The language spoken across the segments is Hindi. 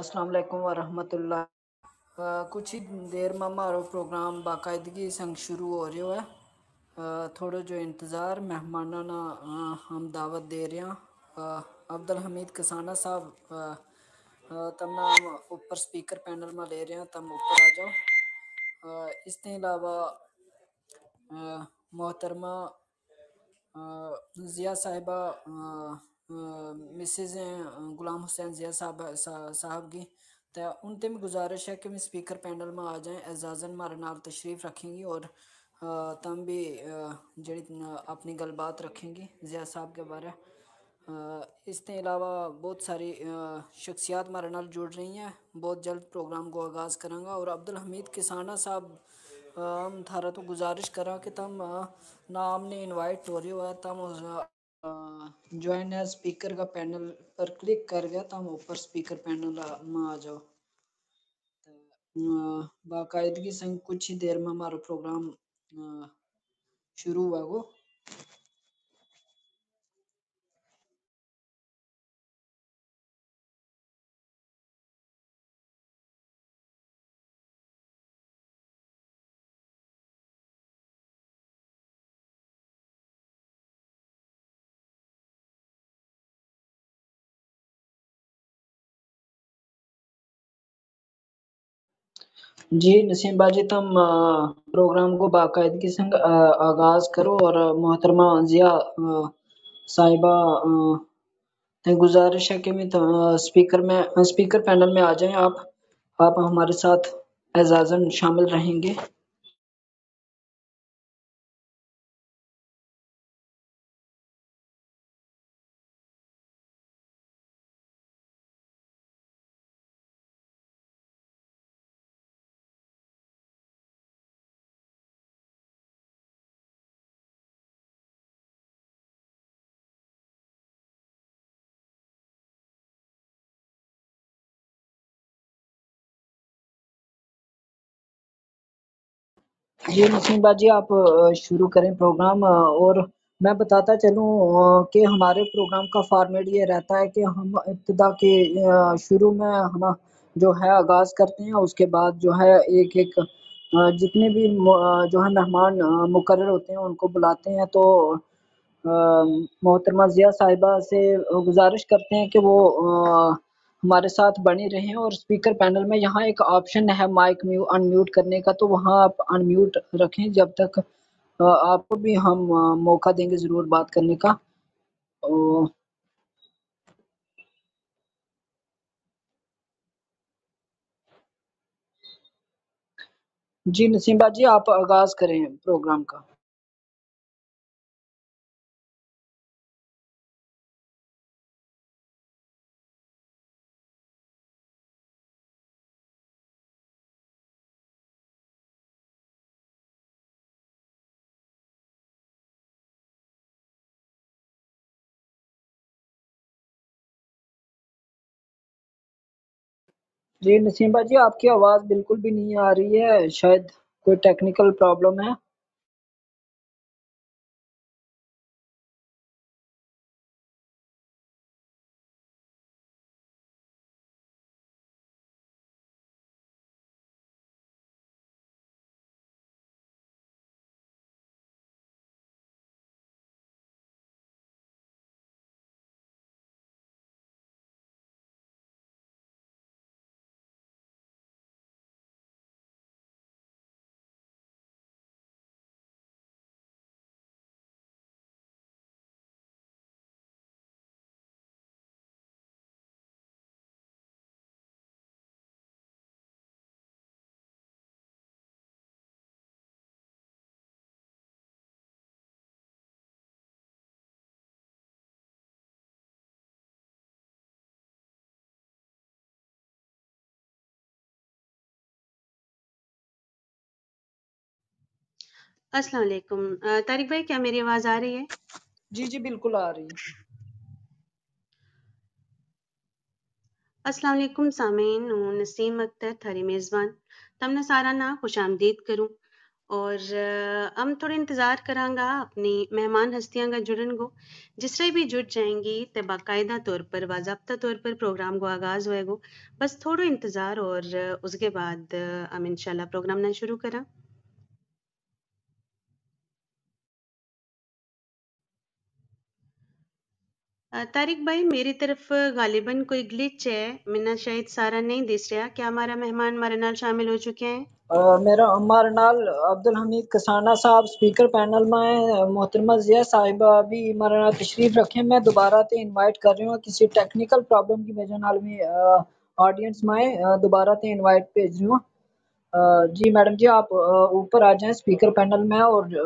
अस्सलाम वालेकुम रहमतुल्लाह कुछ ही देर में हमारा प्रोग्राम बाकायदगी संग शुरू हो रो है थोड़ा जो इंतज़ार मेहमानों ना हम दावत दे रहे हैं अब्दुल हमीद कसाना साहब तब ना हम ऊपर स्पीकर पैनल में ले रहे हैं तब तो ऊपर आ जाओ इसके अलावा मोहतरमा जिया साहिबा मिसिज़ गुलाम हुसैन ज़िया साहब साहब की तो उनते भी गुजारिश है कि मैं स्पीकर पैनल में आ जाएँ एजाज़न मारे नाल तशरीफ़ रखेंगी और तम भी जी अपनी गलबात रखेंगी ज़िया साहब के बारे इस अलावा बहुत सारी शख्सियात मारे नाल जुड़ रही हैं बहुत जल्द प्रोग्राम को आगाज़ कराँगा और अब्दुल हमीद किसाना साहब हम थारा तो गुजारिश करा कि तम नाम ने इनवाइट हो रही हो तम ज्वाइन एज स्पीकर का पैनल पर क्लिक कर गया तो हम ऊपर स्पीकर पैनल में आ जाओ तो, बाकायदगी संग कुछ ही देर में हमारा प्रोग्राम शुरू हुआ वो जी नसीम बाजी तुम प्रोग्राम को बाकायदगी संग आगाज करो और मोहतरमा जिया साहिबा गुजारिश है कि मैं तो, स्पीकर में स्पीकर पैनल में आ जाएं आप आप हमारे साथ एजाजन शामिल रहेंगे जी नसीम बाजी आप शुरू करें प्रोग्राम और मैं बताता चलूं कि हमारे प्रोग्राम का फार्मेट ये रहता है कि हम इब्तदा के शुरू में हम जो है आगाज़ करते हैं उसके बाद जो है एक एक जितने भी जो है मेहमान मुकर होते हैं उनको बुलाते हैं तो मोहतरमा ज़िया साहिबा से गुजारिश करते हैं कि वो हमारे साथ बने रहें और स्पीकर पैनल में यहाँ एक ऑप्शन है माइक म्यू अनम्यूट करने का तो वहाँ आप अनम्यूट रखें जब तक आपको भी हम मौका देंगे ज़रूर बात करने का जी नसीम जी आप आगाज़ करें प्रोग्राम का जी नसीम जी आपकी आवाज बिल्कुल भी नहीं आ रही है शायद कोई टेक्निकल प्रॉब्लम है। अस्सलाम वालेकुम तारिक भाई क्या मेरी आवाज आ रही है जी जी बिल्कुल आ रही है अस्सलाम वालेकुम सामीन हूँ नसीम अख्तर थारी मेज़बान तमने सारा ना खुश आमदीद करूं और हम थोड़े इंतज़ार करांगा अपनी मेहमान हस्तियां का जुड़न को जिस तरह भी जुड़ जाएंगी तो बाकायदा तौर पर बाबा तौर पर प्रोग्राम को आगाज़ होएगो बस थोड़ा इंतज़ार और उसके बाद हम इंशाल्लाह प्रोग्राम ना शुरू करा तारिक भाई मेरी तरफ गालिबन कोई ग्लिच है मिना शायद सारा नहीं दिस रहा क्या हमारा मेहमान हमारे नाल शामिल हो चुके हैं मेरा हमारे नाल अब्दुल हमीद कसाना साहब स्पीकर पैनल में मोहतरमा जिया साहिबा भी हमारे नाल तशरीफ रखे मैं दोबारा तो इनवाइट कर रही हूँ किसी टेक्निकल प्रॉब्लम की वजह नाल भी ऑडियंस में दोबारा तो इनवाइट भेज रही हूँ जी मैडम जी आप ऊपर आ जाएं स्पीकर पैनल में और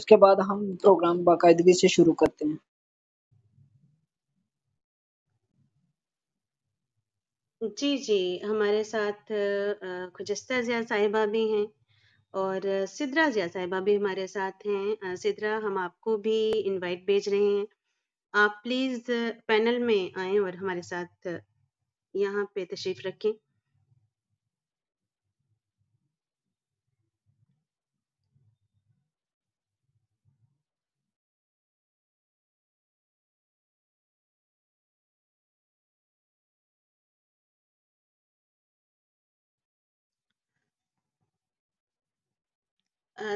उसके बाद हम प्रोग्राम बाकायदगी से शुरू करते हैं जी, जी। हमारे साथ खुजस्ता ज़िया साहिबा भी हैं और सिद्रा ज़िया साहिबा भी हमारे साथ हैं। सिद्रा हम आपको भी इनवाइट भेज रहे हैं। आप प्लीज़ पैनल में आएँ और हमारे साथ यहाँ पे तशरीफ़ रखें।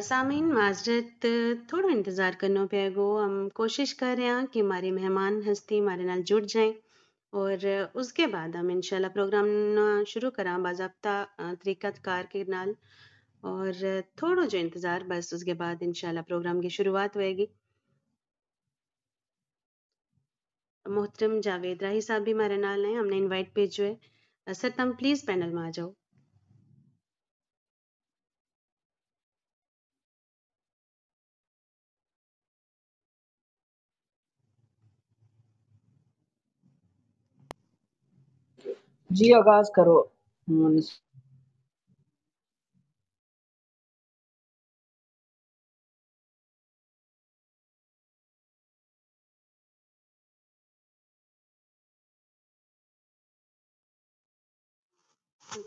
सामीन माजरत थोड़ा इंतज़ार करना पे गो हम कोशिश कर रहे हैं कि हमारे मेहमान हस्ती हमारे नाल जुड़ जाएं और उसके बाद हम इंशाल्लाह प्रोग्राम शुरू करा बाबा तरीक़तकार के नाल और थोड़ो जो इंतज़ार बस उसके बाद इंशाल्लाह प्रोग्राम की शुरुआत होएगी मोहतरम जावेद राही साहब भी हमारे नाल हैं हमने इनवाइट भेजो है सर तुम प्लीज़ पैनल में आ जाओ जी आगाज करो हम्म,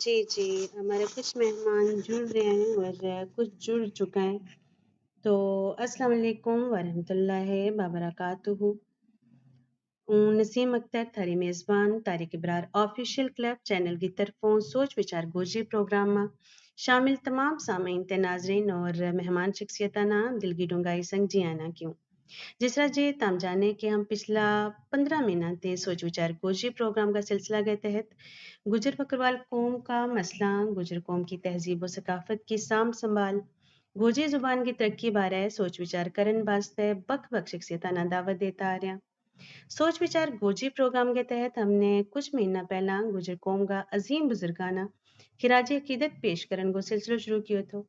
जी जी हमारे कुछ मेहमान जुड़ रहे हैं और कुछ जुड़ चुका है तो अस्सलाम वालेकुम वरहमतुल्लाह वबरकatuh नसीम अख्तर थारी मेज़बान Tariq Ibrar official club channel की तरफों सोच विचार गोजी प्रोग्राम में शामिल तमाम सामीन ते नाजरीन और मेहमान शख्सियत ना दिल की डूंगाई संग जी आना क्यों जिस तरह जी तम जाने कि हम पिछला पंद्रह महीना से सोच विचार गोजी प्रोग्राम का सिलसिला के तहत गुजर बकरवाल कौम का मसला गुजर कौम की तहजीब व सकाफत की साम संभाल गोजी जुबान की तरक्की बारे सोच विचार करने वास्ते बख बख शख्सियत ना दावत देता आ रहा सोच विचार गोजी प्रोग्राम के तहत हमने कुछ महीना पहला गुजर कौम का अजीम बुजुर्गाना खिराज अकीदत पेश करने को सिलसिला शुरू किया तो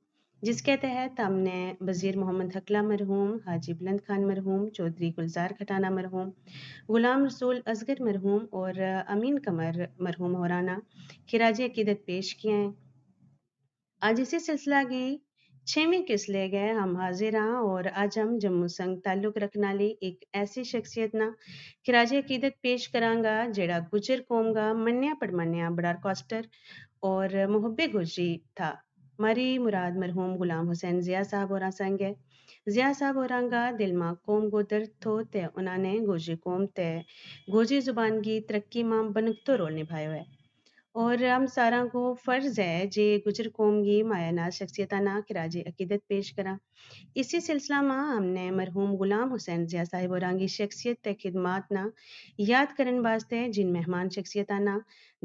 जिसके तहत हमने वज़ीर मोहम्मद हकला मरहूम हाजी बुलंद खान मरहूम चौधरी गुलजार खटाना मरहूम गुलाम रसूल असगर मरहूम और अमीन कमर मरहूम होराना खिराज अकीदत पेश किए हैं आज इसी सिलसिला की छेवीं किस ले गए हम हाजिर हाँ और आज हम जम्मू संघ ताल्लुक रखने वाली एक ऐसी शख्सियत ना खराज अकीदत पेश करांगा जेड़ा गुजर कौम का मनिया पड़मनिया बड़ा कॉस्टर और मुहब्बे गुजरी था मरी मुराद मरहूम गुलाम हुसैन जिया साहब और संग है जिया साहब और दिल माँ कौम को दर्द थो ते उन्होंने गोजी कौम ते गोजी की तरक्की माँ बनकतो रोल निभाया है और हम सारा को फ़र्ज़ है जे गुजर क़ौम ना मायाना शख्सियताना खराज अक़ीदत पेश करा इसी सिलसिला में हमने मरहूम ग़ुलाम हुसैन ज़िया साहिब और शख्सियत ते ख़िदमात ना याद करन वास्ते जिन मेहमान शख्सियताना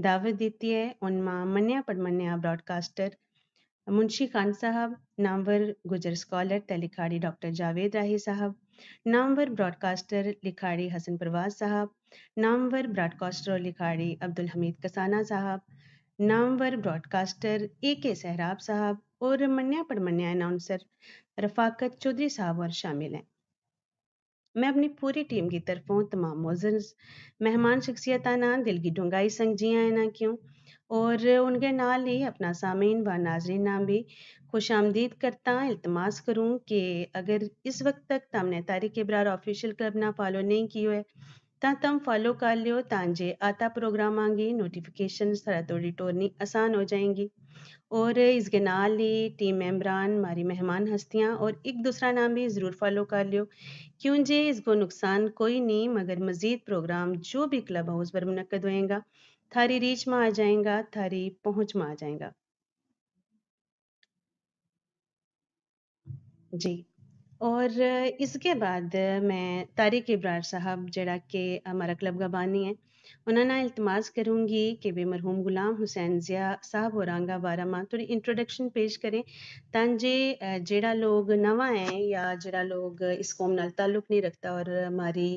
दावत दीती है उन मां मन्नेया ब्रॉडकास्टर मुंशी खान साहब, नामवर गुजर स्कॉलर तलिखाड़ी डॉक्टर जावेद राही साहब नामवर ब्रॉडकास्टर लिखाड़ी हसन परवाज साहब नामवर ब्रॉडकास्टर और लिखाड़ी अब्दुल हमीद कसाना साहब नामवर ब्रॉडकास्टर ए के सहराब साहब और रमन्या परमन्या अनाउंसर रफाकत चौधरी साहब और शामिल हैं मैं अपनी पूरी टीम की तरफों तमाम मोजन मेहमान शख्सियताना दिल की ढुंगाई संग जिया है ना क्यों और उनके नाल ही अपना सामीन व नाजरीन नाम भी खुश आमदीद करता इल्तमास करूँ कि अगर इस वक्त तक तमने तो तारिक इब्रार ऑफिशियल क्लब ना फॉलो नहीं किया है ਤਾਂ तम फॉलो कर ਲਿਓ ਤਾਂ आता प्रोग्राम ਪ੍ਰੋਗਰਾਮ नोटिफिकेशन ਨੋਟੀਫਿਕੇਸ਼ਨ ਸਾਰਾ ਤੁਹਾਡੀ आसान हो जाएंगी और इसके नाल ही टीम मेम्बरान हमारी मेहमान हस्तियाँ और एक दूसरा नाम भी ज़रूर फॉलो कर लियो क्यों जी इसको नुकसान कोई नहीं मगर मज़ीद प्रोग्राम जो भी क्लब हाउस पर मुनद होएगा थारी रीच में आ जाएगा थारी पहुंच में आ जाएगा जी और इसके बाद मैं तारिक इब्रार साहब जरा के हमारा क्लब का बानी है उन्होंने इल्तमास करूंगी कि वे मरहूम गुलाम हुसैन ज़िया साहब और आंगा बारा माँ थोड़ी इंट्रोडक्शन पेश करें तांजे जेड़ा लोग नवा हैं या जेड़ा लोग इस कौम नाल ताल्लुक नहीं रखता और हमारी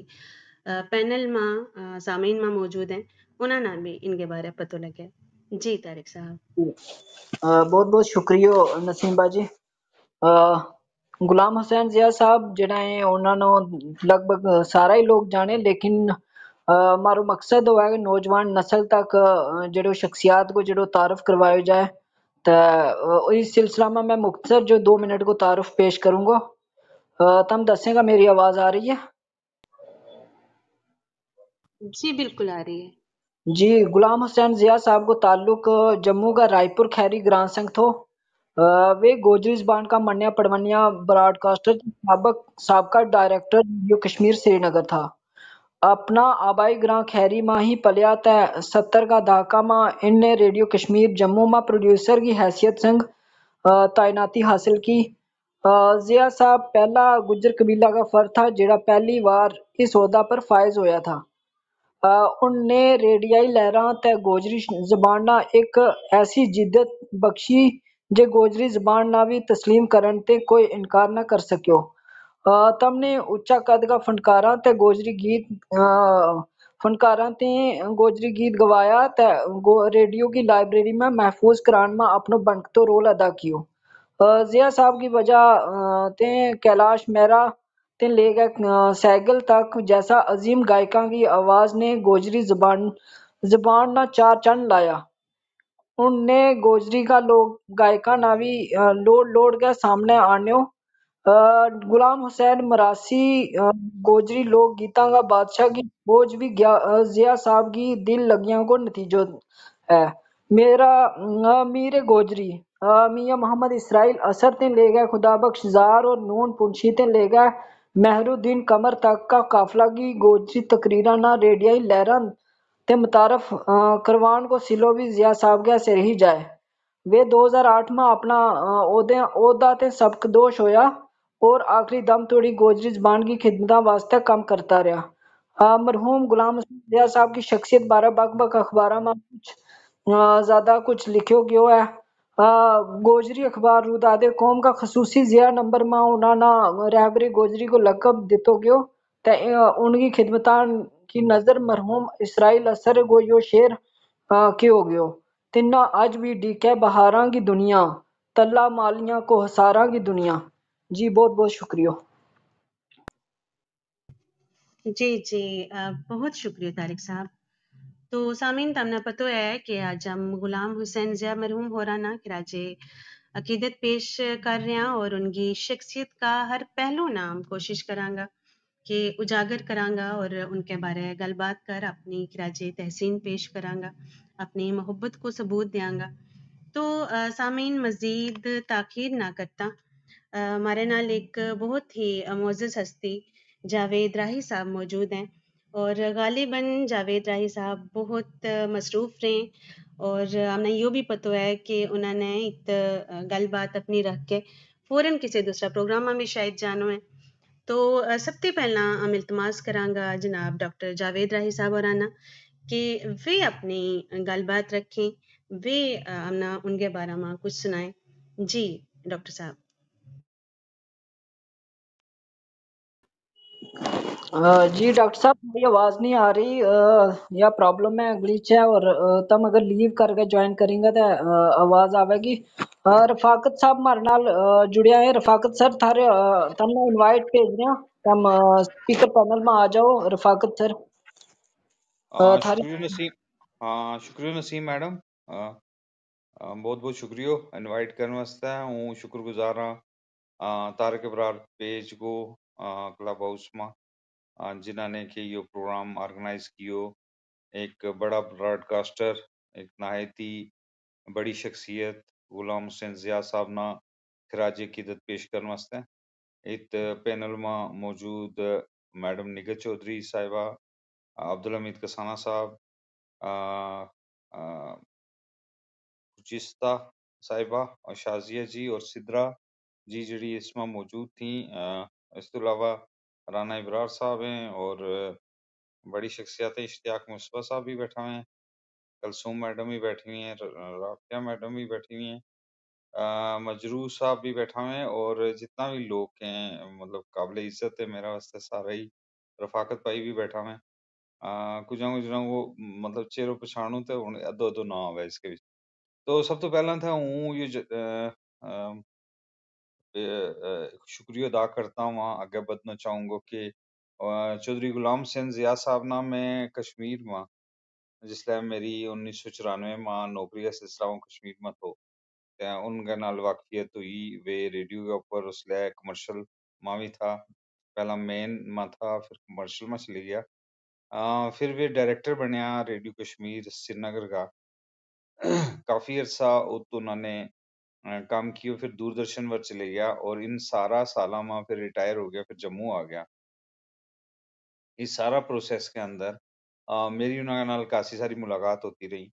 पैनल मां सामीन मां मौजूद हैं इनके बारे पतो लगे जी तारिक साहब बहुत बहुत शुक्रिया नसीम बाजी गुलाम हुसैन जिया साहब जड़ा लगभग सारा ही लोग जाने लेकिन मारो मकसद हुआ है नौजवान नस्ल तक जो शख्सियात को जो तारफ करवाया जाए तो इस सिलसिला में मैं मुख्तर जो दो मिनट को तारफ पेश करूँगा तम दसेगा मेरी आवाज़ आ रही है जी बिल्कुल आ रही है जी गुलाम हुसैन जिया साहब को ताल्लुक जम्मू का रायपुर खैरी ग्रां संघ थो वे गोजरीज बांड का मन्या पड़वन्या ब्रॉडकास्टर सबक सबका डायरेक्टर रेडियो कश्मीर श्रीनगर था अपना आबाई ग्रां खैरी माँ ही पलिया तय सत्तर का दहाका माँ इनने रेडियो कश्मीर जम्मू माँ प्रोड्यूसर की हैसियत संग तैनाती हासिल की जिया साहब पहला गुजर कबीला का फर था जेड़ा पहली बार इस अहदा पर फायज होया था उन्हें रेडियाई लहर ते गोजरी जबान ने एक ऐसी जिद्दत बख्शी जे गोजरी जबान ना भी तस्लीम करन ते कोई इनकार न कर सको तमने उच्चा कद का फनकारां ते गोजरी गीत गीत गवाया ते रेडियो की लाइब्रेरी में महफूज करान मां अपनो बनकतो रोल अदा कियो। ज़िया साहब की वजह ते कैलाश मेहरा ते लेकर सैगल तक जैसा अजीम गायकों की आवाज़ ने गोजरी जबान जबान ना चार चंद लाया उनने गोजरी का लोग गायका ना भी लोड लोड के सामने आने गुलाम हुसैन मरासी गोजरी लोक गीता का बादशाह की बोझ भी जिया साहब की दिल लगिया को नतीजो है मेरा मीरे गोजरी मियाँ मोहम्मद इसराइल असर ते ले गए खुदा बख्शजार और नून पुंशी ते ले गए ਮਹਿਰੁਦੀਨ ਕਮਰ ਤੱਕ ਦਾ काफिला की गोजी तकरीरा ना रेडियाई लहरां ते मुतारफ करवाण को सिलो भी जिया साहबगह से रही जाए वे 2008 में अपना ओहदा ते सबकदोश होया और आखिरी दम तोड़ी गोजरी जबान की खिदमत वास्ते काम करता रहा मरहूम गुलाम जिया साहब की शख्सियत बारा बक बक अखबार में कुछ ज्यादा कुछ लिखो गयो है गोजरी अखबार रुदादे क़ौम का खसूसी ज़िया नंबर में उन्होंने रहबरे गोजरी को लक़ब दितो वियो त उनजी ख़िदमतान की नज़र मरहूम इसराइल असर गो यो शेर हो गयो तिन्ना अज भी डीके बहारा की दुनिया तल्ला मालिया को हसारा की दुनिया जी बहुत बहुत शुक्रिया जी जी बहुत शुक्रिया तारिक साहब तो सामीन तमना पतो है कि आज हम गुलाम हुसैन जिया मरहूम ना राजे अकीदत पेश कर रहे हैं और उनकी शख्सियत का हर पहलू नाम कोशिश करांगा कि उजागर करांगा और उनके बारे गलबात कर अपनी किराज तहसीन पेश करांगा अपनी मोहब्बत को सबूत देंगा तो सामीन मज़ीद ताखिर ना करता हमारे नाल एक बहुत ही मोज़ हस्ती जावेद राही साहब मौजूद हैं और गालिबन जावेद राही साहब बहुत मसरूफ़ रहे और हमने यो भी पता है कि उन्होंने एक बात अपनी रख के फौरन किसी दूसरा प्रोग्राम में शायद जानो है तो सब तो पहला हम इल्तमास करांगा जनाब डॉक्टर जावेद राही साहब और आना कि वे अपनी गलबात रखें वे हमने उनके बारे में कुछ सुनाए जी डॉक्टर साहब जी डॉक्टर साहब मेरी आवाज नहीं आ रही या प्रॉब्लम है ग्लिच है और तम अगर लीव करके ज्वाइन करेंगे तो आवाज आवेगी रफाकत साहब हमारे नाल जुड़िया है रफाकत सर थारे तम इनवाइट भेज रहे तम स्पीकर पैनल में आ जाओ रफाकत सर हाँ, शुक्रिया नसीम हाँ शुक्रिया नसीम मैडम बहुत बहुत शुक्रिया इनवाइट करने वास्ते हूँ शुक्रगुजार हाँ तारक बरार पेज को क्लब हाउस में जिन्होंने कि यो प्रोग्राम ऑर्गेनाइज़ कियो एक बड़ा ब्रॉडकास्टर एक नहायती बड़ी शख्सियत ग़ुलाम हुसैन ज़िया साहब ना खराज क़ीदत पेश करने वास्ते इत पैनल में मौजूद मैडम निगत चौधरी साहिबा अब्दुल हमीद कसाना साहब जिस्ता साहिबा और शाजिया जी और सिदरा जी जड़ी इसमें मौजूद थी इस तो अलावा राना इब्रार साहब हैं और बड़ी शख्सियत इश्तियाक मुसवा साहब भी बैठा हुए हैं कलसूम मैडम भी बैठी हुई हैं राफिया मैडम भी बैठी हुई हैं मजरू साहब भी बैठा हुए हैं और जितना भी लोग हैं मतलब काबिल इज्जत है मेरा वास्ते सारा ही रफाकत भाई भी बैठा हुए हैं कुछ ना कुछ ना वो मतलब चेहरों पछाणु तो हुन अदो अदो नाम है इसके बीच तो सब तो पहला था हूँ ये शुक्रिया अदा करता हूँ। वहाँ आगे बढ़ना चाहूँगा कि चौधरी गुलाम हुसैन ज़िया साहब ना मैं कश्मीर मां जिसलै मेरी उन्नीस सौ चौरानवे माँ नौकरी का सिलसिला हुओ कश्मीर मां तो उनके नाल वाकफ़ियत हुई। वे रेडियो के ऊपर उसलै कमर्शियल मां भी था। पहला मेन माँ था फिर कमर्शल माँ चली गया। अ, फिर वे डायरेक्टर बनया रेडियो कश्मीर श्रीनगर का। काफ़ी अरसा उत उन्होंने काम किया फिर दूरदर्शन पर चले गया और इन सारा सालामा फिर रिटायर हो गया, फिर जम्मू आ गया। इस सारा प्रोसेस के अंदर आ, मेरी उन्होंने नाल काफ़ी सारी मुलाकात होती रही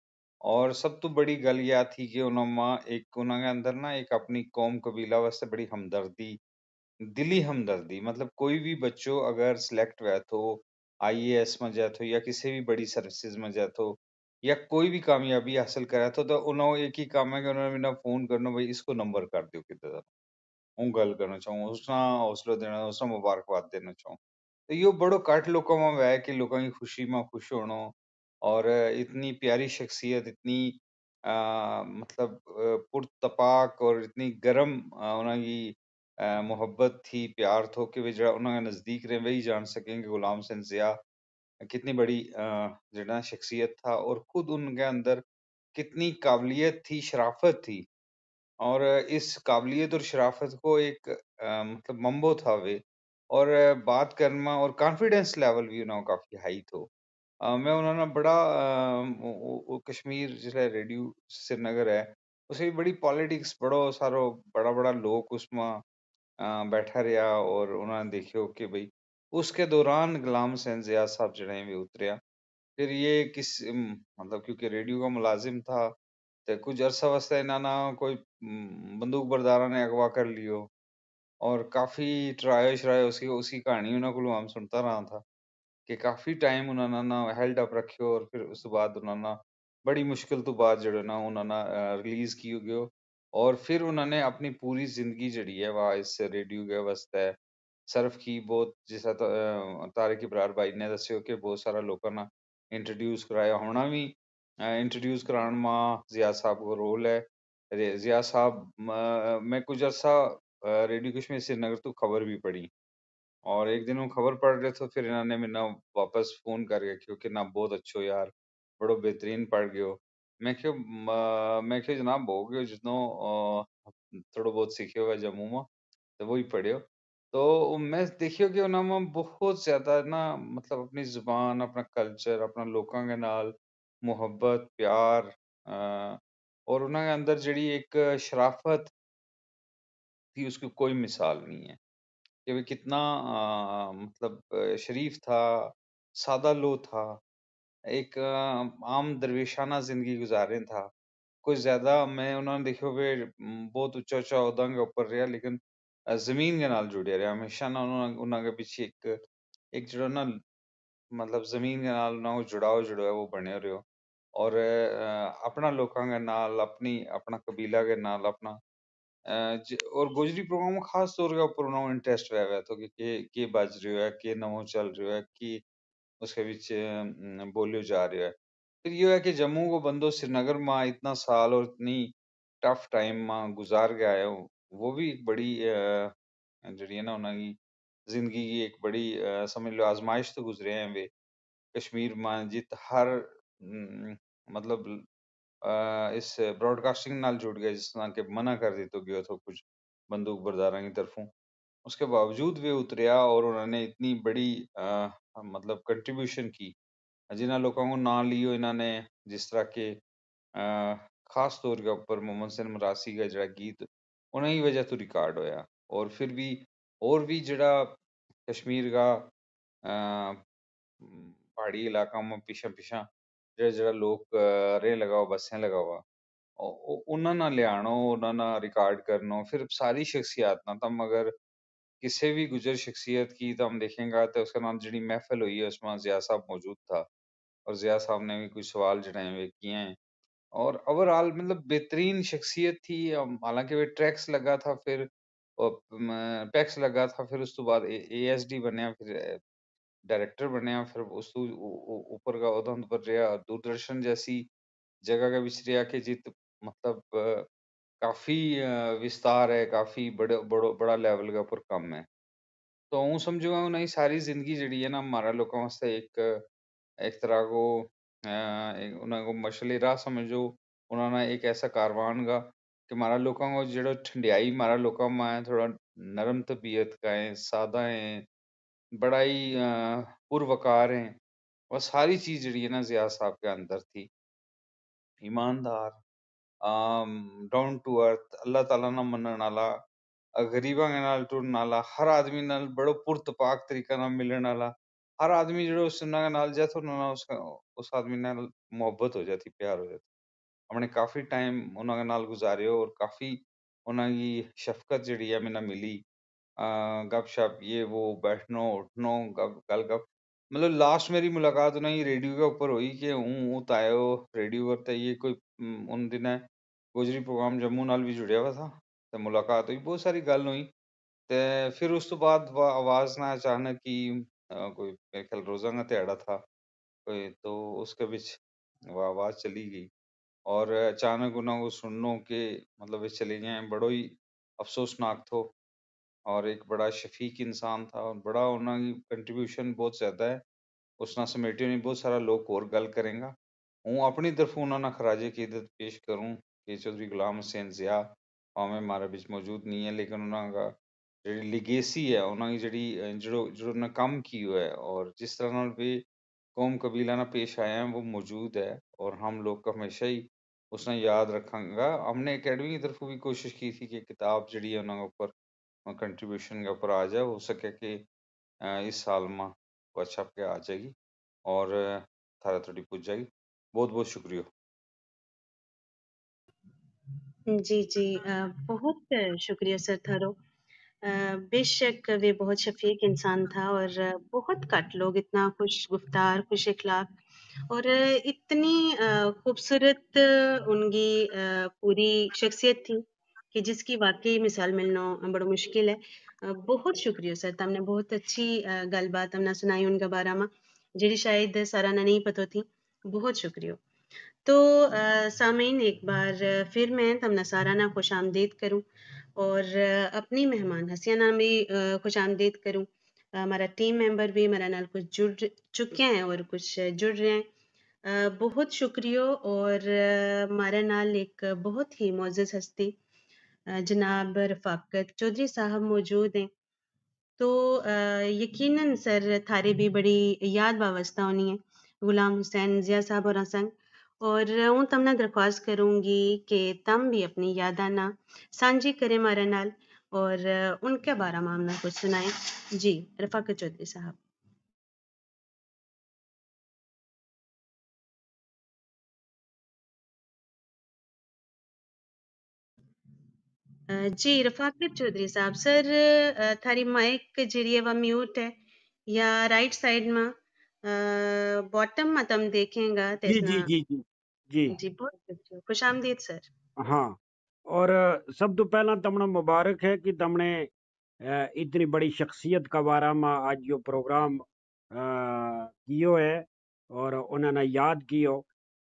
और सब तो बड़ी गल या थी कि उन्होंने एक उन्होंने अंदर ना एक अपनी कौम कबीला वास्ते बड़ी हमदर्दी, दिली हमदर्दी मतलब कोई भी बच्चो अगर सिलेक्ट हुआ तो आई एस में जाए हो या किसी भी बड़ी सर्विसेज़ में जाए तो या कोई भी कामयाबी हासिल करा था तो उन्होंने एक ही काम है कि उन्होंने बिना फ़ोन करना भाई इसको नंबर कर दियो कि दा। हूँ ॻाल्हि चाहूँ, उसना हौसला देना उसना मुबारकबाद देना चाहूँ। तो यो बड़ो घट लोगों में वै कि लोगों की खुशी में खुश होना और इतनी प्यारी शख्सियत, इतनी आ, मतलब पुरतपाक और इतनी गर्म उन्होंने मुहब्बत मोहब्बत थी, प्यार थो कि वे जड़ा उन्होंने नज़दीक रहे, वही जान सकें कि गुलाम सिंह ज़िया कितनी बड़ी जो शख्सियत था और खुद उनके अंदर कितनी काबिलियत थी, शराफ़त थी। और इस काबिलियत और शराफ़त को एक मतलब मम्बो था वे और बात करना और कॉन्फिडेंस लेवल भी उन्होंने काफ़ी हाई थो। तो। मैं उन्होंने बड़ा वो कश्मीर जिसलै रेडियो श्रीनगर है, उसे भी बड़ी पॉलिटिक्स बड़ो सारो बड़ा-बड़ा लोग उसमें बैठा रहा और उन्होंने देखियो कि भाई उसके दौरान गुलाम हुसैन ज़िया साहब जो भी उतरिया। फिर ये किस मतलब क्योंकि रेडियो का मुलाज़िम था तो कुछ अरसा वास्ते इन्हों कोई बंदूक बरदारा ने अगवा कर लियो और काफ़ी शराय उसकी उसकी कहानी उन्होंने को आम सुनता रहा था कि काफ़ी टाइम उन्होंने ना हेल्ड अप रखियो और फिर उस बाद उन्होंने बड़ी मुश्किल तो बाद जो ना उन्होंने रिलीज़ की गयो और फिर उन्होंने अपनी पूरी ज़िंदगी जड़ी है वह इस रेडियो के वास्ते सर्फ की बहुत ਜਿਸ ਤਰ੍ਹਾਂ ਤਾ- ਅਹ भाई ने दस कि बहुत सारा लोगों ने इंट्रोड्यूस कराया होना भी इंट्रोड्यूस कराने ਇੰਟਰੋਡਿਊਸ जिया साहब ਜ਼ਿਆ रोल है जिया साहब मैं कुछ अरसा रेडियो कश्मीर श्रीनगर तू तो खबर भी पढ़ी और एक दिन वो खबर पढ़ रहे थे फिर इन्होंने मेरा वापस फोन कर गया क्योंकि ना बहुत अच्छो यार बड़ो बेहतरीन पढ़ गयो मैं क्यों मैं क्यों जनाब हो गए जितनो थोड़ा बहुत सीखे हुआ जम्मू में तो वो वही पढ़ियो तो मैं देखियो कि उन्होंने मैं बहुत ज़्यादा ना मतलब अपनी ज़ुबान, अपना कल्चर, अपना लोगों के नाल मुहब्बत, प्यार आ, और उन्होंने अंदर जेह्ड़ी एक शराफत थी, उसकी कोई मिसाल नहीं है। कि वे कितना आ, मतलब शरीफ था, सादा लो था, एक आम दरवेशाना ज़िंदगी गुजारे था। कुछ ज़्यादा मैं उन्होंने देखियो कि बहुत उच्चा ऊँचा ओहदा के ऊपर रहा लेकिन जमीन ਜ਼ਮੀਨ ਦੇ ਨਾਲ ਜੁੜਿਆ ਰਿਹਾ ਹਮੇਸ਼ਾ ਨਾ ਉਹਨਾਂ ਉਹਨਾਂ ਦੇ ਪਿੱਛੇ ਇੱਕ एक ਜਿਹੜਾ ਨਾ ਮਤਲਬ ਜ਼ਮੀਨ ਦੇ ਨਾਲ ਨਾ ਉਹ ਜੁੜਾਓ ਜਿਹੜਾ ਹੈ ਉਹ ਬਣਿਆ ਰਿਹਾ ਔਰ ਅ, ਆਪਣਾ ਲੋਕਾਂ ਦੇ ਨਾਲ ਆਪਣੀ ਆਪਣਾ ਕਬੀਲਾ ਦੇ ਨਾਲ ਆਪਣਾ और गोजरी प्रोग्राम में खास तौर के ऊपर उन्होंने इंटरेस्ट रहवे तो कि के के रहे है के नवो चल रो है कि उसके बिच अ, बोलियो जा रो है फिर यो है कि जम्मू को बंदो श्रीनगर माँ इतना साल और इतनी टफ टाइम माँ गुजार गया है वो भी एक बड़ी जी है ना उन्हां ज़िंदगी की एक बड़ी समझ लो आज़माइश तो गुज़रे हैं वे। कश्मीर मान जित हर मतलब इस ब्रॉडकास्टिंग नाल जुड़ गए जिस तरह के मना कर तो गयो थो कुछ बंदूक बरदारा की तरफों। उसके बावजूद वे उतरिया और उन्होंने इतनी बड़ी आ, मतलब कंट्रीब्यूशन की। जिन्होंने लोगों को ना लियो इन्होंने जिस तरह के आ, खास तौर के ऊपर मोहम्मद सिंह मरासी का जरा गीत ਉਹਨਾਂ ਦੀ ਵਜ੍ਹਾ ਤੋਂ ਰਿਕਾਰਡ ਹੋਇਆ ਔਰ ਫਿਰ ਵੀ ਹੋਰ ਵੀ ਜਿਹੜਾ ਕਸ਼ਮੀਰ ਦਾ पहाड़ी इलाका में पिछा पिछा ਜਿਹੜਾ ਜਿਹੜਾ ਲੋਕ ਰੇ ਲਗਾਓ ਬੱਸਾਂ ਲਗਾਵਾ ਉਹਨਾਂ ਨਾਲ ਲਿਆਣੋ ਉਹਨਾਂ ਨਾਲ ਰਿਕਾਰਡ ਕਰਨੋ ਫਿਰ ਸਾਰੀ ਸ਼ਖਸੀਅਤ ਨਾ ਤਾਂ ਮਗਰ किसी भी गुजर शख्सियत की तो हम देखेंगे तो उसका नाम जी महफिल हुई है उसमें जिया साहब मौजूद था और जिया साहब ने भी कुछ सवाल जड़े हुए किए हैं और ओवरऑल मतलब बेहतरीन शख्सियत थी हालांकि वे ट्रैक्स लगा था फिर पैक्स लगा था फिर उस तो बाद ए डी बनेआ फिर डायरेक्टर बनया फिर उस ऊपर तो का ओहदा पर रहा। दूरदर्शन जैसी जगह के विच रहा कि जित मतलब काफ़ी विस्तार है, काफ़ी बड़े बड़ो बड़ा लेवल के ऊपर कम है। तो हूँ समझूंगा उन्हें सारी ज़िंदगी जड़ी है ना हमारा लोगों वास्ते एक एक तरह को उन्होंने मछली राह समझो उन्होंने एक ऐसा कारवान का कि म्हारा लोगों को जो ठंडियाई म्हारा लोगों में है थोड़ा नरम तबीयत का है, सादा है, बड़ा ही पुरवकार है और सारी चीज़ जी ना ज़िया साहब के अंदर थी। ईमानदार, डाउन टू अर्थ, अल्लाह तला ना मनण आला, गरीबा के नाल टुरन आला, हर आदमी नाल बड़ो पुरतपाक तरीका ना मिलने आला। हर आदमी जो उस का नाल जातो ना उसका उस आदमी नाल मोहब्बत हो जाती प्यार हो जाती हमने काफी टाइम उन्होंने नाल गुजारियो और काफी उन्होंने शफकत जड़ी है मैंने मिली गप शप ये वो बैठनो उठनो गप गल गप मतलब लास्ट मेरी मुलाकात उन्हें रेडियो के ऊपर हुई कि ऊँ तो हूँ रेडियो पर तो ये कोई उन दिन गोजरी प्रोग्राम जम्मू नाल भी जुड़िया हुआ था तो मुलाकात हुई बहुत सारी गल हुई तो फिर उस तो बाद आवाज़ ना अचानक कि कोई मेरे ख्याल रोज़ाना तिहाड़ा था। कोई तो उसके बीच वो आवाज़ चली गई और अचानक उन्हें वो सुनो के मतलब वे चले गए बड़ो ही अफ़सोसनाक थो और एक बड़ा शफ़ीक इंसान था और बड़ा उन्होंने कंट्रीब्यूशन बहुत ज़्यादा है। ना समेटे नहीं बहुत सारा लोग और गल करेंगा। हूँ अपनी तरफ़ों उन्होंने खराजे की अकीदत पेश करूँ कि चौधरी ग़ुलाम हुसैन ज़िया हमारे बीच मौजूद नहीं है लेकिन उन्होंने ਜਿਹੜੀ ਲਿਗੇਸੀ ਹੈ ਉਹਨਾਂ ਦੀ ਜਿਹੜੀ ਅ, ਜਿਹੜਾ ਉਹਨਾਂ ਕੰਮ है और जिस तरह ਨਾਲ ਵੀ ਕੌਮ ਕਬੀਲਾ ਨਾਲ ਪੇਸ਼ ਆਇਆ है वो मौजूद है और हम लोग का हमेशा ही उसने याद रखांगा हमने एकेडमी की तरफ भी कोशिश की थी कि किताब जड़ी उन्होंने ऊपर कंट्रीब्यूशन के ऊपर आ जाए हो सके कि इस साल में वो छप के आ जाएगी और अ, थारा थोड़ी पूछ जाएगी बहुत बहुत शुक्रिया जी जी बहुत शुक्रिया सर थारो बेशक वे बहुत शफ़ीक इंसान था और बहुत घट लोग इतना खुश गुफ्तार खुश अख़लाक़ और इतनी खूबसूरत उनकी पूरी शख्सियत थी कि जिसकी वाक़ई मिसाल मिलना बड़ा मुश्किल है। बहुत शुक्रिया सर तमने बहुत अच्छी गल बात हमने सुनाई उनके बारे में जिड़ी शायद सारा ने नहीं पतो थी। बहुत शुक्रिया। तो सामीन एक बार फिर मैं तमने सारा ना आमदीद करूँ। और अपनी मेहमान हसिया नाम भी खुश आमदीद करूँ हमारा टीम मेंबर भी मेरा नाल कुछ जुड़ चुके हैं और कुछ जुड़ रहे हैं बहुत शुक्रिया और हमारे नाल एक बहुत ही मोज़ हस्ती जनाब रफाकत चौधरी साहब मौजूद हैं तो यकीनन सर थारे भी बड़ी याद वावस्था होनी है गुलाम हुसैन जिया साहब और संग और हूँ તમને दरख्वास्त करूँगी कि तम भी अपनी यादाना सांझी करें मारे नाल और उनके बारे में हमने कुछ सुनाए जी रफाक चौधरी साहब जी रफाकत चौधरी साहब सर थारी माइक जी वह म्यूट है या राइट साइड में बॉटम में तम देखेगा जी जी जी जी जी जी बहुत ਅੱਛਾ ਖੁਸ਼ ਆਮਦੀਦ ਸਰ हाँ और सब तो पहला तमने मुबारक है कि तमने इतनी बड़ी शख्सियत का बारा में आज जो प्रोग्राम कियो है और उन्होंने याद कियो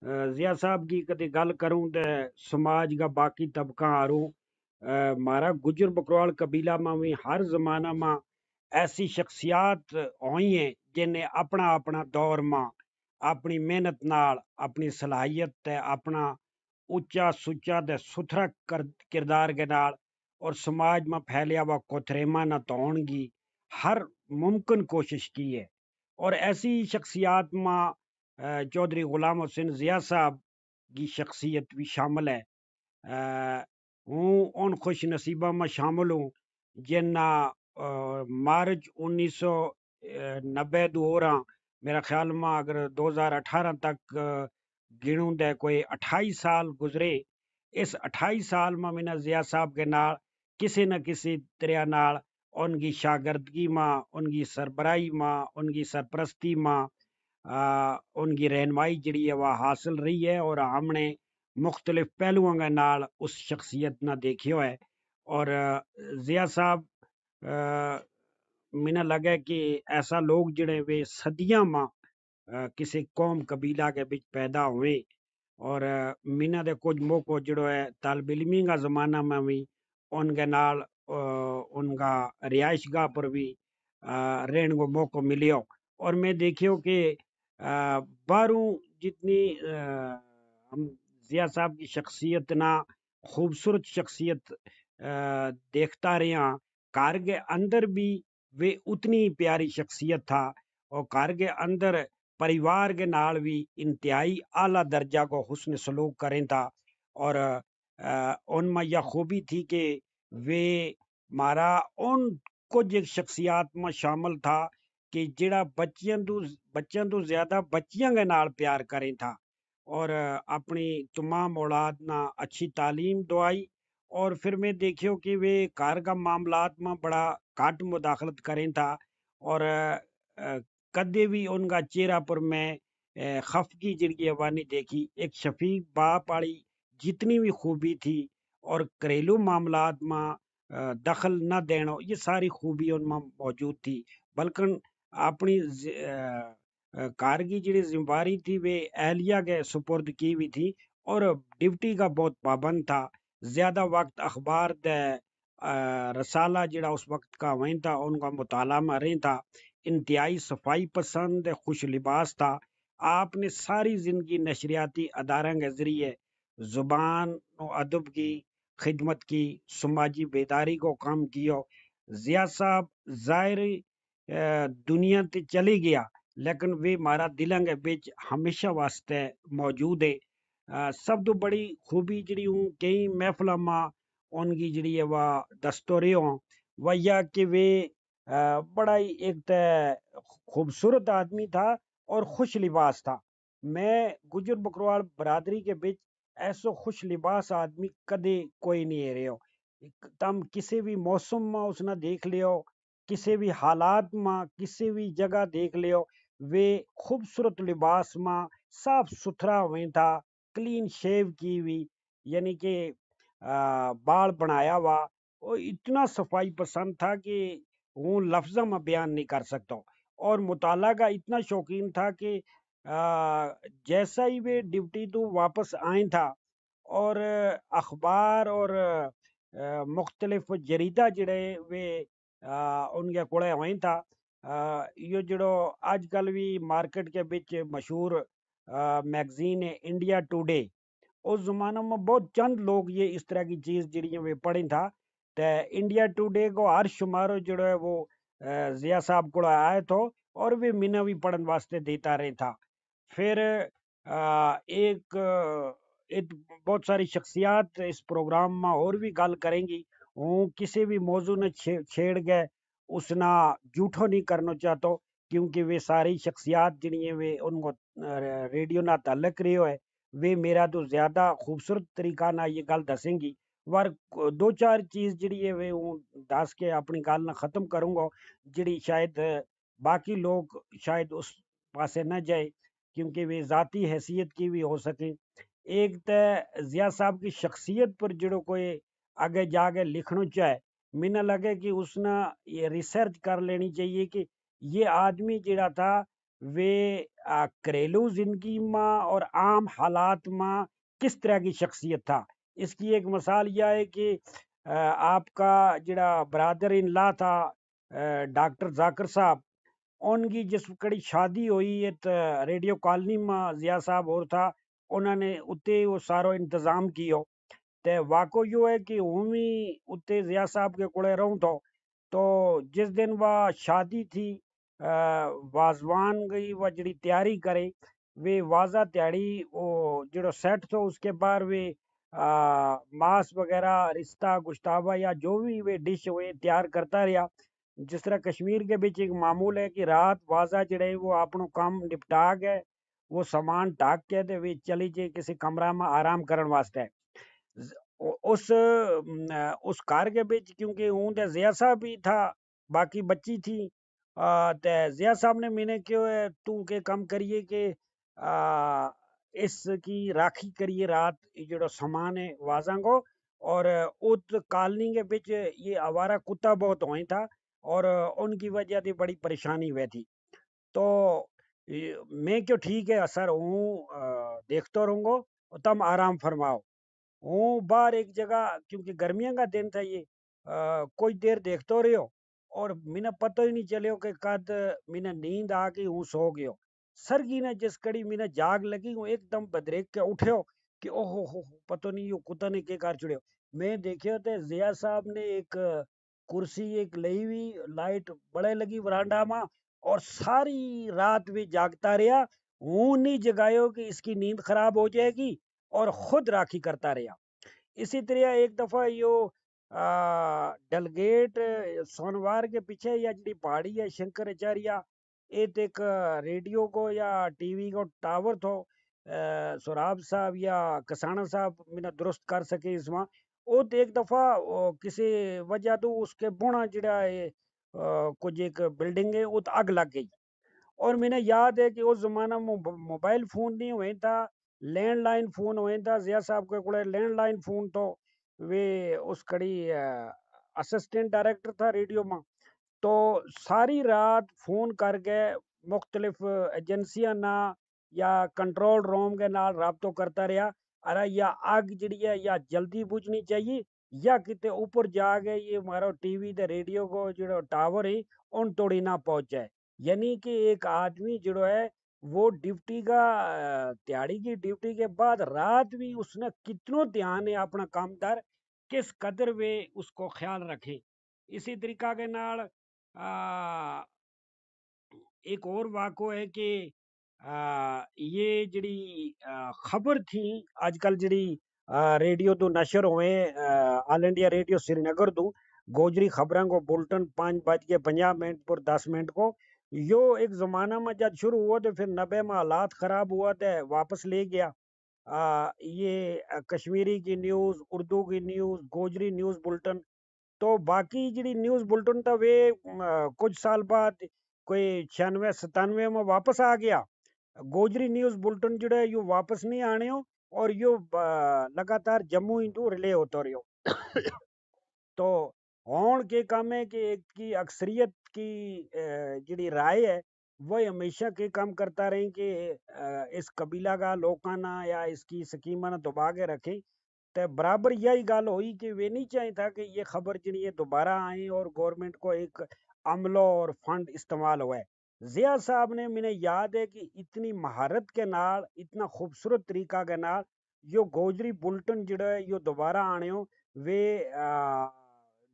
जिया साहब की कभी गल करूं तो समाज का बाकी तबका आरू अ, मारा गुजर बकरवाल कबीला में भी हर जमाना में ऐसी शख्सियात आई हैं जिन्हें अपना अपना दौर में अपनी मेहनत न अपनी सलाहियत अपना उच्चा सुचा तो सुथरा कर किरदार के नाल और समाज में फैलिया हुआ कोथरेमा न तो हर मुमकिन कोशिश की है और ऐसी शख्सियात में चौधरी ग़ुलाम हुसैन ज़िया साहब की शख्सियत भी शामिल है हूँ उन खुश नसीबा में शामिल हूँ जिन्ना मार्च उन्नीस सौ नब्बे दो रहा मेरा ख्याल में अगर 2018 तक गिणूँ दे कोई अठाई साल गुजरे इस अठाई साल में मैंने जिया साहब के नाल किसी न किसी तरह नाल उनकी शागिर्दगी में उनकी सरबराही में उनकी सरपरस्ती में उनकी रहनमाई जड़ी है वह हासिल रही है और हमने मुख्तलिफ पहलुओं के नाल उस शख्सियत ने देखियो है और ज़िया साहब मैंने लगे कि ऐसा लोग जड़े वे सदियां मां किसी कौम कबीला के बीच पैदा हुए और मीना दे कुछ मौको जड़ो है तालब इलमी का ज़माना में भी उनके नाल उनका रिहाइश गाह पर भी रहने को मौको मिलियो और मैं देखियो कि बारू जितनी हम जिया साहब की शख्सियत ना खूबसूरत शख्सियत देखता रहा कार के अंदर भी वे उतनी प्यारी शख्सियत था और घर के अंदर परिवार के नाल भी इंतहाई आला दर्जा को हुसन सलूक करें था और उनमें यह खूबी थी कि वे मारा उन कुछ शख्सियात में शामिल था कि जड़ा बच्चियों तो बच्चों तो ज़्यादा बच्चियों के नाल प्यार करें था और अपनी तमाम औलाद ना अच्छी तालीम दवाई और फिर मैं देखियो कि वे कार का मामला में बड़ा काट मुदाखलत करें था और कदे भी उनका चेहरा पर मैं अ, खफगी जिनकी अवानी देखी एक शफीक बाप आई जितनी भी खूबी थी और घरेलू मामलात में दखल न देना ये सारी खूबी उनमें मौजूद थी बल्कि अपनी कार की अ, कारगी जिम्मेवारी थी वे अहलिया के सुपुर्द की हुई थी और डिप्टी का बहुत पाबंद था ज़्यादा वक्त अखबार द रसाला जड़ा उस वक्त का वहीं था उनका मुताला में रही था इंतहाई सफाई पसंद खुश लिबास था आपने सारी ज़िंदगी नशरियाती अदार के ज़रिए ज़ुबान और अदब की खिदमत की समाजी बेदारी को काम किया जिया साहब जाहिर दुनिया तो चले गया लेकिन वे मारा दिलों के बिच हमेशा वास्ते मौजूद है सब तो बड़ी खूबी जी हूँ कई महफल में उनकी जी है वह दस्तोरे हों वह यह कि वे बड़ा ही एक खूबसूरत आदमी था और खुश लिबास था मैं गुजर बकरवाल बरादरी के बिच ऐसो खुश लिबास आदमी कदे कोई नहीं रहे हो तम किसी भी मौसम में उसने देख लियो किसी भी हालात में किसी भी जगह देख लियो वे खूबसूरत लिबास में साफ सुथरा हुए था क्लीन शेव की हुई यानी कि बाल बनाया हुआ और इतना सफाई पसंद था कि वो लफ्ज़ में बयान नहीं कर सकता और मुताला का इतना शौकीन था कि जैसा ही वे ड्यूटी तो वापस आए था और अखबार और मुख्तलिफ जरीदा जड़े वे आ, उनके कोड़े हुए था यो जड़ो आजकल भी मार्केट के बिच मशहूर मैगज़ीन है इंडिया टुडे उस ज़माने में बहुत चंद लोग ये इस तरह की चीज़ जी वे पढ़ी था तो इंडिया टुडे को हर शुमारो जो है वो ज़िया साहब को आए तो और वे मीना भी पढ़ने वास्ते देता रहे था फिर आ, एक बहुत सारी शख्सियात इस प्रोग्राम में और भी गल करेंगी हूँ किसी भी मौजू ने छे, छेड़ गए उसना झूठो नहीं करना चाहता क्योंकि वे सारी शख्सियात जी वे उनको रेडियो ना तलक हो है वे मेरा तो ज्यादा खूबसूरत तरीका ना ये गल दसेंगी वर दो चार चीज जी है वे हूँ दस के अपनी गल ना खत्म करूँगा जी शायद बाकी लोग शायद उस पासे ना जाए क्योंकि वे ज़ाती हैसियत की भी हो सके एक तो जिया साहब की शख्सियत पर जो कोई आगे जाके लिखना चाहे मैंने लगे कि उसने ये रिसर्च कर लेनी चाहिए कि ये आदमी जड़ा था वे घरेलू ज़िंदगी में और आम हालात में किस तरह की शख्सियत था इसकी एक मिसाल यह है कि आपका जड़ा बरदर इन ला था डॉक्टर जाकर साहब उनकी जिस कड़ी शादी हुई है तो रेडियो कॉलोनी में जिया साहब और था उन्होंने उत्ते वो सारो इंतज़ाम किया तो वाको यो है कि हूँ भी उत्ते जिया साहब के कोड़े रहूँ तो जिस दिन वह शादी थी वाजवान गई वह जी तैयारी करे वे वाजा तैयारी वो जो सेट तो उसके बाद वे आ, मास वगैरह रिश्ता गुश्तावा या जो भी वे डिश हुए तैयार करता रहा जिस तरह कश्मीर के बीच एक मामूल है कि रात वाजा जड़े वो अपनों काम निपटा के वो सामान टाक के तो वे चली जाए किसी कमरा में आराम करने वास्ते उस उस कार के बीच क्योंकि ऊंट जैसा भी था बाकी बच्ची थी तो जिया साहब ने मैंने क्यों तू के कम करिए के इसकी राखी करिए रात जो समान है वाजा को और उत कॉलोनी के बिच ये आवारा कुत्ता बहुत हो था और उनकी वजह से बड़ी परेशानी हुई थी तो मैं क्यों ठीक है असर हूँ देखते रहूँगो और तम आराम फरमाओ हूँ बाहर एक जगह क्योंकि गर्मियों का दिन था ये आ, कोई देर देखते रहे हो और मैंने पता ही नहीं चलो कि कद मैंने नींद आ गई हूँ सो गयो सरगी ने जिस कड़ी मैंने जाग लगी हूँ एकदम बदरेक के उठ्यो कि ओह हो हो पतो नहीं यो कुत्ता ने के कर चुड़ियो मैं देखियो तो जिया साहब ने एक कुर्सी एक लई हुई लाइट बड़े लगी वरांडा में और सारी रात भी जागता रहा हूँ नहीं जगायो कि इसकी नींद खराब हो जाएगी और खुद राखी करता रहा इसी तरह एक दफा यो डलगेट सोनवार के पीछे या जी पहाड़ी है शंकराचार्य एत एक रेडियो को या टीवी को टावर थो सोराब साहब या कसाना साहब मैंने दुरुस्त कर सके इसमें वो तो एक दफा किसी वजह तो उसके बुना जड़ा कुछ एक बिल्डिंग है वो तो आग लग गई और मैंने याद है कि उस जमाना में मोबाइल फोन नहीं हुए था लैंडलाइन फोन हुए था जिया साहब के को लैंडलाइन फोन तो वे उस कड़ी असिस्टेंट डायरेक्टर था रेडियो में तो सारी रात फ़ोन करके मुख्तलिफ एजेंसियां ना या कंट्रोल रूम के नाल रबतों करता रहा अरे या अग जड़ी है या जल्दी बुझनी चाहिए या कितने ऊपर जाके ये मारो टीवी वी रेडियो को जो टावर है उन तोड़ी ना पहुंचे यानी कि एक आदमी जो है वो ड्यूटी का तैयारी की ड्यूटी के बाद रात भी उसने कितनों ध्यान है अपना कामदार किस कदर वे उसको ख्याल रखे इसी तरीका के नाल एक और वाको है कि ये जड़ी खबर थी अजकल जड़ी रेडियो तो नशर हुए ऑल इंडिया रेडियो श्रीनगर दो तो, गोजरी खबरों को बुलेटिन पाँच बज के पंजा मिनट पर दस मिनट को यो एक ज़माना में जब शुरू हुआ तो फिर नबे में हालात ख़राब हुआ थे वापस ले गया आ, ये कश्मीरी की न्यूज़ उर्दू की न्यूज़ गोजरी न्यूज़ बुलेटिन तो बाकी जी न्यूज़ बुलेटिन था वे आ, कुछ साल बाद कोई छियानवे सतानवे में वापस आ गया गोजरी न्यूज़ बुलेटिन जो है यो वापस नहीं आने हो और यो लगातार जम्मू इंटू रिले होता हो तो हूँ केह् कम्म ऐ कि एक की अक्सरियत की जेह्ड़ी राय है वह हमेशा के काम करता रहे कि इस कबीला का लोकां ना या इसकी स्कीमां ना दबा के रखें तो बराबर यही गल हुई कि वे नहीं चाहे था कि ये खबर जड़ी है दोबारा आए और गोरमेंट को एक अमलो और फंड इस्तेमाल हुआ है जिया साहब ने मैंने याद है कि इतनी महारत के नाल इतना खूबसूरत तरीका के नाल यो गोजरी बुलेटिन जड़ा है यो दोबारा आने हो वे आ,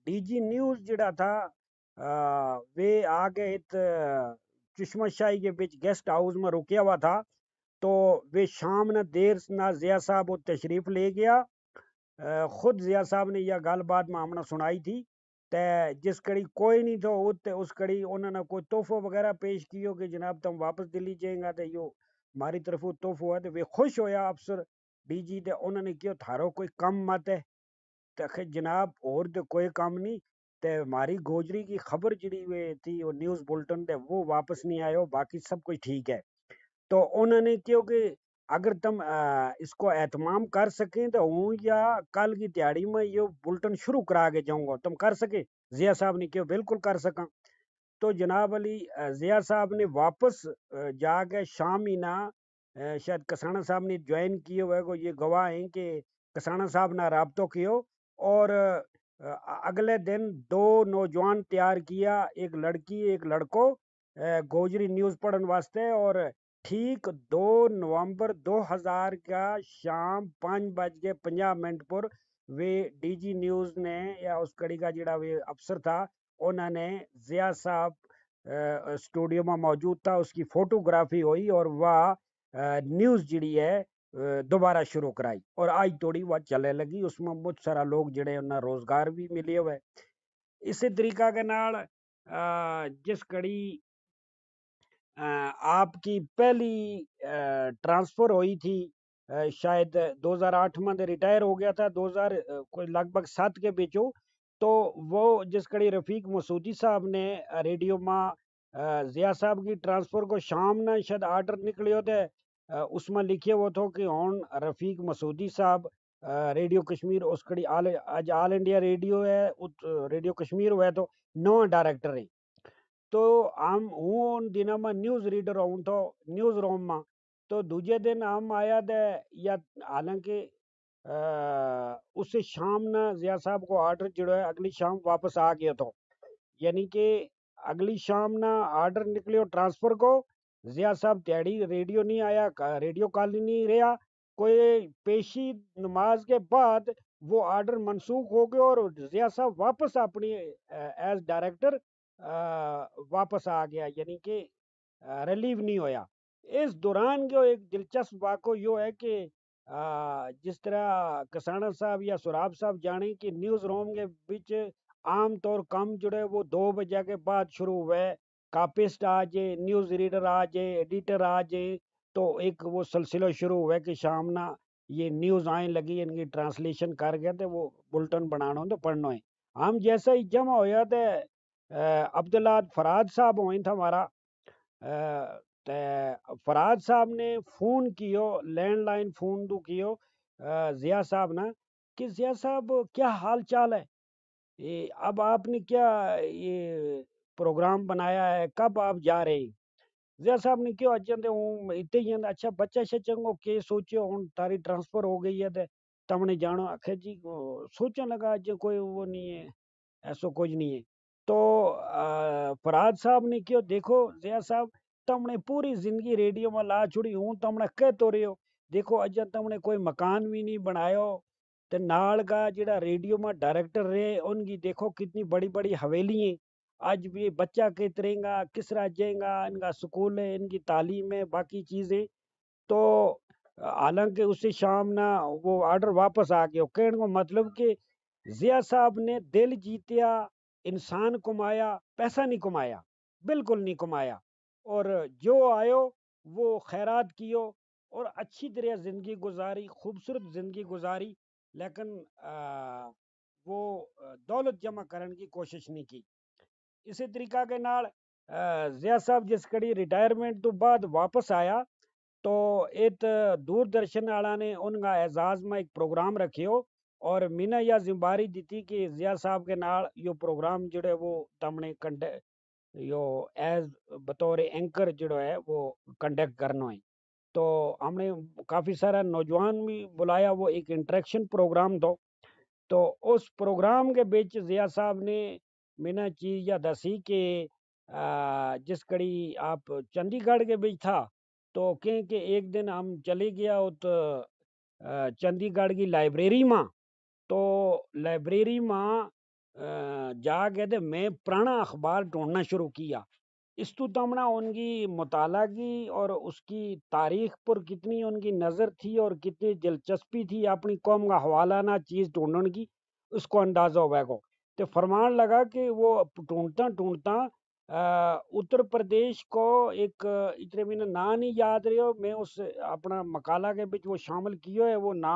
डी न्यूज़ जड़ा था आ, वे आगे इत चश्मशाही के बीच गेस्ट हाउस में रुकिया हुआ था तो वे शाम ने देर ना जिया साहब वो तशरीफ़ ले गया आ, खुद जिया साहब ने यह गलबात में सुनाई थी ते जिस कड़ी कोई नहीं तो उतने उस कड़ी उन्होंने कोई तोहफो वगैरह पेश कियो कि जनाब तुम वापस दिल्ली जाएगा तो यो हमारी तरफ तोहफो है तो वे खुश होया अफसर डी जी तो उन्होंने कहो थारो कोई कम मत है तखे जनाब और तो कोई काम नहीं ते हमारी गोजरी की खबर जड़ी हुई थी वो न्यूज़ बुलेटिन ते वो वापस नहीं आयो बाकी सब कुछ ठीक है तो उन्होंने क्योंकि अगर तुम इसको एहतमाम कर सकें तो हूँ या कल की दिहाड़ी में ये बुलेटिन शुरू करा के जाऊँगा तुम कर सके जिया साहब ने क्यों बिल्कुल कर सका तो जनाब अली जिया साहब ने वापस जा जाके शाम ही ना शायद कसाना साहब ने ज्वाइन किए हुए को ये गवाह हैं कि कसाना साहब ना रबतो कियो और अगले दिन दो नौजवान तैयार किया एक लड़की एक लड़को गोजरी न्यूज़ पढ़ने वास्ते और ठीक दो नवंबर 2000 का शाम पाँच बज के पंजा मिनट पर वे डीजी न्यूज़ ने या उस कड़ी का जोड़ा वे अफसर था उन्होंने जिया साहब स्टूडियो में मौजूद था उसकी फोटोग्राफी हुई और वह न्यूज़ जीडी है दोबारा शुरू कराई और आज थोड़ी वह चलने लगी उसमें बहुत सारा लोग जड़े उन्हें रोजगार भी मिले हुए इसी तरीका के नाल जिस कड़ी आपकी पहली ट्रांसफर हुई थी शायद 2008 में तो रिटायर हो गया था 2000 कोई लगभग सात के बीचों तो वो जिस कड़ी रफीक मसूदी साहब ने रेडियो में जिया साहब की ट्रांसफर को शाम ने शायद आर्डर निकले होते उसमें लिखे वो थो तो कि ऑन रफीक मसूदी साहब रेडियो कश्मीर कड़ी आल आज ऑल इंडिया रेडियो है उत, रेडियो कश्मीर हुआ तो नौ डायरेक्टर है तो हम हूँ उन दिनों में न्यूज़ रीडर हूँ तो न्यूज़ रोम में तो दूजे दिन हम आया दे या हालांकि उससे शाम ना जिया साहब को आर्डर जुड़ो है अगली शाम वापस आ गया तो यानी कि अगली शाम ना आर्डर निकलियो ट्रांसफ़र को जिया साहब तैयारी रेडियो नहीं आया रेडियो कॉल नहीं रहा कोई पेशी नमाज के बाद वो आर्डर मनसूख हो गया और जिया साहब वापस अपनी एज डायरेक्टर वापस आ गया यानी कि रिलीव नहीं होया इस दौरान जो एक दिलचस्प वाको यो है कि जिस तरह कसाना साहब या सुराब साहब जाने कि न्यूज़ रूम के बीच आम तौर कम जुड़े वो दो बजे के बाद शुरू हुए कापिस्ट आ जाए न्यूज़ रीडर आ जाए एडिटर आ जाए तो एक वो सिलसिला शुरू हुआ कि शाम ना ये न्यूज़ आए लगी इनकी ट्रांसलेशन कर गया तो वो बुलेटिन बनाना तो पढ़ना है हम जैसा ही जमा होया तो अब्दुल्ला फराज साहब हो था हमारा फराज साहब ने फ़ोन कियो लैंडलाइन फ़ोन तो कियो ज़िया साहब ना कि ज़िया साहब क्या हाल चाल है ये अब आपने क्या ये प्रोग्राम बनाया है कब आप जा रहे जया साहब ने क्यों अचंदे हूँ इतने ही अच्छा बच्चा शचंगो के सोचे हूँ तारी ट्रांसफर हो गई है ते तमने जानो आखिर जी सोचने लगा अज कोई वो नहीं है ऐसा कुछ नहीं है तो फराज साहब ने क्यों देखो जया साहब तमने पूरी जिंदगी रेडियो में ला छुड़ी हूँ तमने कह तो रहे हो देखो अज तमने कोई मकान भी नहीं बनायो तो नाल का जो रेडियो में डायरेक्टर रहे उनकी देखो कितनी बड़ी बड़ी हवेली है आज भी बच्चा कित रहेगा किस जाएगा इनका स्कूल है इनकी तालीम है बाकी चीज़ें तो हालांकि उसे शाम ना वो आर्डर वापस आ गया कहने को मतलब कि जिया साहब ने दिल जीतिया इंसान कमाया पैसा नहीं कमाया बिल्कुल नहीं कमाया और जो आयो वो खैरात कियो और अच्छी तरह ज़िंदगी गुजारी खूबसूरत ज़िंदगी गुजारी लेकिन आ, वो दौलत जमा करने की कोशिश नहीं की इस तरीका के नाल जिया साहब जिस कड़ी रिटायरमेंट तो बाद वापस आया तो एक दूरदर्शन वाला ने उनका एजाज में एक प्रोग्राम रखियो और मीना या जिम्मेवारी दी कि जिया साहब के नाल यो प्रोग्राम जोड़े वो तमने कंड यो एज बतौर एंकर जो है वो कंडक्ट करना है तो हमने काफ़ी सारा नौजवान भी बुलाया वो एक इंट्रैक्शन प्रोग्राम दो तो उस प्रोग्राम के बीच जिया साहब ने बिना चीज या दसी के जिस कड़ी आप चंडीगढ़ के बीच था तो कहें कि एक दिन हम चले गया उत चंडीगढ़ की लाइब्रेरी माँ तो लाइब्रेरी माँ जा गए थे मैं पुराना अखबार ढूंढना शुरू किया इस तो तमना उनकी मुताला की और उसकी तारीख पर कितनी उनकी नज़र थी और कितनी दिलचस्पी थी अपनी कौम का हवालाना चीज़ ढूंढने की उसको अंदाज़ा हुआ तो फरमान लगा कि वो टूटता टूटता उत्तर प्रदेश को एक इतने मैंने ना नहीं याद रहे हो मैं उस अपना मकाला के बीच वो शामिल किया है वो ना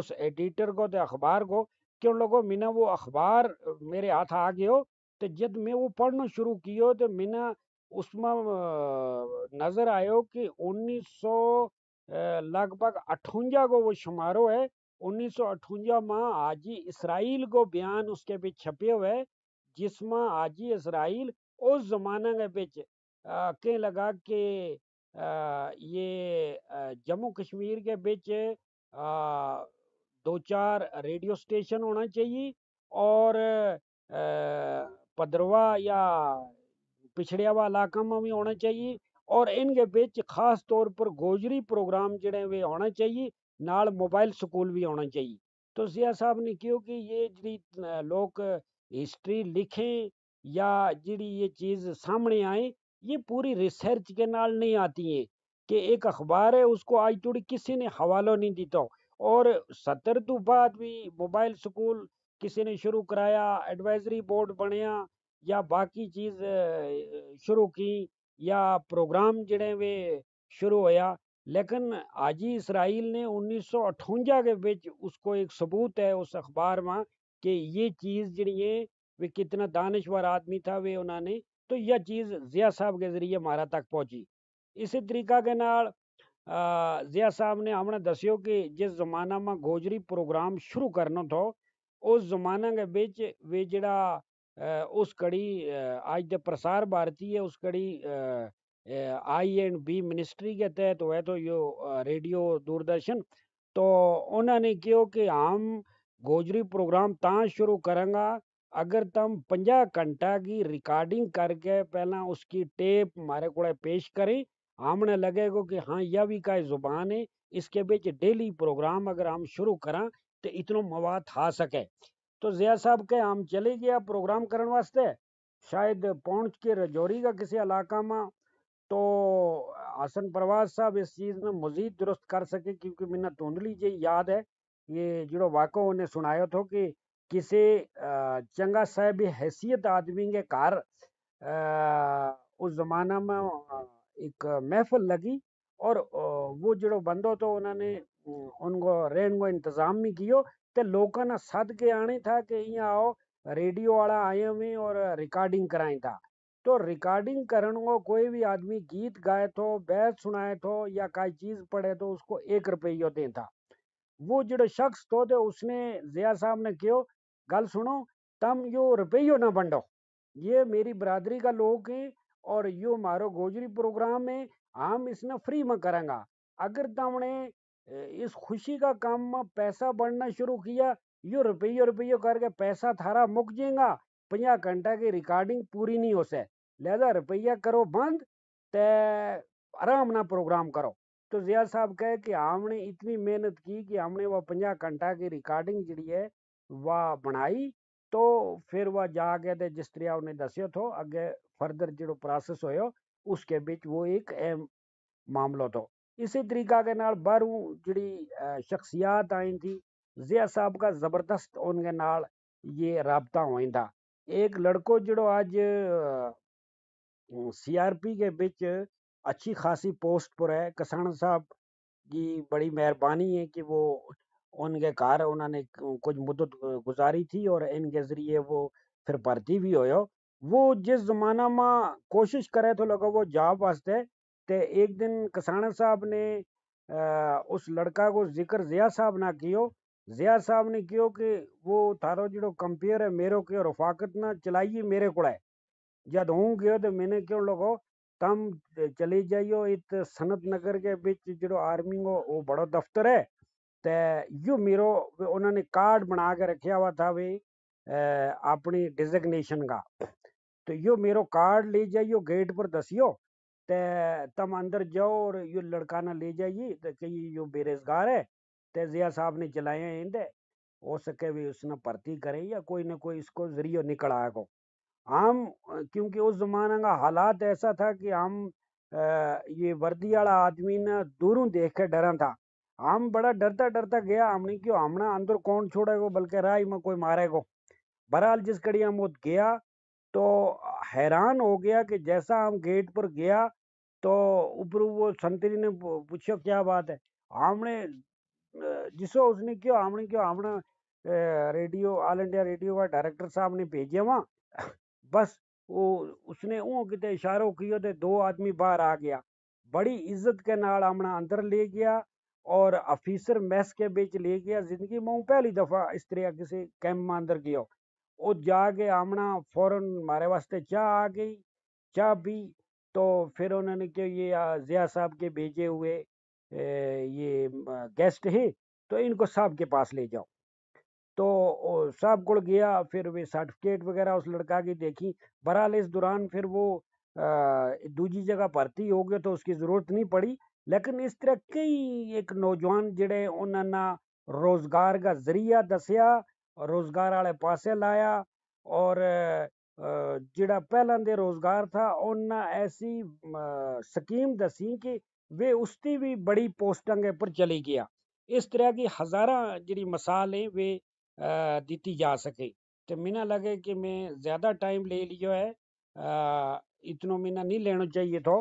उस एडिटर को तो अखबार को क्यों लोगों मैंने वो अखबार मेरे हाथ आ गयो तो जब मैं वो पढ़ना शुरू किया तो मैंने उसमें नज़र आयो कि उन्नीस सौ लगभग अठवंजा को वो शुमारो है 1958 માં આજી ઇઝરાયલ કો બિયાન ઉસકે પે છપે ہوئے جسમાં આજી ઇઝરાયલ ઉસ જમાના કે પે કે લગા કે યે જમ્મુ કાશ્મીર કે وچ 2-4 રેડિયો સ્ટેશન હોના જોઈએ ઓર પદરવા يا પછડયાવા લાકમ ઓમે હોના જોઈએ ઓર ઇન કે وچ ખાસ તોર પર ગોજરી પ્રોગ્રામ જેડે વે હોના જોઈએ नाल मोबाइल स्कूल भी आना चाहिए तो जिया साहब ने क्यों कि ये जी लोग हिस्ट्री लिखें या जी ये चीज़ सामने आए ये पूरी रिसर्च के नाल नहीं आती है कि एक अखबार है उसको आज थोड़ी किसी ने हवाला नहीं दिता और सत्तर तो बाद भी मोबाइल स्कूल किसी ने शुरू कराया एडवाइजरी बोर्ड बनया या बाकी चीज़ शुरू की या प्रोग्राम जड़े वे शुरू होया लेकिन आजी इसराइल ने उन्नीस सौ अठवंजा के बिच उसको एक सबूत है उस अखबार में कि ये चीज़ जी है वे कितना दानश्वर आदमी था वे उन्होंने तो यह चीज़ जिया साहब के जरिए मारा तक पहुँची इसी तरीका के नाल जिया साहब ने हमने दस्यो कि जिस जमाना में गोजरी प्रोग्राम शुरू करना था उस जमाना के बिच वे जड़ा उस कड़ी आज दे प्रसार भारती है उस कड़ी आई एंड बी मिनिस्ट्री के तहत हुए तो यो रेडियो दूरदर्शन तो उन्होंने कहो कि हम गोजरी प्रोग्राम ता शुरू करेंगे अगर तुम पंजा घंटा की रिकॉर्डिंग करके पहला उसकी टेप हमारे को पेश करें हमने लगेगा कि हाँ यह भी का जुबान है इसके बीच डेली प्रोग्राम अगर हम शुरू करा तो इतनो मवाद आ सके तो जिया साहब के हम चले गया प्रोग्राम करने वास्ते शायद पहुंच के रजौरी का किसी इलाका में तो हसन परवाज साहब इस चीज़ में मज़ीद दुरुस्त कर सके क्योंकि मैंने तो धुंधली जी याद है ये जो वाको उन्हें सुनाया था कि किसी चंगा साहब हैसियत आदमी के घर उस ज़माना में एक महफल लगी और वो जो बंदो तो उन्होंने उनको रहन को इंतज़ाम भी किया तो लोगों ने सद के आने था कि यहाँ आओ रेडियो वाला आए हुए और रिकॉर्डिंग कराए था तो रिकॉर्डिंग करण को कोई भी आदमी गीत गाए तो बैस सुनाए तो या काई चीज़ पढ़े तो उसको एक रुपयो दे था वो जो शख्स तो थे उसने जिया साहब ने कहो गल सुनो तम यो रुपयो ना बंडो ये मेरी बरादरी का लोग है और यो मारो गोजरी प्रोग्राम है हम इसने फ्री में करेंगे अगर तमने इस खुशी का काम में पैसा बढ़ना शुरू किया यो रुपये रुपये करके पैसा थारा मुक जाएगा पंजा घंटा की रिकॉर्डिंग पूरी नहीं हो सै लिहाजा रुपया करो बंद ते आराम ना प्रोग्राम करो तो जिया साहब कहे कि हमने इतनी मेहनत की कि हमने वह पंजा घंटा की रिकॉर्डिंग जी है वह बनाई तो फिर वह जाके तो जिस तरह उन्हें दस्यो तो अगे फर्दर जो प्रोसेस हो उसके बीच वो एक अहम मामलो तो इसी तरीका के नाल बारू जी शख्सियात आई थी जिया साहब का ज़बरदस्त उनके नाल ये रबता था एक लड़को जो अज सीआरपी के बिच अच्छी खासी पोस्ट पर है कसण साहब की बड़ी मेहरबानी है कि वो उनके कार उन्होंने कुछ मुदत गुजारी थी और इनके जरिए वो फिर भर्ती भी हो वो जिस जमाना में कोशिश करे तो लगा वो जॉब वास्ते ते एक दिन कसाणा साहब ने आ, उस लड़का को जिक्र जिया साहब ना कियो जिया साहब ने कियो कि वो थारो जो कंपेयर है मेरे के और रफाकत ना चलाइए मेरे को है जद हूँ गयो तो मैंने क्यों लगो तम चले जाइयो इत सनत नगर के बीच जो आर्मी को वो बड़ो दफ्तर है ते यू मेरो उन्होंने कार्ड बना के रखा हुआ था भाई अपनी डिजिग्नेशन का तो यो मेरो कार्ड ले जाइयो गेट पर दसियो ते तम अंदर जाओ और यो लड़का ना ले जाइए तो कही यो बेरोजगार है ते जिया साहब ने चलाए इंदे हो सके भी उसने भर्ती करे या कोई ना कोई इसको जरियो निकल आएगा हम क्योंकि उस जमाने का हालात ऐसा था कि हम ये वर्दी वाला आदमी ने दूरों देख के डरा था हम बड़ा डरता डरता गया हमने क्यों हमने अंदर कौन छोड़ेगा बल्कि राय में कोई मारेगा बहरहाल जिस कड़ी हम वो गया तो हैरान हो गया कि जैसा हम गेट पर गया तो ऊपर वो संतरी ने पूछो क्या बात है हमने जिसो उसने क्यों हमने क्यों हमने रेडियो ऑल इंडिया रेडियो का डायरेक्टर साहब ने भेजे वहाँ बस वो उसने ऊँ कि इशारों की तो दो आदमी बाहर आ गया बड़ी इज्जत के नाल अपना अंदर ले गया और ऑफिसर मैस के बीच ले गया जिंदगी में पहली दफ़ा इस तरह किसी कैंप में अंदर गया वो जाके आमना फौरन मारे वास्ते चाह आ गई चाह भी तो फिर उन्होंने क्यों ये ज़िया साहब के भेजे हुए ए, ये गेस्ट हैं तो इनको साहब के पास ले जाओ तो साहबगुड़ गया फिर वे सर्टिफिकेट वगैरह उस लड़का की देखी बहरहाल इस दौरान फिर वो दूजी जगह भर्ती हो गए तो उसकी ज़रूरत नहीं पड़ी लेकिन इस तरह कई एक नौजवान जड़े उन्होंने रोजगार का जरिया दसिया रोज़गार ਰੋਜ਼ਗਾਰ पास लाया और ਔਰ पहला दे रोजगार था उन्हें ऐसी स्कीम दसी कि वे उसकी भी बड़ी पोस्टिंग पर चली गया इस तरह की हज़ारा जी मिसाल है वे दी जा सके तो ਮੈਨੂੰ लगे कि मैं ज़्यादा टाइम ले लियो है आ, इतनो महीना नहीं लेना चाहिए तो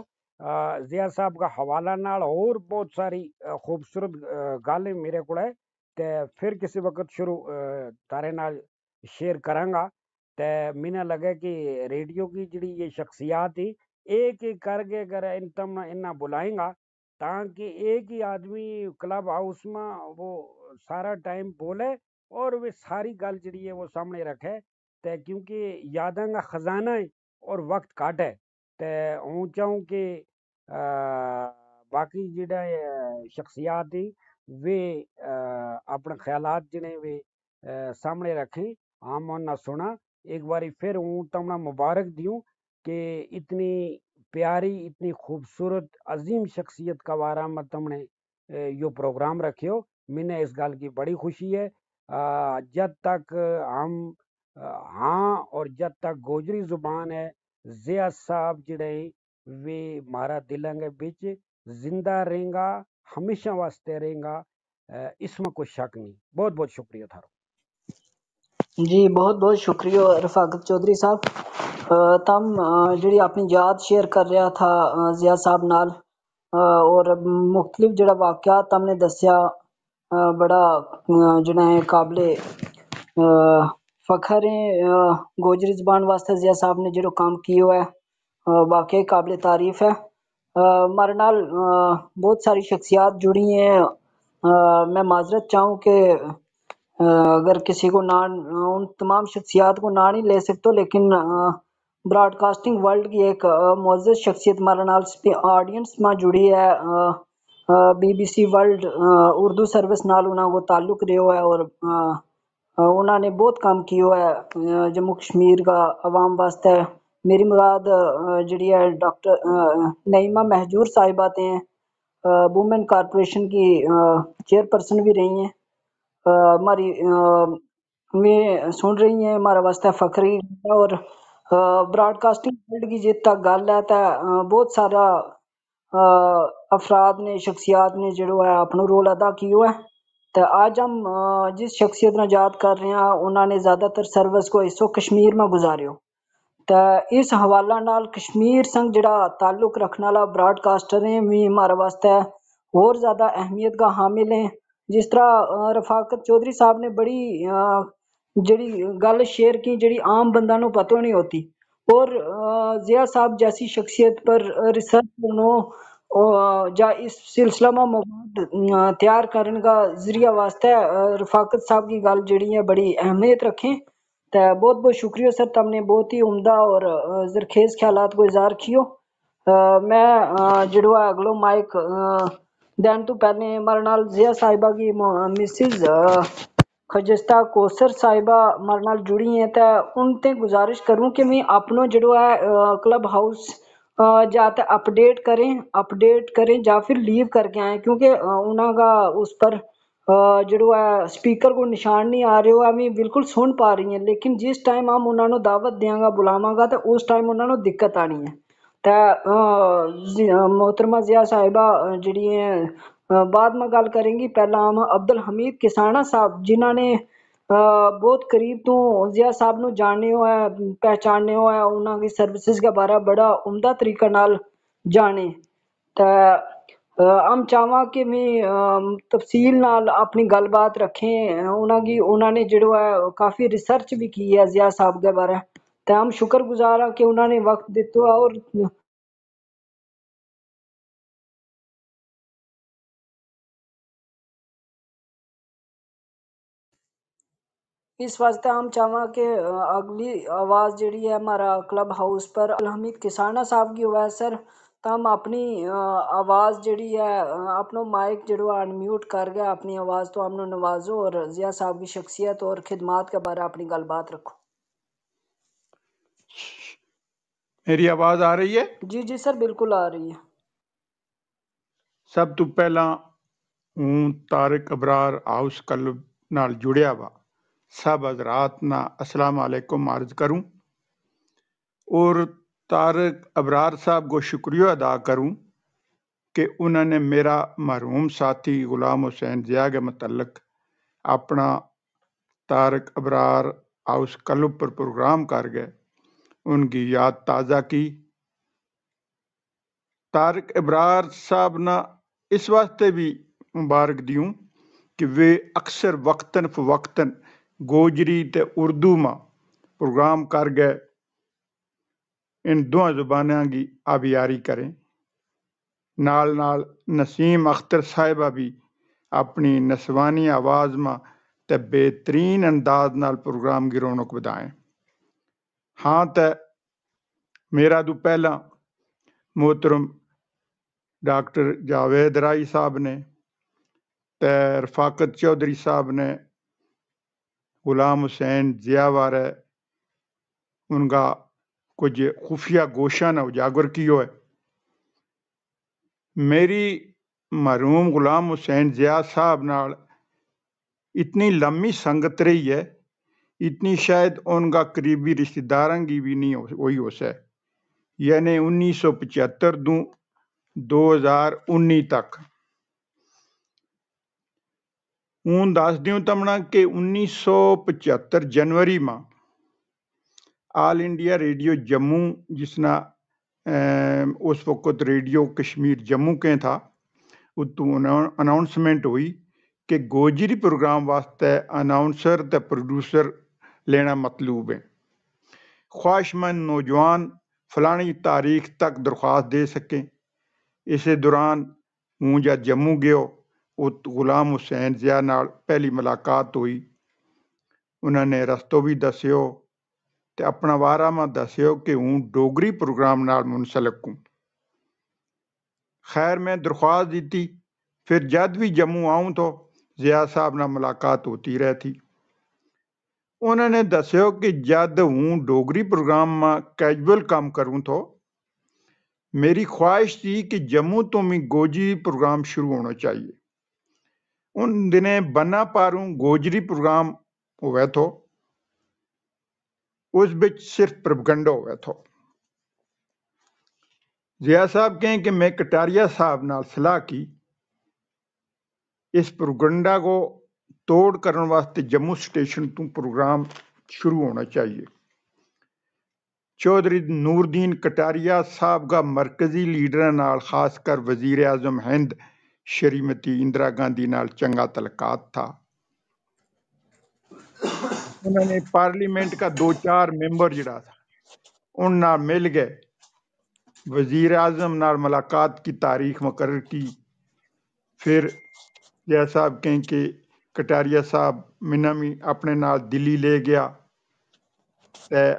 जिया साहब का हवाला नाल और बहुत सारी खूबसूरत गल मेरे को है तो फिर किसी वक्त शुरू तारे नाल शेयर करांगा तो मैंने लगे कि रेडियो की जी ये शख्सियात ही एक एक करके अगर इन तम इन्ना बुलाएंगा ताकि एक ही आदमी क्लब हाउस में वो सारा टाइम बोले और वे सारी गल जी है वो सामने रखे तो क्योंकि यादों का खजाना है और वक्त घट है तो हूँ चाहूँ कि बाकी जोड़ा शख्सियात है वे अपने ख्याल जिन्हें वे सामने रखें आम ना सुना एक बारी फिर हूँ तमना मुबारक दूँ कि इतनी प्यारी इतनी खूबसूरत अजीम शख्सियत का बारा मत तमने यो प्रोग्राम रखियो मैंने इस गल की बड़ी खुशी है जब तक हम हाँ और जब तक गोजरी जुबान है जिया साहब जड़े वे मारा दिलां बिच जिंदा रहेगा हमेशा वास्ते रहेगा इसमें कोई शक नहीं बहुत बहुत शुक्रिया थारो जी बहुत बहुत शुक्रिया रफाकत चौधरी साहब तम जी अपनी याद शेयर कर रहा था जिया साहब नाल और मुख्तलिफ जो वाकया तमने दसिया बड़ा जना है काबले अ फखर है गोजरी जबान वास्ते जिया साहब ने जो काम कियो है वाकई काबिल तारीफ है अ नाल बहुत सारी शख्सियत जुड़ी हैं अ मैं माजरत चाहूँ कि अ, अगर किसी को ना उन तमाम शख्सियात को ना नहीं ले सकते लेकिन ब्रॉडकास्टिंग वर्ल्ड की एक अ, मुअज़्ज़ज़ शख्सियत मारे नाल ऑडियंस में जुड़ी है अ, बीबीसी वर्ल्ड उर्दू सर्विस नाल ਉਹਨਾਂ वो ताल्लुक ਰਿਹਾ है और उन्होंने बहुत काम किया है जम्मू कश्मीर का आवाम वास्त मेरी मुराद जी है डॉक्टर नईमा महजूर साहिब आते हैं वूमेन कॉरपोरेशन की चेयरपर्सन भी रही हैं हमारी में सुन रही हैं हमारे वास्ता फखरी और ब्रॉडकास्टिंग वर्ल्ड की जितना गल है तो बहुत सारा अफराद ने शख्सियात ने जो है अपना रोल अदा कयो आहे त आज हम जिस शख्सियत ने याद कर रहे हैं उन्होंने ज़्यादातर सर्विस को हिस्सो कश्मीर में गुज़ारियो तो इस हवाला नाल कश्मीर संघ जहिड़ा ताल्लुक़ रखने वाला ब्रॉडकास्टर ब्राडकास्टरें भी हमारे वास्ते और ज़्यादा अहमियत का हामिल हैं जिस तरह रफाकत चौधरी साहब ने बड़ी जड़ी गल शेयर की ਜਿਹੜੀ आम बंदा ਨੂੰ नहीं होती और जिया साहब जैसी शख्सियत पर रिसर्च करनो जा इस सिलसिला में मवाद तैयार करने का जरिया वास्ते रफाकत साहब की गल जी है बड़ी अहमियत रखें तो बहुत बहुत शुक्रिया सर तमने बहुत ही उम्दा और जरखेज ख्याल को इजहार कियो मैं जो अगलो माइक देने तो पहले मेरे नाल जिया साहिबा की मिसिज खजस्ता कोसर साहिबा हमारे नाल जुड़ी हैं तो उनते गुजारिश करूँ कि मैं अपनों जो है क्लब हाउस या तो अपडेट करें अपडेट करें या फिर लीव करके आए क्योंकि उनका उस पर जो है स्पीकर को निशान नहीं आ रहे हो मैं बिल्कुल सुन पा रही हैं लेकिन जिस टाइम हम उन्होंने दावत देंगे बुलावगा तो उस टाइम उन्होंने दिक्कत आनी है तो मोहतरमा जिया साहिबा जी ਬਾਅਦ ਮੈਂ ਗੱਲ ਕਰਾਂਗੀ पहला ਆਮ ਅਬਦੁਲ ਹਮੀਦ ਕਿਸਾਨਾ ਸਾਹਿਬ ਜਿਨ੍ਹਾਂ ਨੇ ਬਹੁਤ ਕਰੀਬ ਤੋਂ ਜ਼ਿਆ ਸਾਹਿਬ ਨੂੰ ਜਾਣਨੇ ਹੋ ਹੈ ਪਹਿਚਾਨਨੇ ਹੋ ਹੈ ਉਹਨਾਂ ਦੀ ਸਰਵਿਸਿਜ਼ ਦਾ ਬਾਰੇ ਬੜਾ ਉਮਦਾ ਤਰੀਕਾ ਨਾਲ ਜਾਣੇ ਤਾਂ ਅਮ ਚਾਹਾਂ ਕਿ ਮੈਂ ਤਫਸੀਲ ਨਾਲ ਆਪਣੀ ਗੱਲਬਾਤ ਰੱਖੇ ਉਹਨਾਂ ਦੀ ਉਹਨਾਂ ਨੇ ਜਿਹੜਾ ਹੈ ਕਾਫੀ ਰਿਸਰਚ ਵੀ ਕੀਤੀ ਹੈ ਜ਼ਿਆ ਸਾਹਿਬ ਦੇ ਬਾਰੇ ਤਾਂ ਅਮ ਸ਼ੁਕਰਗੁਜ਼ਾਰ ਹਾਂ ਕਿ ਉਹਨਾਂ ਨੇ ਵਕਤ ਦਿੱਤਾ ਔਰ इस वास्ते हम चाहवा के अगली आवाज जड़ी है हमारा क्लब हाउस पर अलहमीद किसाना साह्ब गी होऐ सर तो हम अपनी आवाज जड़ी है अपनो माइक जो अनम्यूट कर गया अपनी आवाज तो अमन नवाजो और जिया साहब की शख्सियत और खिदमात के बारे अपनी गलबात रखो मेरी आवाज आ रही है जी जी सर बिल्कुल आ रही है सब तो पहला ਹੂੰ ਤਾਰਿਕ ਅਬਰਾਰ ਹਾਊਸ ਕਲਬ ਨਾਲ ਜੁੜਿਆ ਵਾ सब हजरात ना असलकुम अर्ज करूँ और तारक अबरार साहब को शुक्रिया अदा करूँ कि उन्होंने मेरा महरूम साथी ग़ुलाम हुसैन जिया के मतलक़ अपना तारक अबरार हाउस क्लब पर प्रोग्राम कर गए उनकी याद ताज़ा की तारक अबरार साहब न इस वास्ते भी मुबारक दूँ कि वे अक्सर वक्ता फ़वक्ता गोजरी ते उर्दू में प्रोग्राम कर गए इन दोनों जुबानों की आबियारी करें नाल नाल नसीम अख्तर साहिबा भी अपनी नसवानी आवाज़ में ते बेहतरीन अंदाज नाल प्रोग्राम की रौनक बधाएं हाँ तो मेरा तो पहला मोहतरम डॉक्टर जावेद राई साहब ने ते रफाकत चौधरी साहब ने गुलाम हुसैन जियावार उनका कुछ खुफिया गोशा ने उजागर किया है मेरी मरूम गुलाम हुसैन जिया साहब न इतनी लम्मी संगत रही है इतनी शायद उनका करीबी रिश्तेदार की भी नहीं वही हो सै यानी उन्नीस सौ पचहत्तर दो हज़ार उन्नीस तक હું ਦੱਸ ਦਿਉ તમને ਕਿ 1975 ਜਨਵਰੀ जनवरी ਆਲ ਇੰਡੀਆ ਰੇਡੀਓ ਜੰਮੂ ਜਿਸਨਾ ਉਸ ਵਕਤ ਰੇਡੀਓ ਕਸ਼ਮੀਰ ਜੰਮੂ ਕੇ ਥਾ ਉਹ ਉਤੋਂ ਅਨਾਉਂਸਮੈਂਟ ਹੋਈ ਕਿ ਗੋਜਰੀ ਪ੍ਰੋਗਰਾਮ ਵਾਸਤੇ ਅਨਾਉਂਸਰ ਤੇ ਪ੍ਰੋਡਿਊਸਰ ਲੈਣਾ ਮਤਲੂਬ ਹੈ ਖੁਆਇਸ਼ਮੰਦ ਨੌਜਵਾਨ ਫਲਾਣੀ ਤਾਰੀਖ ਤੱਕ ਦਰਖਾਸਤ ਦੇ ਸਕੇ ਇਸੇ ਦੌਰਾਨ ਹੂੰ ਜਾਂ ਜੰਮੂ ਗਿਓ उत गुलाम हुसैन जिया न पहली मुलाकात हुई उन्होंने रस्तों भी दस्यो तो अपना वारा मैं दस्यो कि हूँ डोगरी प्रोग्राम ਨਾਲ ਮੁਨਸਲਕ खैर मैं दरख्वास्त दी फिर जब भी जम्मू आऊँ तो ज़िया साहब न मुलाकात होती रहती उन्होंने दस्यो कि जद हूँ डोगरी प्रोग्राम में कैजुअल काम करूँ तो मेरी ख्वाहिश थी कि जम्मू तो भी गोजी प्रोग्राम शुरू होना चाहिए उन दिनें बना पारूं गोजरी प्रोग्राम हुए थो उस बिच सिर्फ प्रपगंडो हुए थो जिया साहब कहें कि मैं कटारिया साहब नाल सलाह की इस प्रोगंडा को तोड़ करने वास्ते जम्मू स्टेशन तू प्रोग्राम शुरू होना चाहिए चौधरी नूरदीन कटारिया साहब का मरकजी लीडर खासकर वजीर आजम हिंद श्रीमती इंदिरा गांधी नाल चंगा तलकात था उन्होंने पार्लीमेंट का दो चार मेंबर जिड़ा था उन नाल मिल गए वजीर आजम नाल मुलाकात की तारीख मुकर की फिर जय साहब कहें कि कटारिया साहब मिना भी अपने नाल दिल्ली ले गया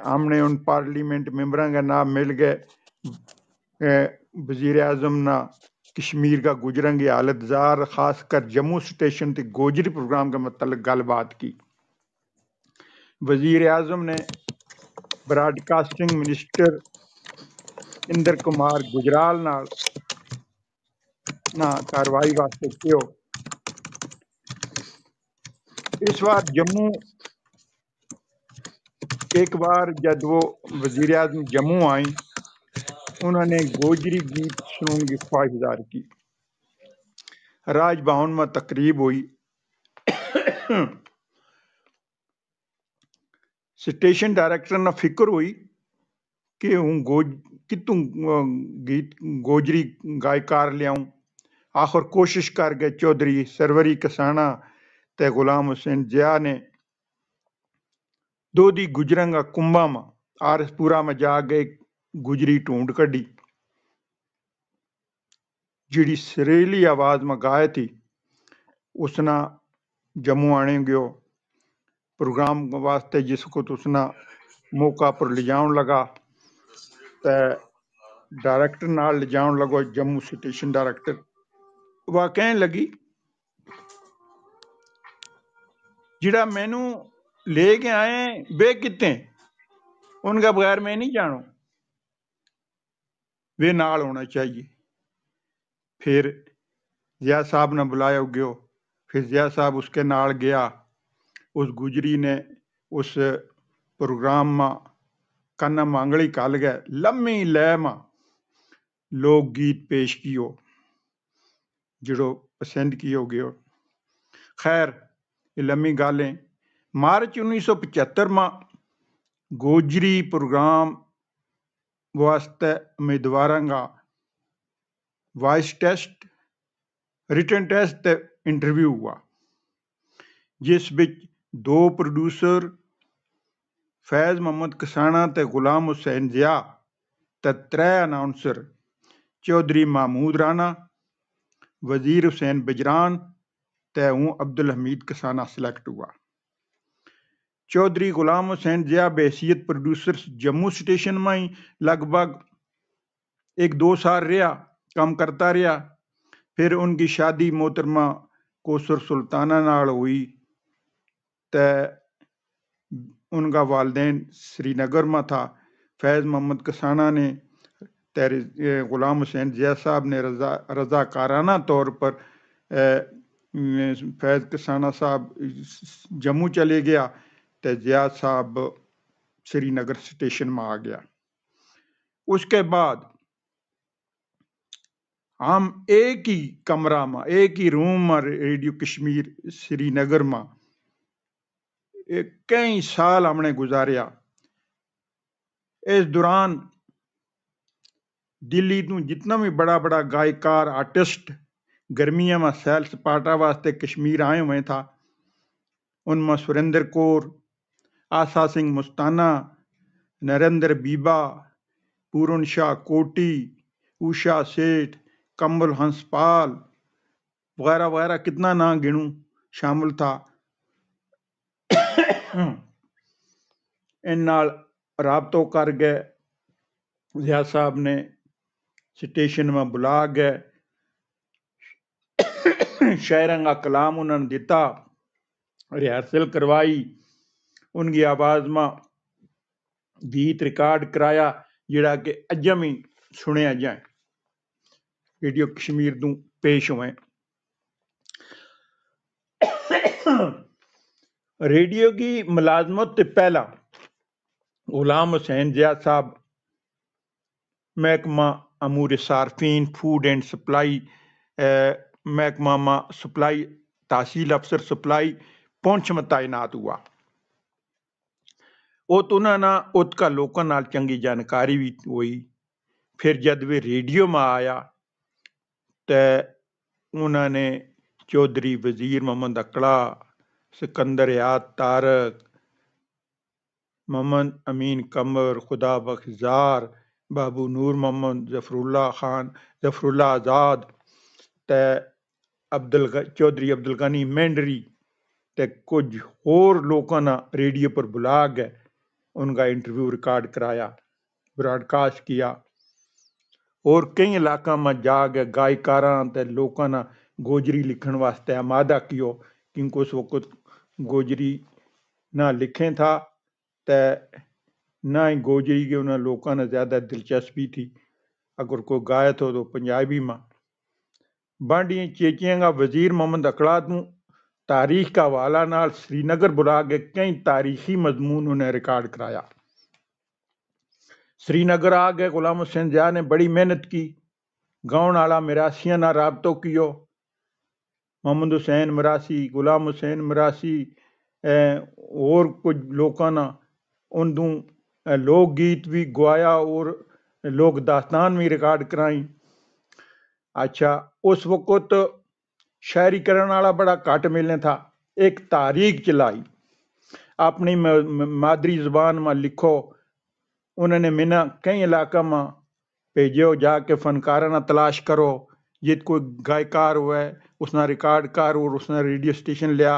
हमने उन पार्लीमेंट मेंबर का नाम मिल गए वजीर आजम ना कश्मीर का ਗੁਜਰਾਂਗੇ ਹਾਲਤਜ਼ਾਰ जार खासकर जम्मू स्टेशन ਤੇ गोजरी प्रोग्राम के मतलब गलबात की वजीर आजम ने ब्रॉडकास्टिंग मिनिस्टर इंदर कुमार गुजराल ना, ना कार्रवाई वास्ते क्यों इस बार जम्मू एक बार जब वो वजीर आजम जम्मू आई उन्होंने गोजरी गीत शून्य ख्वाहिदार की राजभवन में तकरीब हुई स्टेशन डायरेक्टर ने फिक्र हुई कि हूँ गोज कि तू गीत गोजरी गायकार लियाऊं आखिर कोशिश कर गए चौधरी सरवरी कसाना ते गुलाम हुसैन जया ने दो दी गुजरंगा कुंभा में आरसपुरा में जा गए गुजरी ढूंढ कड़ी ਜਿਹੜੀ ਸੁਰੀਲੀ ਆਵਾਜ਼ માં ગાય હતી ਉਸના ਜਮਵਾਣੇ ਗਿਓ ਪ੍ਰੋਗਰਾਮ ਵਾਸਤੇ ਜਿਸ ਕੋ ਤੁਸਨਾ ਮੌਕਾ ਪਰ ਲਿਜਾਉਣ ਲਗਾ ਤੇ ਡਾਇਰੈਕਟਰ ਨਾਲ ਲਿਜਾਉਣ ਲਗੋ ਜੰਮੂ ਸਟੇਸ਼ਨ ਡਾਇਰੈਕਟਰ ਵਾ ਕਹਿਣ ਲੱਗੀ ਜਿਹੜਾ ਮੈਨੂੰ ਲੈ ਕੇ ਆਏ ਵੇ ਕਿਤੇ उनका बगैर मैं नहीं जानो वे नाल होना चाहिए ਫਿਰ ਜ਼ਿਆ ਸਾਹਿਬ ਨੇ ਬੁਲਾਇਆ ਉਗਿਓ ਫਿਰ ਜ਼ਿਆ ਸਾਹਿਬ ਉਸਕੇ ਨਾਲ ਗਿਆ ਉਸ ਗੁਜਰੀ ਨੇ ਉਸ ਪ੍ਰੋਗਰਾਮ ਮਾ ਕੰਨ ਮੰਗਲੀ ਕੱਲ ਗਏ ਲੰਮੀ ਲਹਿ ਮਾ ਲੋਕ ਗੀਤ ਪੇਸ਼ ਕੀਓ ਜਿਹੜੋ ਪਸੰਦ ਕੀਓ ਗਿਓ ਖੈਰ ਇਹ ਲੰਮੀ ਗਾਲੇ ਮਾਰਚ 1975 ਮਾ ਗੋਜਰੀ ਪ੍ਰੋਗਰਾਮ ਵਾਸਤੇ ਉਮੀਦਵਾਰਾਂ ਦਾ वॉइस टेस्ट रिटन टेस्ट ते इंटरव्यू हुआ ਜਿਸ ਵਿੱਚ ਦੋ ਪ੍ਰੋਡਿਊਸਰ ਫੈਜ਼ ਮੁਹੰਮਦ ਕਸਾਣਾ ਤੇ ਗੁਲਾਮ ਹੁਸੈਨ ਜ਼ਿਆ ਤੇ ਤਰੇ ਅਨਾਉਂਸਰ ਚੌਧਰੀ ਮਾਹਮੂਦ ਰਾਣਾ ਵਜ਼ੀਰ ਹੁਸੈਨ ਬਜਰਾਨ ਤੇ ਹੂੰ ਅਬਦੁਲ ਹਮੀਦ ਕਸਾਣਾ ਸਿਲੈਕਟ हुआ चौधरी गुलाम हुसैन जिया बहसीत प्रोड्यूसर जम्मू स्टेशन में ही लगभग एक दो साल रहा काम करता रहा फिर उनकी शादी मोहतरमा कोसुर सुल्ताना नाल हुई ते उनका वालदेन श्रीनगर में था फैज़ मोहम्मद कसाना ने तेरे ग़ुलाम हुसैन जिया साहब ने रजा रजाकाराना तौर पर फैज़ कसाना साहब जम्मू चले गया तो जिया साहब श्रीनगर स्टेशन में आ गया उसके बाद एक ही कमरा આમ એકી કમરામાં એકી રૂમમાં रेडियो कश्मीर श्रीनगर એ कई साल हमने गुजारिया इस दौरान दिल्ली तू जितना भी बड़ा बड़ा गायकार आर्टिस्ट गर्मियों में सैल सपाटा वास्ते कश्मीर आए हुए था उनमें सुरेंद्र कौर आशा सिंह मुस्ताना नरेंद्र बीबा पूरन शाह कोटी उषा सेठ कंबल हंसपाल वगैरह वगैरह कितना ना गिणू शामिल था इन नाल रबतों कर गए लिया साहब ने स्टेशन में बुला गए शायरों का कलाम उन्होंने दिता रिहर्सल करवाई उनकी आवाज में गीत रिकॉर्ड कराया जड़ा कि अजम ही सुने जाए रेडियो कश्मीर दू पेश हुए रेडियो की मुलाजमत से पहला गुलाम हुसैन जिया साहब महकमा अमूर सार्फिन फूड एंड सप्लाई महकमा मा सप्लाई तहसील अफसर सप्लाई पहुंच में तैनात हुआ उत उन्होंने उत लोगों चंकी जानकारी भी हुई फिर जब वे रेडियो में आया ਤੇ ਉਹਨਾਂ चौधरी वजीर मोहम्मद ਮੁਹੰਮਦ सिकंदर याद तारक मोहम्मद अमीन कमर खुदा बख्जार बाबू नूर मोहम्मद जफरुल्ला खान जफरुल्ला आज़ाद ते अब्दुल चौधरी अब्दुल गनी मेंडरी ते कुछ होर लोगों ने रेडियो पर बुला गए उनका इंटरव्यू रिकॉर्ड कराया ब्रॉडकास्ट किया ਹੋਰ कई ਇਲਾਕਾਂ ਮਾ ਜਾਗ ਗਾਇਕਾਰਾਂ ਤੇ ਲੋਕਾਂ ਨਾਲ ਗੋਜਰੀ ਲਿਖਣ ਵਾਸਤੇ ਆਮਾਦਾ ਕੀਓ ਕਿਉਂਕਿ ਉਸ ਵਕਤ ਗੋਜਰੀ ਨਾ ਲਿखे था ते ना ही गोजरी के उन लोगों ने ज़्यादा दिलचस्पी थी अगर कोई गाए तो तो पंजाबी में बांडिए चेचियाँ का वजीर मोहम्मद अकड़ात नू तारीख का वाला नाल श्रीनगर बुला के कई तारीखी मजमून उन्हें रिकॉर्ड कराया श्रीनगर आ गए गुलाम हुसैन जहा ने बड़ी मेहनत की गाँव वाला मरासिया ना रबतो कियो मोहम्मद हुसैन मरासी गुलाम हुसैन मरासी और कुछ लोगों ना उनदू लोक गीत भी गवाया और लोक दास्तान भी रिकॉर्ड कराई अच्छा उस वक्त शायरी करने वाला बड़ा घट मिलने था एक तारीख चलाई अपनी मादरी जबान में लिखो उन्होंने मिना कई इलाका में भेजो जाके फनकार तलाश करो जित कोई गायकार हुआ है रिकॉर्ड कर और उसने रेडियो स्टेशन लिया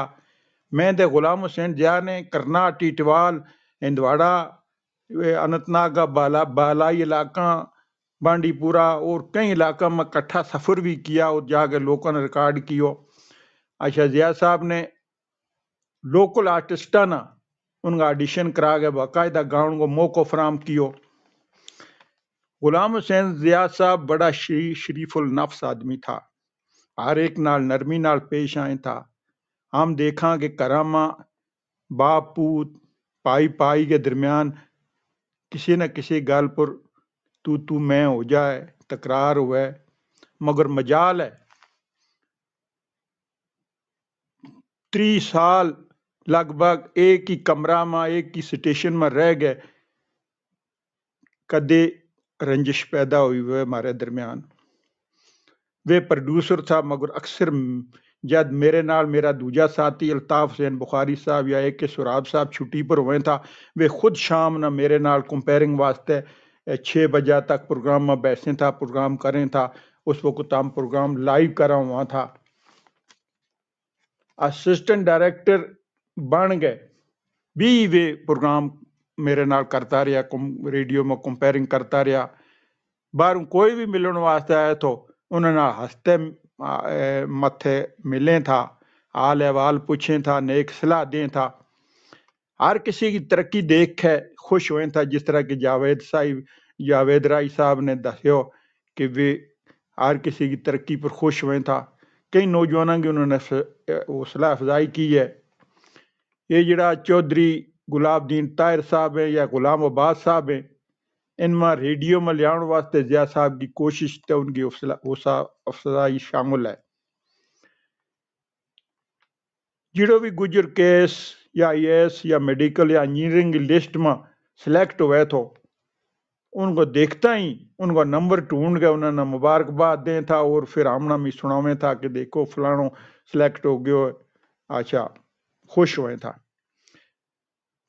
मैं दे गुलाम हुसैन जिया ने करना टीटवाल हिंदवाड़ा अनंतनाग का बाला बालाई इलाका बांडीपुरा और कई इलाका में इकट्ठा सफ़र भी किया और जाके लोगों ने रिकॉर्ड किया अच्छा जिया साहब ने लोकल आर्टिस्टा ना उनका ऑडिशन करा के बाकायदा गाउन को मौको फराम कियो गुलाम हुसैन जिया साहब बड़ा श्री शरीफुल नफ्स आदमी था हर एक नाल नरमी नाल पेश आए था हम देखा कि करामा बाप पूत पाई पाई के दरमियान किसी न किसी गल पर तू तू मैं हो जाए तकरार हो मगर मजाल है त्री साल लगभग एक ही कमरा में एक ही स्टेशन में रह गए कदे रंजिश पैदा हुई हुई हमारे दरमियान वे प्रोड्यूसर था मगर अक्सर जब मेरे नाल मेरा दूजा साथी अल्ताफ हुसैन बुखारी साहब या ए के सुराब साहब छुट्टी पर हुए था वे खुद शाम ना मेरे नाल कंपेयरिंग वास्ते छः बजे तक प्रोग्राम में बैठे था प्रोग्राम करें था उस वक्त तो हम प्रोग्राम लाइव करा हुआ था असिस्टेंट डायरेक्टर बन गए भी वे प्रोग्राम मेरे नाल करता रहा कुम रेडियो में कंपेयरिंग करता रहा बारू कोई भी मिलने वास्ते आया तो उन्होंने ਹਸਤੇ मथे मिले था आल अहवाल पूछें था नेक सलाह दें था हर किसी की तरक्की देख है खुश हुए था जिस तरह के जावेद साहिब जावेद राय साहब ने दस्यो कि वे हर किसी की तरक्की पर खुश हुए था कई नौजवानों की उन्होंने सलाह अफजाई की है ये जड़ा चौधरी गुलाब दीन ताहिर साहब हैं या गुलाम अब्बास साहब हैं इन मां रेडियो में लियाण वास्ते जिया साहब की कोशिश तो उनकी अफसराई शामिल है जो भी गुजर केस या आई एस या मेडिकल या इंजीनियरिंग लिस्ट में सिलेक्ट हुए थो उनको देखता ही उनका नंबर ढूंढ के उन्होंने मुबारकबाद दें था और फिर आमना भी सुनावे था कि देखो फलानो सिलेक्ट हो गयो अच्छा खुश होया था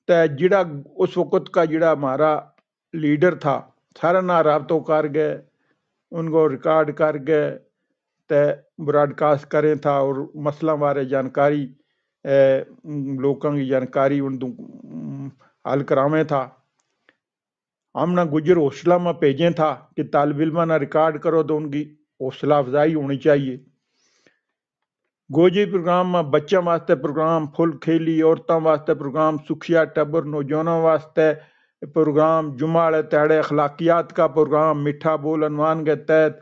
तो जोड़ा उस वक्त का जोड़ा हमारा लीडर था सारा ना रबतों कर गए उनको रिकॉर्ड कर गए तो ब्रॉडकास्ट करें था और मसलों बारे जानकारी लोगों की जानकारी उन हल करावें था हमने गुजर हौसला में भेजें था कि तालब इलमा ना रिकॉर्ड करो तो उनकी हौसला अफजाई होनी चाहिए गोजी प्रोग्राम बच्चों वास्ते प्रोग्राम फुल खेली औरतों वास्ते प्रोग्राम सुखिया टब्बर नौजवानों वास्ते प्रोग्राम जुमा तहड़े अखलाकियात का प्रोग्राम मिठा बोल अनुमान के तहत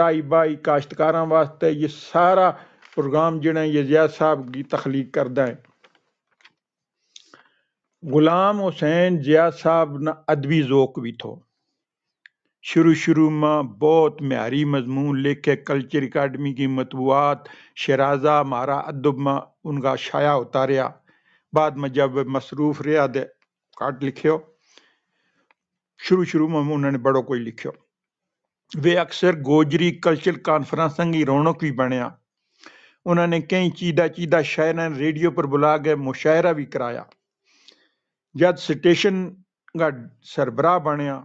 राई बाई काश्तकार वास्ते ये सारा प्रोग्राम जिन्हें ये जियाद साहब की तखलीक करता है गुलाम हुसैन जिया साहब ना अदबी जोक भी थो शुरू शुरू में बहुत म्यारी मजमून लिख कल्चर अकाडमी की मतबूआत शराजा मारा अदब में उनका शाया होता रहा बाद में जब मसरूफ रहा तो घट लिखियो शुरू शुरू में उन्होंने बड़ो कोई लिखियो वे अक्सर गोजरी कल्चर कॉन्फ्रेंस की रौनक भी बनया उन्होंने कई चीदा चीदा शायर रेडियो पर बुला के मुशायरा भी कराया जब स्टेशन का सरबराह बनया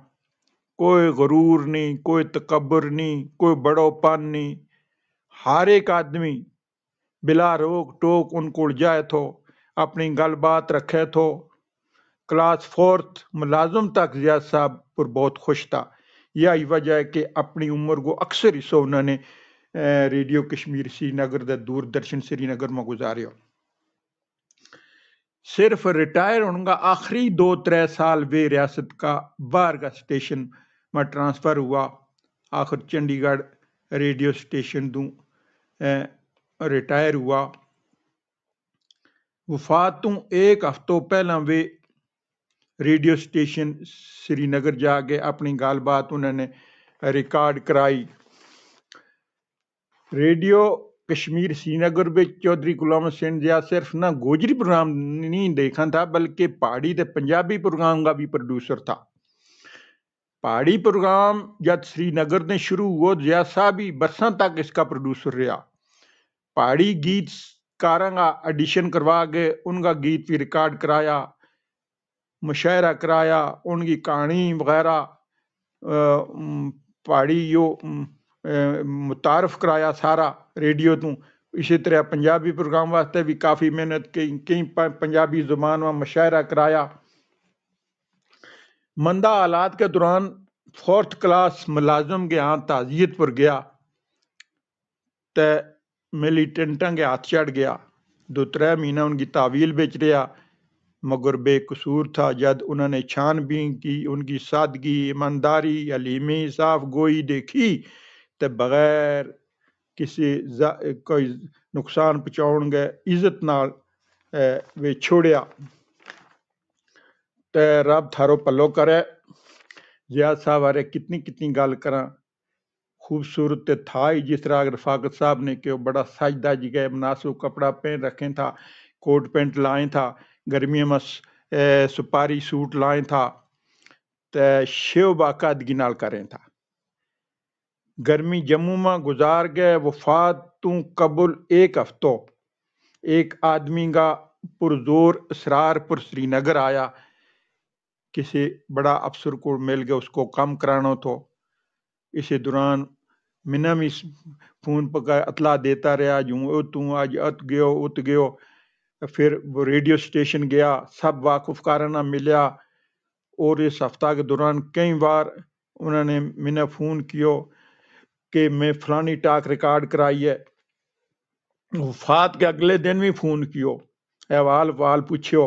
कोई गरूर नहीं कोई तकबर नहीं कोई बड़ोपन नहीं हर एक आदमी बिला रोक टोक उनको जाए तो अपनी गलबात रखे तो क्लास फोर्थ मुलाजम तक जिया साहब पर बहुत खुश था यही वजह है कि अपनी उम्र को अक्सर ही उन्होंने रेडियो कश्मीर श्रीनगर दूरदर्शन श्रीनगर में गुजारे सिर्फ रिटायर होने का आखिरी दो त्रै साल वे रियासत का बाहर का स्टेशन में ट्रांसफ़र हुआ आखिर चंडीगढ़ रेडियो स्टेशन तू रिटायर हुआ वफात तू एक हफ्तों पहला वे रेडियो स्टेशन श्रीनगर जाके अपनी गलबात उन्होंने रिकॉर्ड कराई रेडियो कश्मीर श्रीनगर ਵਿੱਚ चौधरी गुलाम ਹੁਸੈਨ ਜਿਆ सिर्फ ना गोजरी प्रोग्राम नहीं देखा था बल्कि पहाड़ी ਤੇ पंजाबी प्रोग्राम का भी प्रोड्यूसर था पहाड़ी प्रोग्राम जब श्रीनगर में शुरू हुआ जया साहब ही बरसों तक इसका प्रोड्यूसर रहा पहाड़ी गीत कारा का एडिशन करवा के उनका गीत भी रिकॉर्ड कराया मुशायरा कराया उनकी कहानी वगैरह पहाड़ी यो मुतारफ कराया सारा रेडियो तू इसी तरह पंजाबी प्रोग्राम वास्ते भी काफ़ी मेहनत कई कई पंजाबी जुबान व मुशायरा कराया मंदा हालात के दौरान फोर्थ क्लास मुलाजम के यहाँ ताजियत पर गया ते मिलीटेंटा के हाथ चढ़ गया दो त्रै महीना उनकी तावील बेच रहा मगर बेकसूर था जब उन्होंने छानबीन की उनकी सादगी ईमानदारी अलीमी साफ गोई देखी ਤੇ ਬਗੈਰ ਕਿਸੇ कोई नुकसान ਪਹੁੰਚਾਉਣਗੇ ਇੱਜ਼ਤ ਨਾਲ ਵੇ ਛੋੜਿਆ ਤੇ ਰੱਬ ਥਾਰੋ ਪੱਲੋ ਕਰੇ ਜਿਆ ਸਾਹਿਬ ਆਰੇ कितनी ਕਿਤਨੀ ਗੱਲ ਕਰਾਂ खूबसूरत तो था ही जिस तरह रफाकत साहब ने कि बड़ा साजदा जी गए मुनासिब कपड़ा पहन रखे था कोट पेंट लाए था गर्मियों में सुपारी सूट लाए था तो शेव बाकादगी करें था गर्मी जम्मू में गुजार गए वफात तू कबुल एक हफ्तों एक आदमी का पुरजोर इसरार पुर श्रीनगर आया किसी बड़ा अफसर को मिल गया उसको कम कराना तो इसी दौरान मिनम इस फोन पर अतला देता रहा जूँ तू आज अत गयो उत गयो फिर वो रेडियो स्टेशन गया सब वाकुफ वाकफकाराना मिलया और इस हफ्ता के दौरान कई बार उन्होंने मिना फ़ोन किया कि मैं फलानी टाक रिकॉर्ड कराई है वफात के अगले दिन भी फोन कियो अहवाल वाल पूछो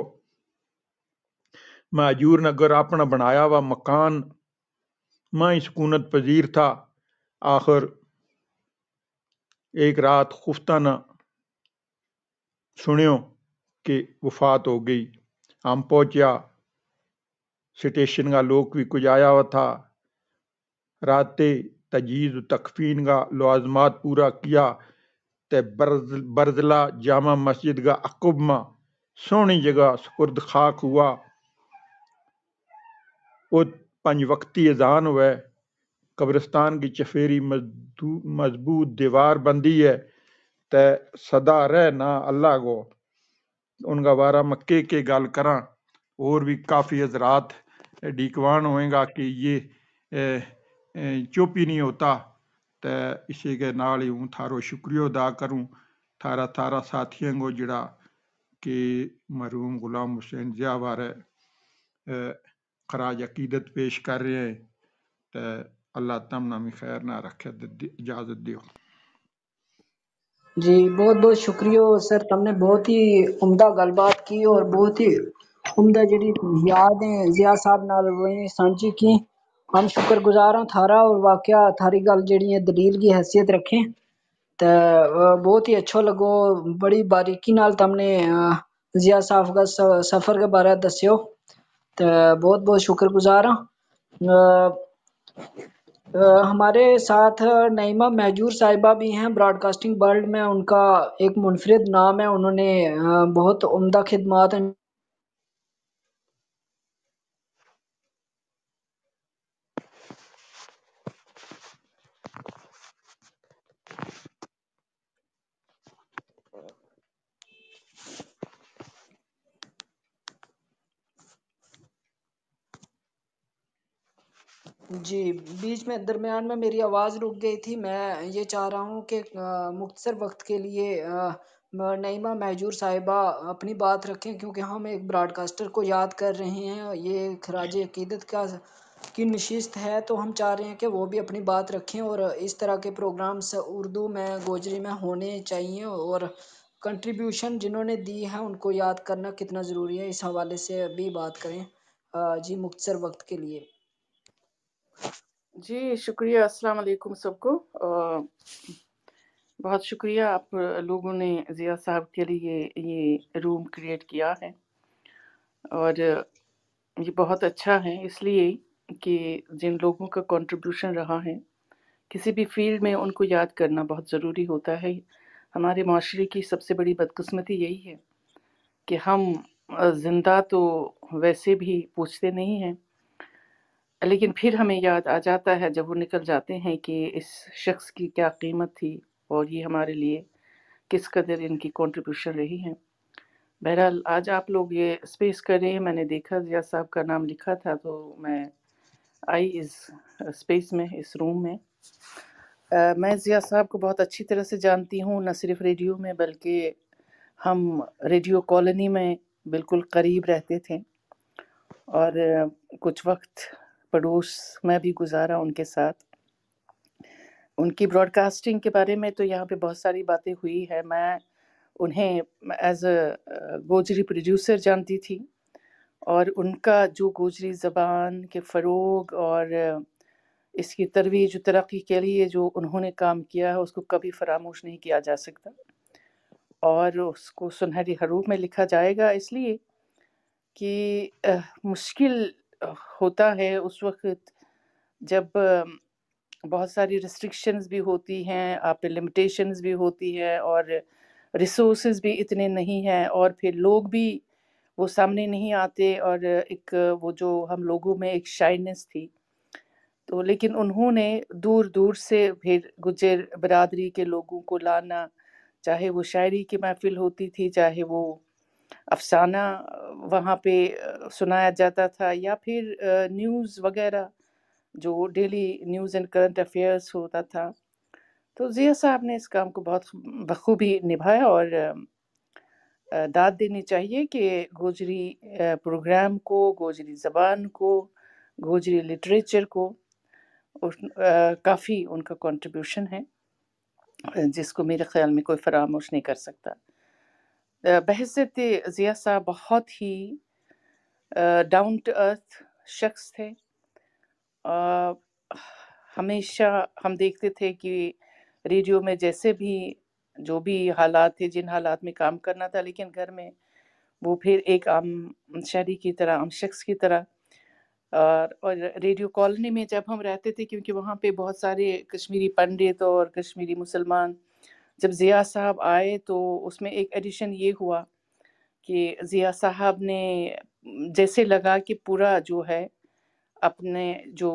मैं हजूर नगर अपना बनाया हुआ मकान मैं ही पजीर था आखिर एक रात खुफ्ता न सुनियो कि वफात हो गई हम पहुंचा स्टेशन का लोग भी कुछ आया हुआ था रात तजीज़ तकफीन गा लवाजमात पूरा किया ते बरजला जामा मस्जिद का अकुबमा सोहनी जगह सुपुरद खाक हुआ पंज वक्ती अजान हुए कब्रिस्तान की चफेरी मजबूत दीवार बंदी है ते सदा रह ना अल्लाह को उनका बारा मक्के के गल करा और भी काफ़ी हजरात डीकवान होएगा कि ये ए, चुप ही नहीं होता तो इसी के नाल ही हूँ थारो शुक्रिया अदा करूँ थारा थारा साथियों को जड़ा कि मरहूम गुलाम हुसैन जहा बारे खराज अकीदत पेश कर रहे हैं तो अल्लाह तम नामी खैर ना रखे इजाज़त दियो जी बहुत बहुत शुक्रिया सर तुमने बहुत ही उम्दा गलबात की और बहुत ही उम्दा जी यादें जिया साहब नाल सांझी की हम शुक्र गुजार हूँ थारा और वाक्य थारी गल जी दलील की हैसियत रखें तो बहुत ही अच्छो लगो बड़ी बारीकी नाल तमने जिया साहब का सफर के बारे दस्यो ते बहुत बहुत गुजार आं हमारे साथ नईमा महजूर साहिबा भी हैं ब्रॉडकास्टिंग वर्ल्ड में उनका एक मुनफरद नाम है उन्होंने बहुत उम्दा खिदमात जी बीच में दरमियान में मेरी आवाज़ रुक गई थी मैं ये चाह रहा हूँ कि मुख्तर वक्त के लिए नईमा महजूर साहिबा अपनी बात रखें क्योंकि हम एक ब्रॉडकास्टर को याद कर रहे हैं ये खराज अकीदत का की नशस्त है तो हम चाह रहे हैं कि वो भी अपनी बात रखें और इस तरह के प्रोग्राम्स उर्दू में गोजरी में होने चाहिए और कंट्रीब्यूशन जिन्होंने दी है उनको याद करना कितना ज़रूरी है इस हवाले से भी बात करें जी मुख्तर वक्त के लिए जी शुक्रिया अस्सलाम वालेकुम सबको बहुत शुक्रिया आप लोगों ने ज़िया साहब के लिए ये रूम क्रिएट किया है और ये बहुत अच्छा है इसलिए कि जिन लोगों का कंट्रीब्यूशन रहा है किसी भी फील्ड में उनको याद करना बहुत ज़रूरी होता है हमारे माशरे की सबसे बड़ी बदकस्मती यही है कि हम ज़िंदा तो वैसे भी पूछते नहीं हैं लेकिन फिर हमें याद आ जाता है जब वो निकल जाते हैं कि इस शख्स की क्या कीमत थी और ये हमारे लिए किस कदर इनकी कंट्रीब्यूशन रही है बहरहाल आज आप लोग ये स्पेस कर रहे हैं मैंने देखा जिया साहब का नाम लिखा था तो मैं आई इस स्पेस में इस रूम में आ, मैं जिया साहब को बहुत अच्छी तरह से जानती हूँ न सिर्फ रेडियो में बल्कि हम रेडियो कॉलोनी में बिल्कुल करीब रहते थे और कुछ वक्त पड़ोस में भी गुजारा उनके साथ उनकी ब्रॉडकास्टिंग के बारे में तो यहाँ पे बहुत सारी बातें हुई है मैं उन्हें एज अ गोजरी प्रोड्यूसर जानती थी और उनका जो गोजरी ज़बान के फ़रोग और इसकी तरवीज तरक्की के लिए जो उन्होंने काम किया है उसको कभी फरामोश नहीं किया जा सकता और उसको सुनहरी हरूफ में लिखा जाएगा इसलिए कि मुश्किल होता है उस वक्त जब बहुत सारी रिस्ट्रिक्शंस भी होती हैं आप पे लिमिटेशंस भी होती है और रिसोर्स भी इतने नहीं हैं और फिर लोग भी वो सामने नहीं आते और एक वो जो हम लोगों में एक शाइनेस थी तो लेकिन उन्होंने दूर दूर से फिर गुजर बरादरी के लोगों को लाना चाहे वो शायरी की महफिल होती थी चाहे वो अफसाना वहाँ पे सुनाया जाता था या फिर न्यूज़ वगैरह जो daily news and current affairs होता था तो ज़िया साहब ने इस काम को बहुत बखूबी निभाया और दाद देनी चाहिए कि गोजरी प्रोग्राम को गोजरी ज़बान को गोजरी लिटरेचर को काफ़ी उनका कंट्रीब्यूशन है जिसको मेरे ख्याल में कोई फरामोश नहीं कर सकता बहसत ज़िया साहब बहुत ही डाउन टू अर्थ शख्स थे आ, हमेशा हम देखते थे कि रेडियो में जैसे भी जो भी हालात थे जिन हालात में काम करना था लेकिन घर में वो फिर एक आम शहरी की तरह आम शख्स की तरह और और रेडियो कॉलोनी में जब हम रहते थे क्योंकि वहाँ पे बहुत सारे कश्मीरी पंडित और कश्मीरी मुसलमान जब ज़िया साहब आए तो उसमें एक एडिशन ये हुआ कि ज़िया साहब ने जैसे लगा कि पूरा जो है अपने जो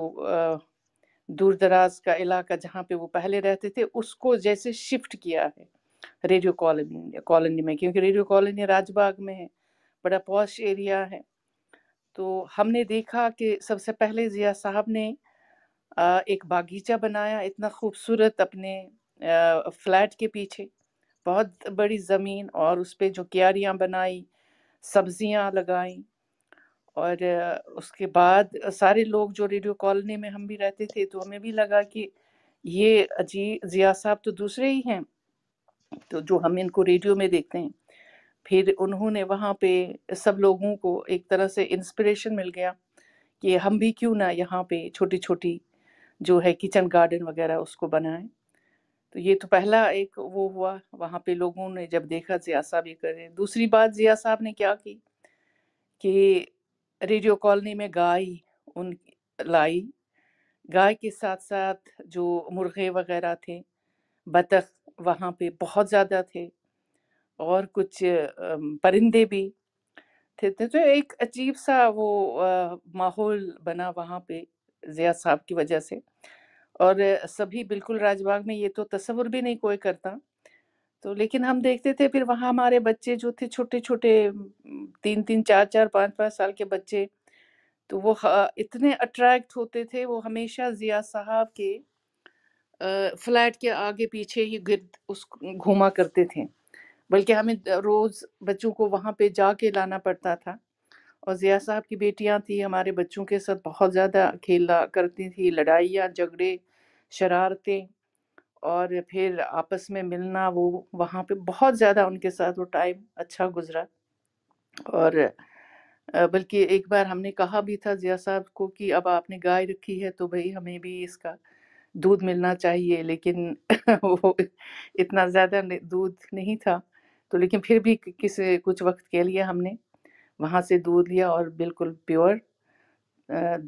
दूर दराज का इलाका जहाँ पे वो पहले रहते थे उसको जैसे शिफ्ट किया है रेडियो कॉलोनी कॉलोनी में क्योंकि रेडियो कॉलोनी राजबाग में है बड़ा पॉश एरिया है तो हमने देखा कि सबसे पहले ज़िया साहब ने एक बागीचा बनाया इतना खूबसूरत अपने फ्लैट के पीछे बहुत बड़ी ज़मीन और उस पर जो क्यारियाँ बनाई सब्जियाँ लगाई और उसके बाद सारे लोग जो रेडियो कॉलोनी में हम भी रहते थे तो हमें भी लगा कि ये अजी ज़िया साहब तो दूसरे ही हैं तो जो हम इनको रेडियो में देखते हैं फिर उन्होंने वहाँ पे सब लोगों को एक तरह से इंस्पिरेशन मिल गया कि हम भी क्यों ना यहाँ पे छोटी छोटी जो है किचन गार्डन वगैरह उसको बनाएं तो ये तो पहला एक वो हुआ वहाँ पे लोगों ने जब देखा जिया साहब ये कर रहे हैं दूसरी बात जिया साहब ने क्या की कि रेडियो कॉलोनी में गाय उन लाई गाय के साथ साथ जो मुर्गे वगैरह थे बतख वहाँ पे बहुत ज़्यादा थे और कुछ परिंदे भी थे तो, तो एक अजीब सा वो माहौल बना वहाँ पे ज़िया साहब की वजह से और सभी बिल्कुल राजबाग में ये तो तस्वुर भी नहीं कोई करता तो लेकिन हम देखते थे फिर वहाँ हमारे बच्चे जो थे छोटे छोटे तीन तीन चार चार पाँच पाँच साल के बच्चे तो वो इतने अट्रैक्ट होते थे वो हमेशा ज़िया साहब के फ्लैट के आगे पीछे ही गिर्द उस घूमा करते थे बल्कि हमें रोज़ बच्चों को वहाँ पे जाके लाना पड़ता था और ज़िया साहब की बेटियाँ थी हमारे बच्चों के साथ बहुत ज़्यादा खेला करती थी लड़ाइयाँ झगड़े शरारतें और फिर आपस में मिलना वो वहाँ पे बहुत ज़्यादा उनके साथ वो टाइम अच्छा गुजरा और बल्कि एक बार हमने कहा भी था जिया साहब को कि अब आपने गाय रखी है तो भाई हमें भी इसका दूध मिलना चाहिए लेकिन वो इतना ज़्यादा दूध नहीं था तो लेकिन फिर भी किसी कुछ वक्त के लिए हमने वहाँ से दूध लिया और बिल्कुल प्योर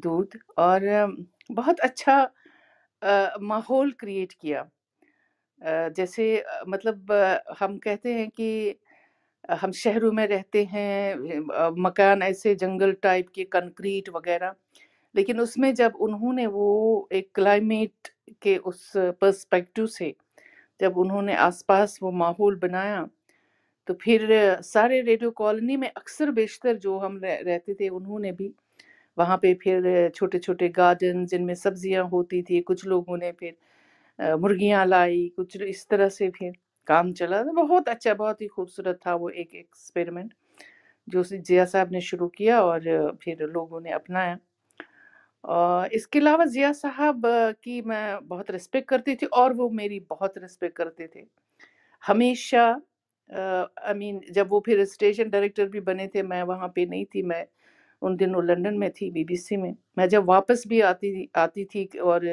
दूध और बहुत अच्छा माहौल क्रिएट किया जैसे मतलब हम कहते हैं कि हम शहरों में रहते हैं मकान ऐसे जंगल टाइप के कंक्रीट वगैरह लेकिन उसमें जब उन्होंने वो एक क्लाइमेट के उस पर्सपेक्टिव से जब उन्होंने आसपास वो माहौल बनाया तो फिर सारे रेडियो कॉलोनी में अक्सर बेशतर जो हम रहते थे उन्होंने भी वहाँ पे फिर छोटे छोटे गार्डन जिनमें सब्जियाँ होती थी कुछ लोगों ने फिर मुर्गियाँ लाई कुछ इस तरह से फिर काम चला तो बहुत अच्छा बहुत ही खूबसूरत था वो एक एक्सपेरिमेंट जो जिया साहब ने शुरू किया और फिर लोगों ने अपनाया और इसके अलावा जिया साहब की मैं बहुत रिस्पेक्ट करती थी और वो मेरी बहुत रिस्पेक्ट करते थे हमेशा आई मीन I mean, जब वो फिर स्टेशन डायरेक्टर भी बने थे मैं वहाँ पे नहीं थी मैं उन दिन वो लंदन में थी बीबीसी में मैं जब वापस भी आती आती थी और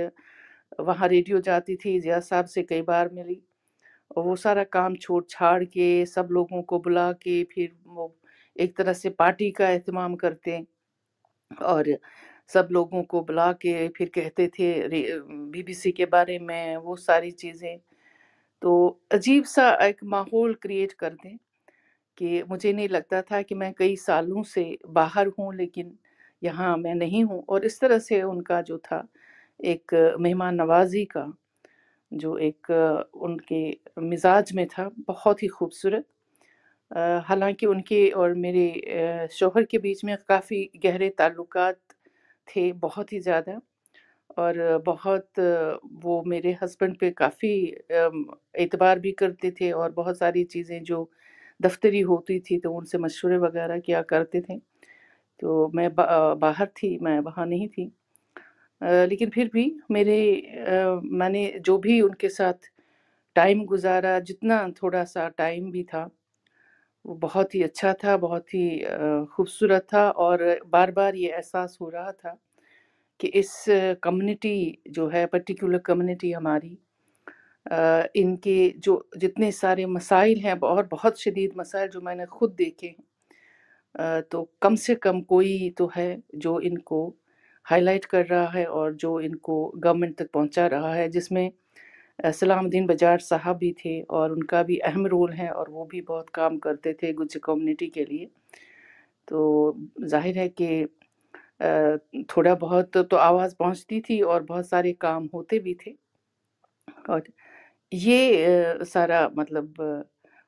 वहाँ रेडियो जाती थी जिया साहब से कई बार मिली और वो सारा काम छोड़ छाड़ के सब लोगों को बुला के फिर वो एक तरह से पार्टी का अहतमाम करते और सब लोगों को बुला के फिर कहते थे बीबीसी के बारे में वो सारी चीज़ें तो अजीब सा एक माहौल क्रिएट कर दें कि मुझे नहीं लगता था कि मैं कई सालों से बाहर हूँ लेकिन यहाँ मैं नहीं हूँ और इस तरह से उनका जो था एक मेहमान नवाजी का जो एक उनके मिजाज में था बहुत ही खूबसूरत हालांकि उनके और मेरे शोहर के बीच में काफ़ी गहरे ताल्लुक थे बहुत ही ज़्यादा और बहुत वो मेरे हस्बैंड पे काफ़ी एतबार भी करते थे और बहुत सारी चीज़ें जो दफ्तरी होती थी तो उनसे मशवरे वगैरह किया करते थे तो मैं बा, बाहर थी मैं वहाँ नहीं थी आ, लेकिन फिर भी मेरे आ, मैंने जो भी उनके साथ टाइम गुजारा जितना थोड़ा सा टाइम भी था वो बहुत ही अच्छा था बहुत ही खूबसूरत था और बार बार ये एहसास हो रहा था कि इस कम्युनिटी जो है पर्टिकुलर कम्युनिटी हमारी इनके जो जितने सारे मसाइल हैं और बहुत शदीद मसाइल जो मैंने ख़ुद देखे हैं तो कम से कम कोई तो है जो इनको हाईलाइट कर रहा है और जो इनको गवर्नमेंट तक पहुंचा रहा है जिसमें सलामुद्दीन बजाज साहब भी थे और उनका भी अहम रोल है और वो भी बहुत काम करते थे गुज्जर कम्युनिटी के लिए तो जाहिर है कि थोड़ा बहुत तो आवाज़ पहुंचती थी और बहुत सारे काम होते भी थे और ये सारा मतलब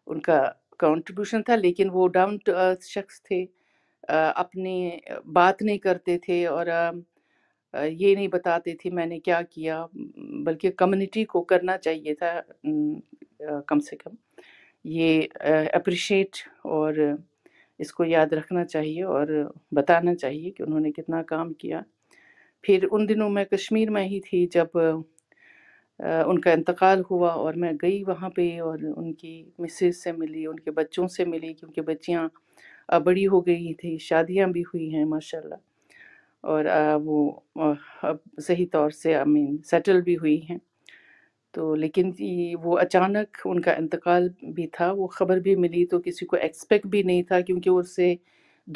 उनका कंट्रीब्यूशन था लेकिन वो डाउन टू अर्थ शख्स थे। अपने अपनी बात नहीं करते थे और ये नहीं बताते थे मैंने क्या किया बल्कि कम्युनिटी को करना चाहिए था कम से कम। ये अप्रिशिएट और इसको याद रखना चाहिए और बताना चाहिए कि उन्होंने कितना काम किया। फिर उन दिनों मैं कश्मीर में ही थी जब उनका इंतकाल हुआ और मैं गई वहाँ पे और उनकी मिसेज से मिली उनके बच्चों से मिली क्योंकि बच्चियाँ बड़ी हो गई थी शादियाँ भी हुई हैं माशाल्लाह और वो अब सही तौर से आई मीन सेटल भी हुई हैं तो लेकिन वो अचानक उनका इंतकाल भी था वो ख़बर भी मिली तो किसी को एक्सपेक्ट भी नहीं था क्योंकि उससे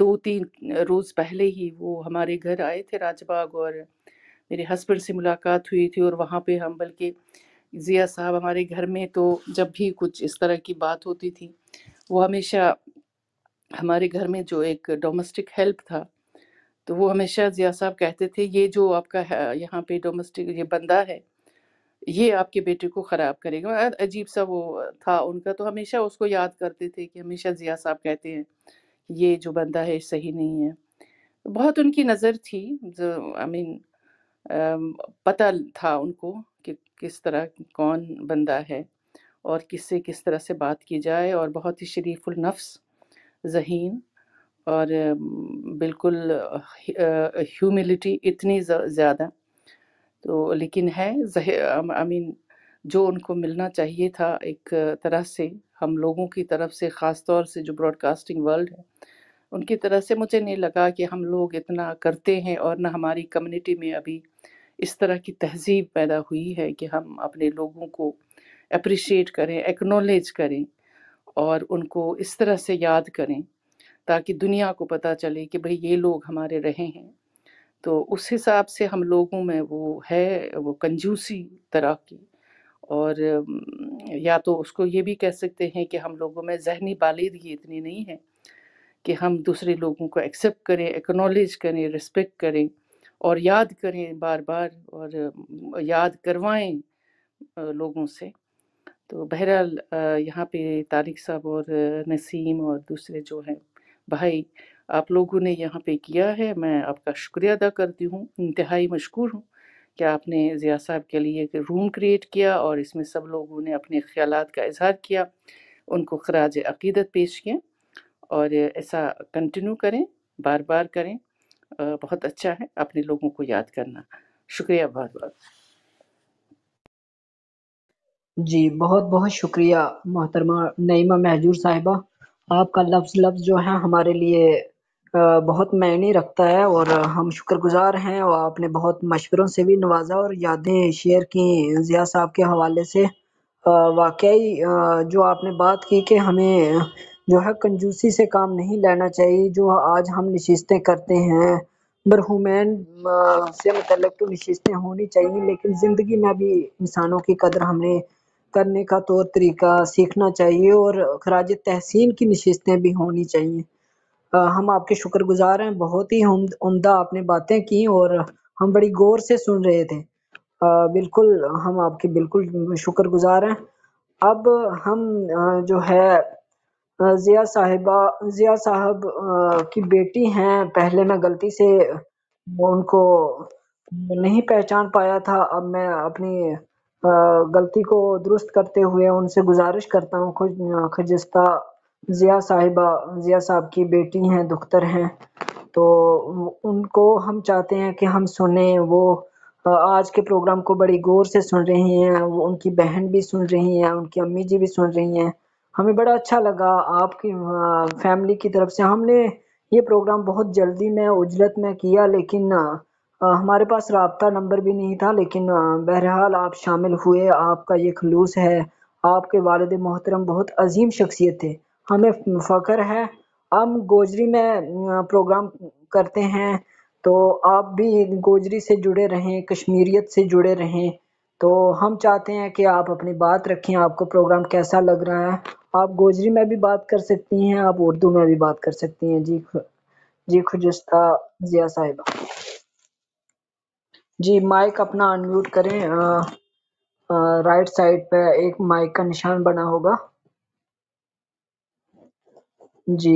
दो तीन रोज़ पहले ही वो हमारे घर आए थे राजबाग और मेरे हस्बैंड से मुलाकात हुई थी और वहाँ पे हम बल्कि ज़िया साहब हमारे घर में तो जब भी कुछ इस तरह की बात होती थी वो हमेशा हमारे घर में जो एक डोमेस्टिक हेल्प था तो वो हमेशा ज़िया साहब कहते थे ये जो आपका यहाँ पे डोमेस्टिक ये बंदा है ये आपके बेटे को ख़राब करेगा अजीब सा वो था उनका तो हमेशा उसको याद करते थे कि हमेशा ज़िया साहब कहते हैं ये जो बंदा है सही नहीं है बहुत उनकी नज़र थी आई मीन पता था उनको कि किस तरह कौन बंदा है और किससे किस तरह से बात की जाए और बहुत ही शरीफुल नफ्स जहीन और बिल्कुल ह्यूमिलिटी इतनी ज़्यादा तो लेकिन है आई मीन जो उनको मिलना चाहिए था एक तरह से हम लोगों की तरफ से ख़ास तौर से जो ब्रॉडकास्टिंग वर्ल्ड है उनकी तरह से मुझे नहीं लगा कि हम लोग इतना करते हैं और ना हमारी कम्युनिटी में अभी इस तरह की तहजीब पैदा हुई है कि हम अपने लोगों को अप्रिशिएट करें एक्नोलेज करें और उनको इस तरह से याद करें ताकि दुनिया को पता चले कि भाई ये लोग हमारे रहे हैं तो उस हिसाब से हम लोगों में वो है वो कंजूसी तरह की और या तो उसको ये भी कह सकते हैं कि हम लोगों में जहनी बालिदगी इतनी नहीं है कि हम दूसरे लोगों को एक्सेप्ट करें एक्नोलेज करें रिस्पेक्ट करें और याद करें बार बार और याद करवाएं लोगों से तो बहरहाल यहाँ पे तारिक साहब और नसीम और दूसरे जो हैं भाई आप लोगों ने यहाँ पे किया है मैं आपका शुक्रिया अदा करती हूँ इंतहाई मशहूर हूँ कि आपने ज़िया साहब के लिए एक रूम क्रिएट किया और इसमें सब लोगों ने अपने ख्याल का इजहार किया उनको खराज अकीदत पेश किया और ऐसा कंटिन्यू करें बार बार करें बहुत अच्छा है अपने लोगों को याद करना शुक्रिया बहुत बहुत जी बहुत बहुत शुक्रिया मोहतरमा नईमा महजूर साहिबा आपका लफ्ज लफ्ज जो है हमारे लिए बहुत मायने रखता है और हम शुक्रगुजार हैं और आपने बहुत मशवरों से भी नवाजा और यादें शेयर की ज़िया साहब के हवाले से वाकई जो आपने बात की कि हमें जो है कंजूसी से काम नहीं लेना चाहिए जो आज हम नशिस्तें करते हैं मरहुमैन से मतलब तो नशिस्तें होनी चाहिए लेकिन ज़िंदगी में भी इंसानों की कदर हमें करने का तौर तरीका सीखना चाहिए और खराज तहसीन की नशिस्तें भी होनी चाहिए आ, हम आपके शुक्रगुजार हैं बहुत ही उम्दा आपने बातें की और हम बड़ी गौर से सुन रहे थे आ, बिल्कुल हम आपके बिल्कुल शुक्रगुजार हैं अब हम जो है जिया साहिबा जिया साहब की बेटी हैं पहले मैं गलती से उनको नहीं पहचान पाया था अब मैं अपनी गलती को दुरुस्त करते हुए उनसे गुजारिश करता हूँ खुद खजिस्ता जिया साहिबा जिया साहब की बेटी हैं दुख्तर हैं तो उनको हम चाहते हैं कि हम सुने वो आज के प्रोग्राम को बड़ी गौर से सुन रही हैं वो उनकी बहन भी सुन रही हैं उनकी अम्मी जी भी सुन रही हैं हमें बड़ा अच्छा लगा आपकी फैमिली की तरफ से हमने ये प्रोग्राम बहुत जल्दी में उजरत में किया लेकिन हमारे पास रबता नंबर भी नहीं था लेकिन बहरहाल आप शामिल हुए आपका ये खलूस है आपके वालद मोहतरम बहुत अजीम शख्सियत थे हमें फ़ख्र है हम गोजरी में प्रोग्राम करते हैं तो आप भी गोजरी से जुड़े रहें कश्मीरियत से जुड़े रहें तो हम चाहते हैं कि आप अपनी बात रखें आपको प्रोग्राम कैसा लग रहा है आप गोजरी में भी बात कर सकती हैं आप उर्दू में भी बात कर सकती हैं जी जी खुजस्ता जिया साहिबा जी माइक अपना अनम्यूट करें आ, आ, राइट साइड पे एक माइक का निशान बना होगा जी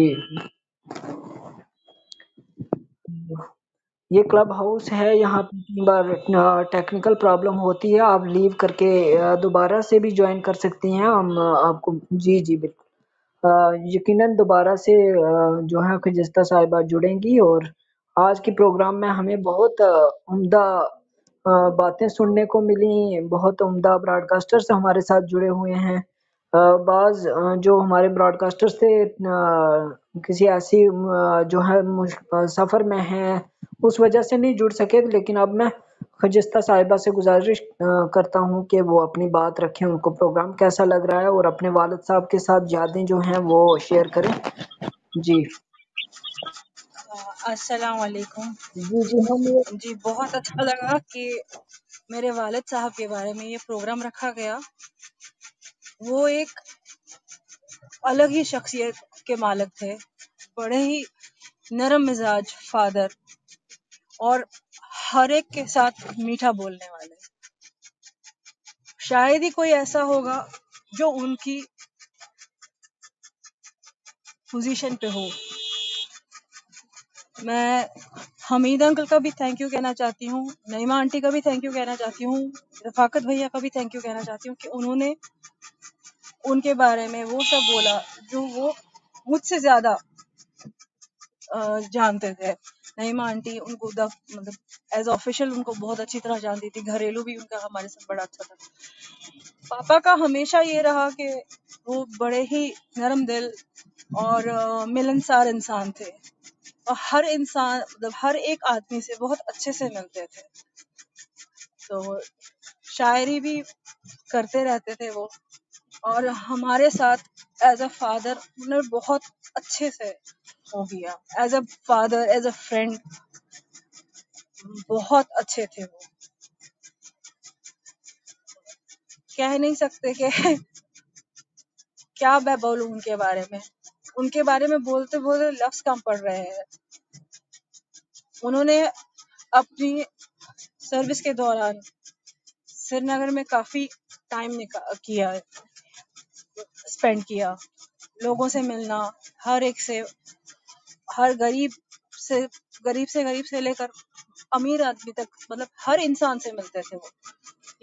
ये क्लब हाउस है यहाँ पर टेक्निकल प्रॉब्लम होती है आप लीव करके दोबारा से भी ज्वाइन कर सकती हैं हम आपको जी जी बिल्कुल यकीनन दोबारा से जो है खजस्ता साहिबा जुड़ेंगी और आज के प्रोग्राम में हमें बहुत उम्दा बातें सुनने को मिली बहुत उम्दा ब्रॉडकास्टर्स हमारे साथ जुड़े हुए हैं बाज़ जो हमारे ब्रॉडकास्टर्स थे किसी ऐसी जो है सफ़र में हैं, उस वजह से नहीं जुड़ सके लेकिन अब मैं खजिस्ता साहिबा से गुज़ारिश करता हूँ कि वो अपनी बात रखें, उनको प्रोग्राम कैसा लग रहा है और अपने वालद साहब के साथ यादें जो हैं वो शेयर करें। जी। अ, अस्सलाम वालेकुम। जी, जी, हम जी, बहुत अच्छा लगा कि मेरे वालद साहब के बारे में ये प्रोग्राम रखा गया। वो एक अलग ही शख्सियत के मालिक थे बड़े ही नरम मिजाज फादर और हर एक के साथ मीठा बोलने वाले शायद ही कोई ऐसा होगा जो उनकी पोजीशन पे हो मैं हमीद अंकल का भी थैंक यू कहना चाहती हूँ नईमा आंटी का भी थैंक यू कहना चाहती हूँ रफाकत भैया का भी थैंक यू कहना चाहती हूँ कि उन्होंने उनके बारे में वो सब बोला जो वो मुझसे ज्यादा जानते थे नईमा आंटी उनको मतलब एज ऑफिशियल उनको बहुत अच्छी तरह जानती थी घरेलू भी उनका हमारे साथ बड़ा अच्छा था पापा का हमेशा ये रहा कि वो बड़े ही नरम दिल और मिलनसार इंसान थे और हर इंसान मतलब हर एक आदमी से बहुत अच्छे से मिलते थे तो शायरी भी करते रहते थे वो और हमारे साथ एज अ फादर उन्होंने बहुत अच्छे से हो गया as a father as a friend बहुत अच्छे थे वो कह नहीं सकते कि क्या मैं बोलू उनके बारे में उनके बारे में बोलते बोलते लफ्ज कम पड़ रहे हैं उन्होंने अपनी सर्विस के दौरान श्रीनगर में काफी टाइम निकाल किया है स्पेंड किया लोगों से मिलना हर एक से हर गरीब से गरीब से गरीब से लेकर अमीर आदमी तक मतलब हर इंसान से मिलते थे वो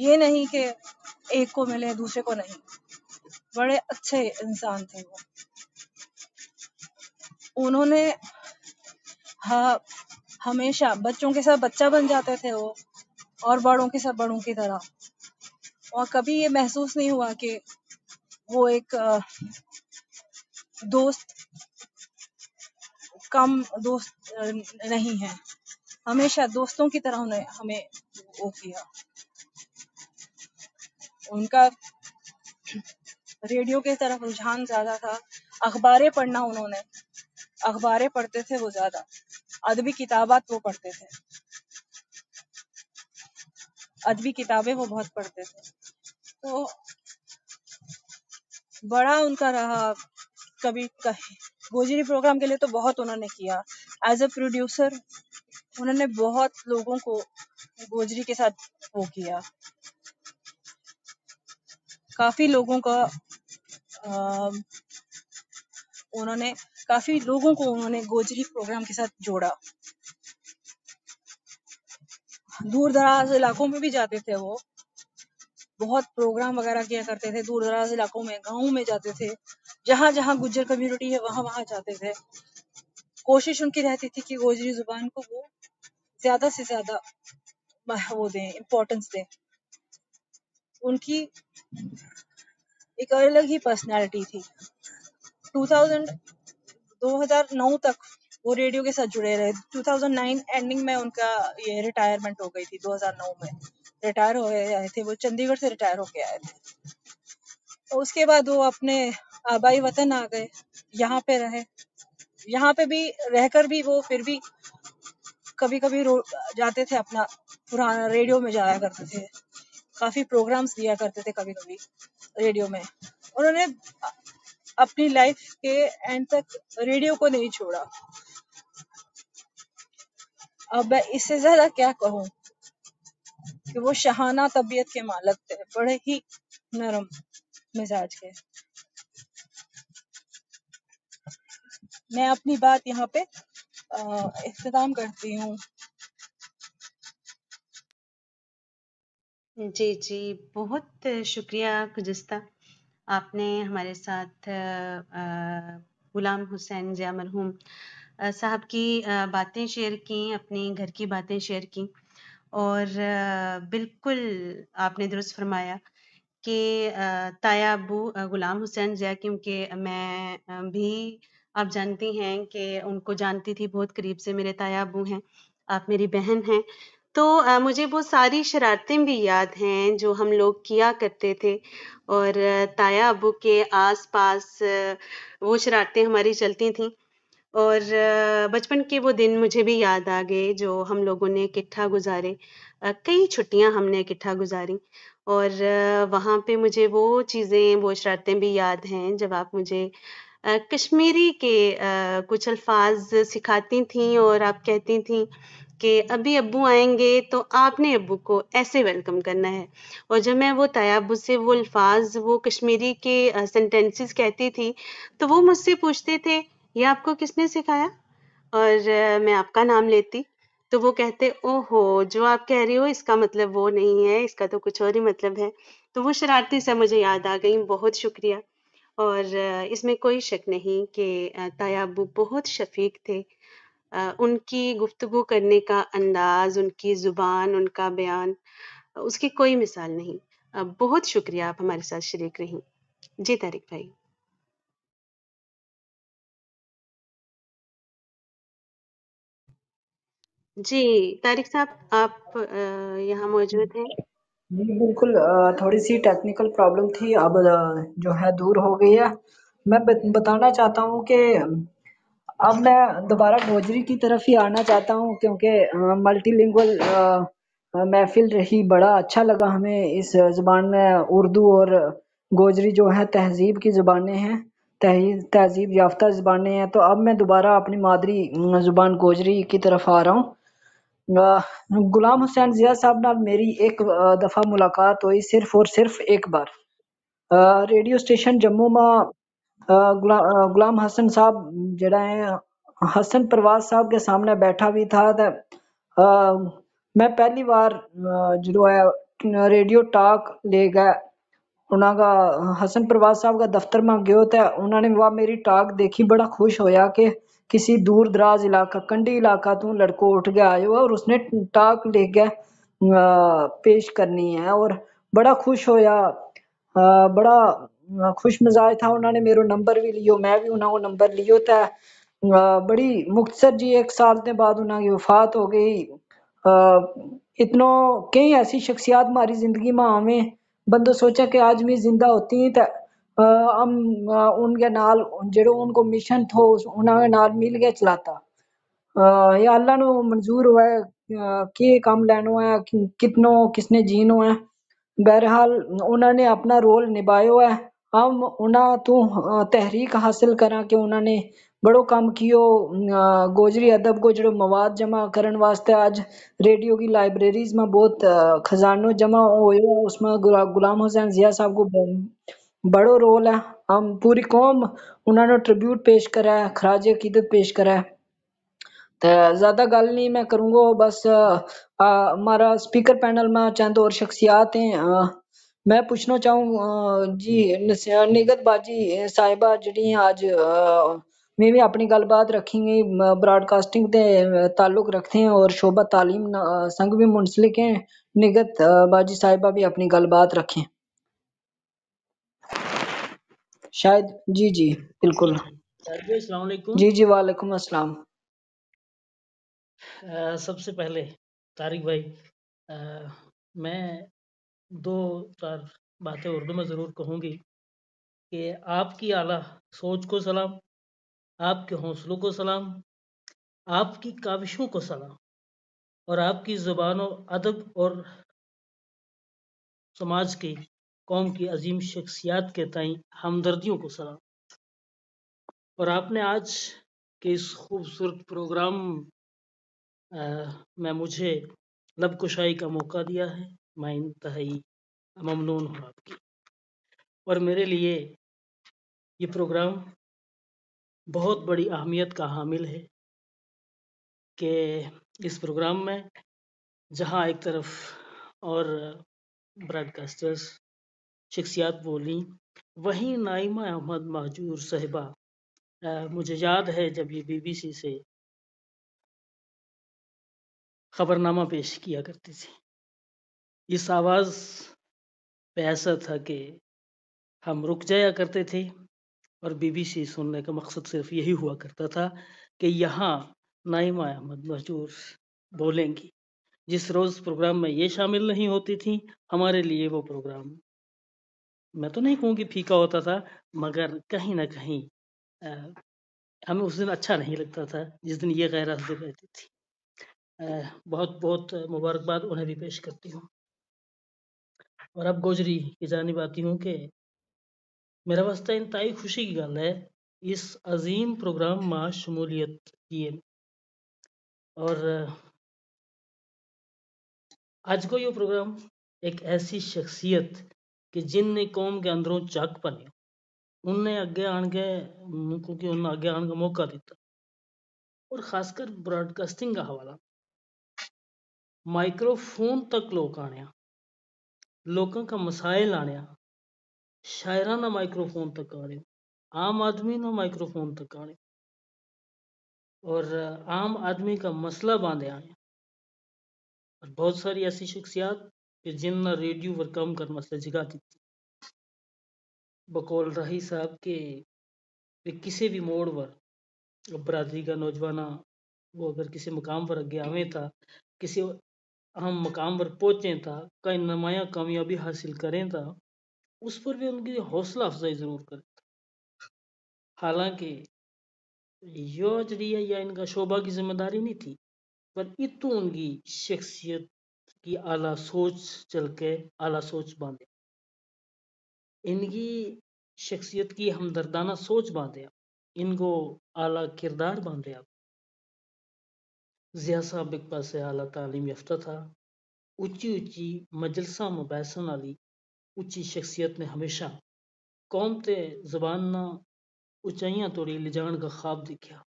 ये नहीं कि एक को मिले दूसरे को नहीं बड़े अच्छे इंसान थे वो उन्होंने हाँ हमेशा बच्चों के साथ बच्चा बन जाते थे वो और बड़ों के साथ बड़ों की तरह और कभी ये महसूस नहीं हुआ कि वो एक दोस्त कम दोस्त नहीं है हमेशा दोस्तों की तरह उन्हें हमें वो किया उनका रेडियो की तरफ रुझान ज्यादा था अखबारें पढ़ना उन्होंने अखबारें पढ़ते थे वो ज्यादा अदबी किताबात वो पढ़ते थे अदबी किताबें वो बहुत पढ़ते थे तो बड़ा उनका रहा कभी कही गोजरी प्रोग्राम के लिए तो बहुत उन्होंने किया एज अ प्रोड्यूसर उन्होंने बहुत लोगों को गोजरी के साथ वो किया काफी लोगों का उन्होंने काफी लोगों को उन्होंने गोजरी प्रोग्राम के साथ जोड़ा दूर दराज इलाकों में भी जाते थे वो बहुत प्रोग्राम वगैरह किया करते थे दूर दराज इलाकों में गाँव में जाते थे जहाँ जहाँ गुज्जर कम्युनिटी है वहाँ वहाँ जाते थे कोशिश उनकी रहती थी कि गोजरी जुबान को वो ज्यादा से ज्यादा वो दें इम्पोर्टेंस दें उनकी एक अलग ही पर्सनालिटी थी 2000 2009 तक वो रेडियो के साथ जुड़े रहे 2009 एंडिंग में उनका ये रिटायरमेंट हो गई थी 2009 में रिटायर हो आए थे वो चंडीगढ़ से रिटायर होके आए थे तो उसके बाद वो अपने आबाई वतन आ गए यहाँ पे रहे यहाँ पे भी रहकर भी वो फिर भी कभी कभी जाते थे अपना पुराना रेडियो में जाया करते थे काफी प्रोग्राम्स दिया करते थे कभी कभी रेडियो में उन्होंने अपनी लाइफ के एंड तक रेडियो को नहीं छोड़ा अब मैं इससे ज्यादा क्या कहूँ कि वो शहाना तबीयत के मालक थे बड़े ही नरम मिजाज के मैं अपनी बात यहाँ पे अख्ताम करती हूँ जी जी बहुत शुक्रिया गुजस्ता आपने हमारे साथ गुलाम हुसैन जिया मरहूम साहब की बातें शेयर की अपने घर की बातें शेयर की और बिल्कुल आपने दुरुस्त फरमाया कि ताया अबू गुलाम हुसैन जया क्योंकि मैं भी आप जानती हैं कि उनको जानती थी बहुत करीब से मेरे ताया अबू हैं, आप मेरी बहन हैं। तो मुझे वो सारी शरारतें भी याद हैं जो हम लोग किया करते थे और ताया अबू के आस-पास वो शरारतें हमारी चलती थीं। और बचपन के वो दिन मुझे भी याद आ गए जो हम लोगों ने इकट्ठा गुज़ारे। कई छुट्टियाँ हमने इकट्ठा गुज़ारी और वहाँ पे मुझे वो चीज़ें, वो शरारतें भी याद हैं जब आप मुझे कश्मीरी के कुछ अल्फ़ाज़ सिखाती थीं और आप कहती थीं कि, "अभी अबू आएंगे तो आपने अबू को ऐसे वेलकम करना है।" और जब मैं वो तायब्बुत से वो अल्फ़ाज़, वो कश्मीरी के सेंटेंसेस कहती थी, तो वो मुझसे पूछते थे ये आपको किसने सिखाया और मैं आपका नाम लेती तो वो कहते ओहो जो आप कह रही हो इसका मतलब वो नहीं है इसका तो कुछ और ही मतलब है तो वो शरारती से मुझे याद आ गई बहुत शुक्रिया और इसमें कोई शक नहीं कि तायाबू ताया बहुत शफीक थे उनकी गुफ्तु करने का अंदाज उनकी जुबान उनका बयान उसकी कोई मिसाल नहीं बहुत शुक्रिया आप हमारे साथ शरीक रही जी तारिक भाई जी, तारिक साहब आप यहाँ मौजूद हैं? जी, बिल्कुल थोड़ी-सी टेक्निकल प्रॉब्लम थी, अब जो है दूर हो गई है। मैं बताना चाहता हूँ कि अब मैं दोबारा गोजरी की तरफ ही आना चाहता हूँ क्योंकि मल्टीलिंगुअल महफ़िल रही, बड़ा अच्छा लगा हमें इस ज़ुबान में उर्दू और गोजरी जो है तहज़ीब की ज़ुबानें हैं, तहज़ीब याफ़्ता ज़ुबानें हैं, तो अब मैं दोबारा अपनी मादरी ज़ुबान गोजरी की तरफ आ रहा हूँ। ગુલામ हुसैन ઝિયા સાબ ਨਾਲ મારી એક દફા મુલાકાત થઈ સિર્ફ ઓર સિર્ફ એક બાર રેડિયો સ્ટેશન જમ્મુ માં ગુલામ હસન સાબ જેડા હે હસન પ્રવાહ સાબ કે સામે બેઠા વી થા મે પહેલી બાર જેડો હે રેડિયો ટાક લેગા ઉનાગા હસન પ્રવાહ સાબ કા દફતર માં ગયો તે ઉનાને વા મારી ટાક દેખી બડા ખુશ હોયા કે किसी दूर दराज इलाका कंडी इलाका तू लड़को उठ के आयो और उसने टाक गया पेश करनी है और बड़ा खुश होया बड़ा खुश मजाज था उन्होंने मेरा नंबर भी लियो मैं भी उन्होंने नंबर लियो तो बड़ी मुख्तसर जी एक साल के बाद उन्होंने वफात हो गई इतनो कई ऐसी शख्सियात हमारी ज़िंदगी में आवे बंदो सोचा कि आज भी जिंदा होती है हम उनके नाल जेड़ो उनको मिशन थो उन्होंने नाल मिल के चलाता या अल्लाह नु मंजूर हुआ है काम लेनो है कितनो किसने जीनो है बहरहाल उन्होंने अपना रोल निभायो है हम उन्हें तो तहरीक हासिल करा कि उन्होंने बड़ो काम कियो गोजरी अदब को जो मवाद जमा करण वास्ते आज रेडियो की लाइब्रेरीज में बहुत खजानो जमा हो उसमें गुलाम हुसैन जिया साहब को बड़ो रोल है हम पूरी कौम उन्होंने ट्रिब्यूट पेश है खराज अकीदत पेश है तो ज्यादा गल नहीं मैं करूँगा बस हमारा स्पीकर पैनल में चंद और शख्सियात हैं मैं पूछना चाहूँ जी निगत बाजी साहिबा जी अज्ज में भी अपनी रखी गई ब्रॉडकास्टिंग के ताल्लुक रखते हैं और शोभा तालीम संघ भी मुंसलिक हैं निगत बाजी साहिबा भी अपनी गलबात रखें शायद जी जी बिल्कुल जी जी वालेकुम अस्सलाम सबसे पहले तारिक भाई आ, मैं दो चार बातें उर्दू में ज़रूर कहूँगी कि आपकी आला सोच को सलाम आपके हौसलों को सलाम आपकी काविशों को सलाम और आपकी ज़ुबान और अदब और समाज की कौम की अजीम शख्सियात के तई हमदर्दियों को सलाम और आपने आज के इस खूबसूरत प्रोग्राम में मुझे लबकुशाई का मौका दिया है मैं इंतहाई ममनून हूँ आपकी और मेरे लिए ये प्रोग्राम बहुत बड़ी अहमियत का हामिल है कि इस प्रोग्राम में जहाँ एक तरफ और ब्रॉडकास्टर्स शख्सियात बोली वहीं नाइमा अहमद महजूर साहिबा मुझे याद है जब ये बीबीसी से खबरनामा पेश किया करती थी इस आवाज़ पे ऐसा था कि हम रुक जाया करते थे और बीबीसी सुनने का मकसद सिर्फ यही हुआ करता था कि यहाँ नाइमा अहमद महजूर बोलेंगी जिस रोज़ प्रोग्राम में ये शामिल नहीं होती थी हमारे लिए वो प्रोग्राम मैं तो नहीं कहूँ कि फीका होता था मगर कहीं ना कहीं आ, हमें उस दिन अच्छा नहीं लगता था जिस दिन ये गैर हाज़िर रहती थी। आ, बहुत-बहुत मुबारकबाद उन्हें भी पेश करती हूँ। और अब गोजरी की जानिब आती हूँ कि मेरा वास्ता इंतई ख़ुशी की गल है इस अज़ीम प्रोग्राम मां शमूलियत किए और आज को यो प्रोग्राम एक ऐसी शख़्सियत कि जिन कौम के अंदरों चक बनियो उनने अगे आने क्योंकि उन आगे आने का मौका दिता और खासकर ब्रॉडकास्टिंग का हवाला माइक्रोफोन तक लोग आने लोगों का मसाइल आने शायर ना माइक्रोफोन तक आने आम आदमी ना माइक्रोफोन तक आने और आम आदमी का मसला बांधे आने और बहुत सारी ऐसी शख्सियात कि रेडियो पर પર करने કરનાર जगह दी बकौल राही साहब के किसी भी मोड़ पर बरादरी का नौजवान वो अगर किसी मुकाम पर अगे आवे था किसी अहम मकाम पर पहुंचे था कहीं नमाया कामयाबी हासिल करें था उस पर भी उनकी हौसला अफजाई जरूर करें हालांकि यो जरिया या इनका शोभा की जिम्मेदारी नहीं थी पर इतू उनकी शख्सियत कि आला सोच चल के आला सोच बांधे इनकी शख्सियत की हमदर्दाना सोच बांधे आप इनको आला किरदार बांधे आप जिया साहब एक पास आला तालीम याफ्ता था ऊंची ऊंची मजलसा मुबैसन वाली ऊंची शख्सियत ने हमेशा कौम ते जबान ना ऊंचाइया तोड़ी ले जाने का ख्वाब दिखा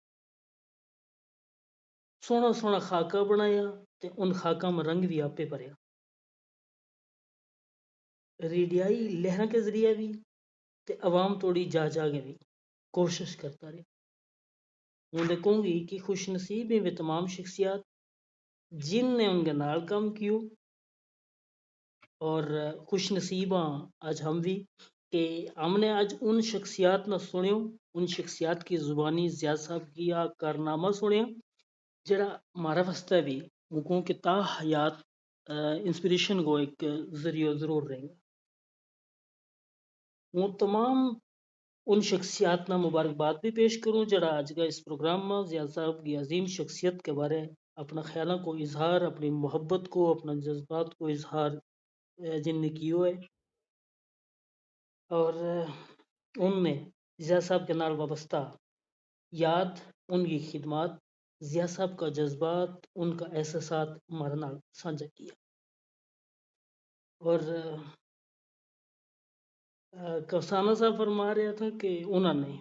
सोहना सोहना खाका बनाया उन खाका कम रंग आपे भरिया रेडियाई लहर के जरिए भी ते अवाम तोड़ी जा जाके भी कोशिश करता रहा उन्हें देखूंगी कि खुशनसीब नसीब वे तमाम शख्सियात जिनने उनके नाल काम कियो और खुशनसीब हाँ आज हम भी कि हमने आज उन शख्सियात ना सुने उन शख्सियात की ज़ुबानी जिया साहब की कारनामा सुनिया जरा हमारा वास्ते भी लोगों के ताहयात इंस्पिरेशन को एक जरियो ज़रूर रहेंगे वो तमाम उन शख्सियात ना मुबारकबाद भी पेश करूँ जरा आज का इस प्रोग्राम में जिया साहब की अजीम शख्सियत के बारे अपना ख्याल को इजहार अपनी मोहब्बत को अपना जज्बात को इजहार जिनने की है और उनमें जिया साहब के नाल वाबस्ता याद उनकी खिदमत जिया साहब का जज्बात उनका एहसास हमारे साझा किया और कफसाना साहब फरमा रहा था कि उन्होंने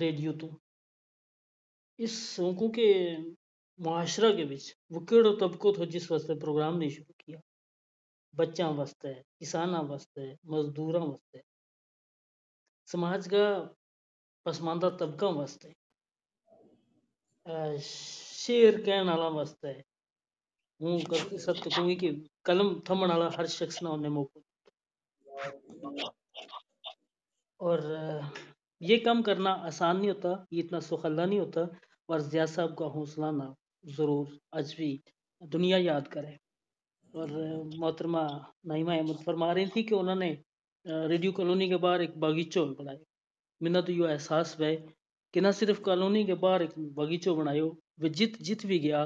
रेडियो तो इस शौकों के माशरा के बिच वो केड़ो तबको थो जिस वास्ते प्रोग्राम नहीं शुरू किया बच्चों वास्ते किसान वास्ते मजदूर वास्ते समाज का पसमानदा तबका वास्ते शेर कहने वाला मस्त है मूं कहूंगी कि कलम थमण वाला हर शख्स ना उन्हें मौका और ये काम करना आसान नहीं होता ये इतना सुखल्ला नहीं होता और जिया साहब का हौसला ना ज़रूर आज भी दुनिया याद करे और मोहतरमा नाइमा अहमद फरमा रही थी कि उन्होंने रेडियो कॉलोनी के बाहर एक बागीचो बनाया मैंने तो यो एहसास है कि ना सिर्फ कॉलोनी के बाहर एक बगीचो बनायो वे जित जित भी गया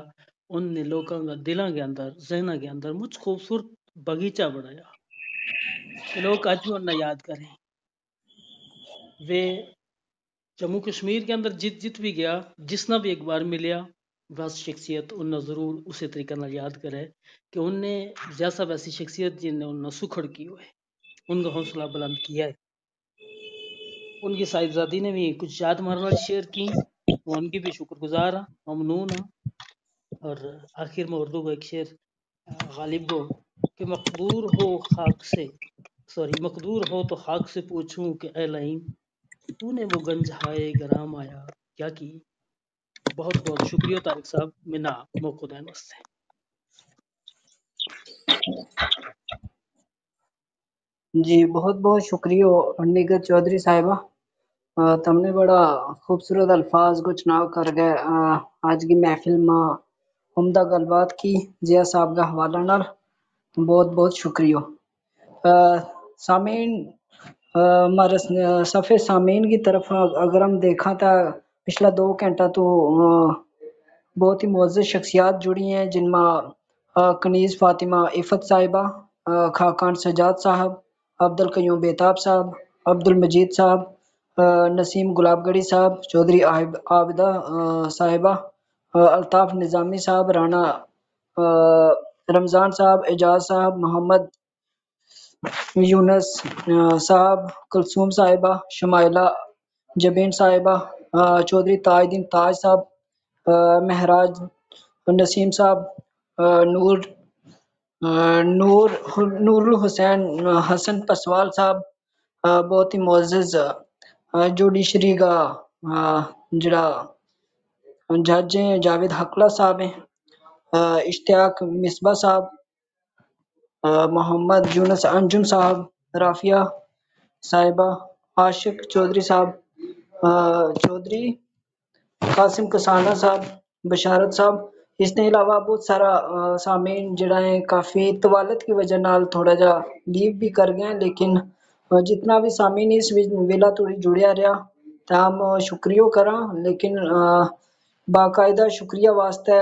उनने लोगों का दिलों के अंदर जहना के अंदर मुझ खूबसूरत बगीचा बनाया लोग आज भी उन्हें याद करें वे जम्मू कश्मीर के अंदर जित जित भी गया जिसना भी एक बार मिलिया बस शख्सियत उन्हें ज़रूर उसी तरीके ना याद करे कि उनने जैसा वैसी शख्सियत जिनने उन्हें सुखड़ की हुए उनका हौसला बुलंद किया है उनकी साहिबजादी ने भी कुछ याद मरना शेयर की तो उनकी भी शुक्रगुजार ममनून और आखिर में उर्दू का एक शेर गालिब को कि मकदूर हो खाक से सॉरी मकदूर हो तो खाक से पूछूं कि एलाइम तूने वो गंज हाय ग्राम आया क्या की बहुत बहुत शुक्रिया तारिक साहब मिना मौको दें वास्ते जी बहुत बहुत शुक्रिया निगत चौधरी साहिबा तमने बड़ा खूबसूरत अल्फाज को चुनाव करके गए आज की महफिल माँ उमदा गलबात की जिया साहब का हवाला न बहुत बहुत शुक्रिया सामीन हमारे सफ़े सामीन की तरफ अगर हम देखा तो पिछला दो घंटा तो बहुत ही मोज़ शख्सियात जुड़ी हैं जिनमें कनीज़ फातिमा इफ़त साहिबा खाकान सजाद साहब अब्दुल क्यूम बेताब साहब अब्दुल मजीद साहब नसीम गुलाबगढ़ी साहब चौधरी आबिदा साहिबा अल्ताफ़ निज़ामी साहब राना रमज़ान साहब एजाज साहब मोहम्मद यूनस साहब कुलसूम साहिबा शमाइला जबीन साहिबा चौधरी ताजुद्दीन ताज साहब महराज नसीम साहब नूर नूर नूरुल हुसैन हसन पसवाल साहब बहुत ही मोज़ जुडिशरी का जरा जज हैं जावेद हकला साहब हैं इश्तियाक मिसबा साहब मोहम्मद जूनस अंजुम साहब राफिया साहिबा आशिक चौधरी साहब चौधरी कासिम कसाना साहब बशारत साहब इसके अलावा बहुत सारा सामीन जड़ा है काफ़ी तवालत की वजह नाल थोड़ा जा लीव भी कर गए लेकिन जितना भी सामीन इस वेला तोड़ी जुड़िया रहा तो हम शुक्रियो करा लेकिन बाकायदा शुक्रिया वास्ते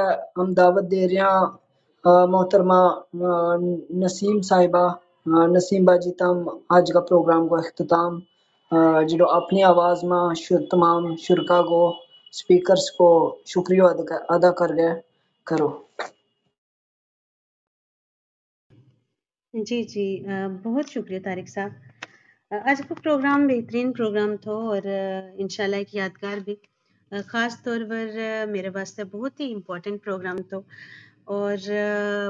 हम दावत दे रहे मोहतरमा नसीम साहिबा नसीम बाजी तम आज का प्रोग्राम को अख्ताम जो अपनी आवाज़ में तमाम शुरा को स्पीकर्स को शुक्रिया अदा कर गए करो जी जी बहुत शुक्रिया तारिक साहब आज का प्रोग्राम बेहतरीन प्रोग्राम था और इन एक यादगार भी ख़ास तौर पर मेरे वास्ते बहुत ही इम्पोर्टेंट प्रोग्राम तो और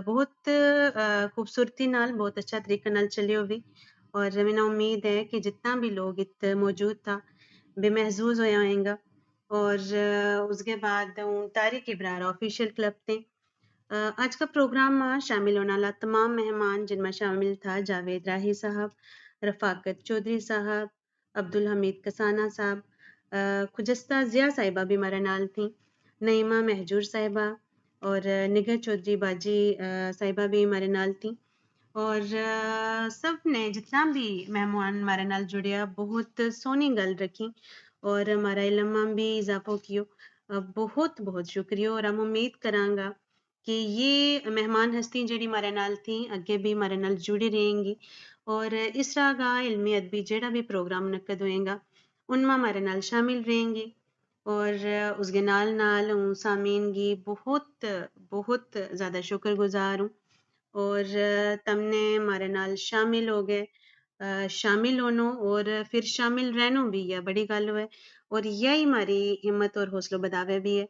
बहुत खूबसूरती नाल बहुत अच्छा तरीके नाल चलियो भी और मैंने उम्मीद है कि जितना भी लोग इत मौजूद था बेमहजूज होया होएगा और उसके बाद तारिक इबरार ऑफिशियल क्लब थे आज का प्रोग्राम शामिल होने वाला तमाम मेहमान जिनमें शामिल था जावेद राही साहब रफाकत चौधरी साहब अब्दुल हमीद कसाना साहब खुजस्ता ज़िया साहिबा भी हमारा नाल थी नईमा महजूर साहिबा और निगर चौधरी बाजी साहिबा भी मारे नाल थी और सब ने जितना भी मेहमान मारे नाल जुड़िया बहुत सोनी गल रखी और हमारा इलम भी इजाफो कियो बहुत बहुत शुक्रिया और हम उम्मीद करांगा कि ये मेहमान हस्ती जी मारे नाल थी अगे भी मारे नाल जुड़ी रहेंगी और इस का इलमी अदबी जोड़ा भी प्रोग्राम मुनद होएगा उनमें हमारे नाल शामिल रहेंगे और उसके नाल नाल सामीन की बहुत बहुत ज़्यादा शुक्र गुजार हूँ और तमने हमारे नाल शामिल हो गए शामिल होनो और फिर शामिल रहनो भी है बड़ी गल है और यही हमारी हिम्मत और हौसलो बदावे भी है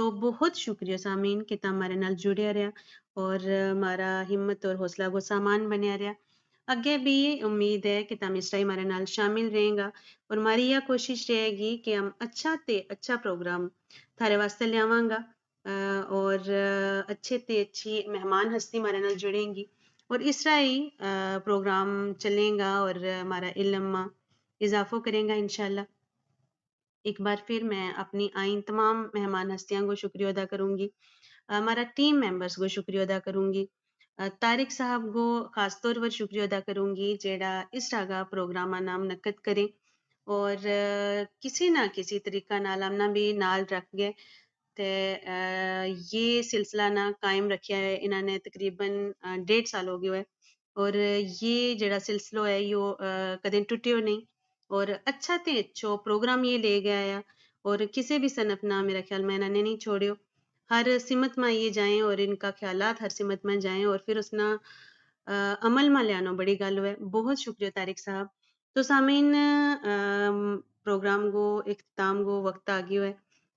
तो बहुत शुक्रिया सामीन कि तुम हमारे नाल जुड़िया रहा और हमारा हिम्मत और हौसला को सामान बनया रहा अगे भी ये उम्मीद है कि तम तमिस्टा हमारे नाल शामिल रहेगा और हमारी यह कोशिश रहेगी कि हम अच्छा ते अच्छा प्रोग्राम थारे वास्ते लियावांगा और अच्छे ते अच्छी मेहमान हस्ती हमारे नाल जुड़ेंगी और इस तरह ही प्रोग्राम चलेगा और हमारा इलम इजाफो करेगा इनशाला एक बार फिर मैं अपनी आई तमाम मेहमान हस्तियों को शुक्रिया अदा करूंगी हमारा टीम मेंबर्स को शुक्रिया अदा करूंगी तारिक साहब को खास तौर पर शुक्रिया अदा करूंगी जेड़ा इस टागा प्रोग्रामा नाम नकद करे और किसी ना किसी तरीका नाल ना भी नाल रख गए ते ये सिलसिला ना कायम रखा है इन्होंने तकरीबन डेढ़ साल हो गए है और ये जेड़ा सिलसिलो है यो अ, कदें नहीं और अच्छा ते अच्छो प्रोग्राम ये ले गया है और किसी भी सनफ ना मेरा ख्याल में इन्होंने नहीं छोड़ियो हर सिमत में ये जाएं और इनका ख्यालात हर सिमत में जाएं और फिर उसना अमल में लिया बड़ी गल है बहुत शुक्रिया तारिक साहब तो सामीन प्रोग्राम को इख्ताम को वक्त आ गया है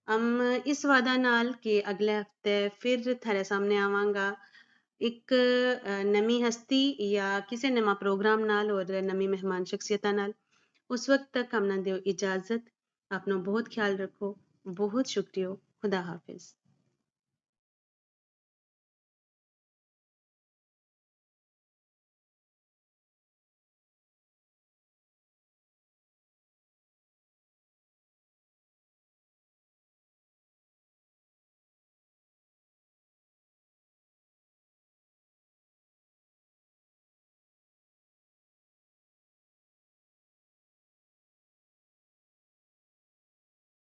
हम इस वादा नाल कि अगले हफ्ते फिर थारे सामने आवांगा एक ਨਵੀਂ हस्ती या किसी ਨਵਾਂ प्रोग्राम और ਹੋਰ मेहमान शख्सियत ਸ਼ਖਸੀਅਤਾਂ ਨਾਲ ਉਸ ਵਕਤ ਤੱਕ ਹਮਨਾਂ दो इजाजत अपना बहुत ख्याल रखो बहुत शुक्रिया खुदा हाफिज़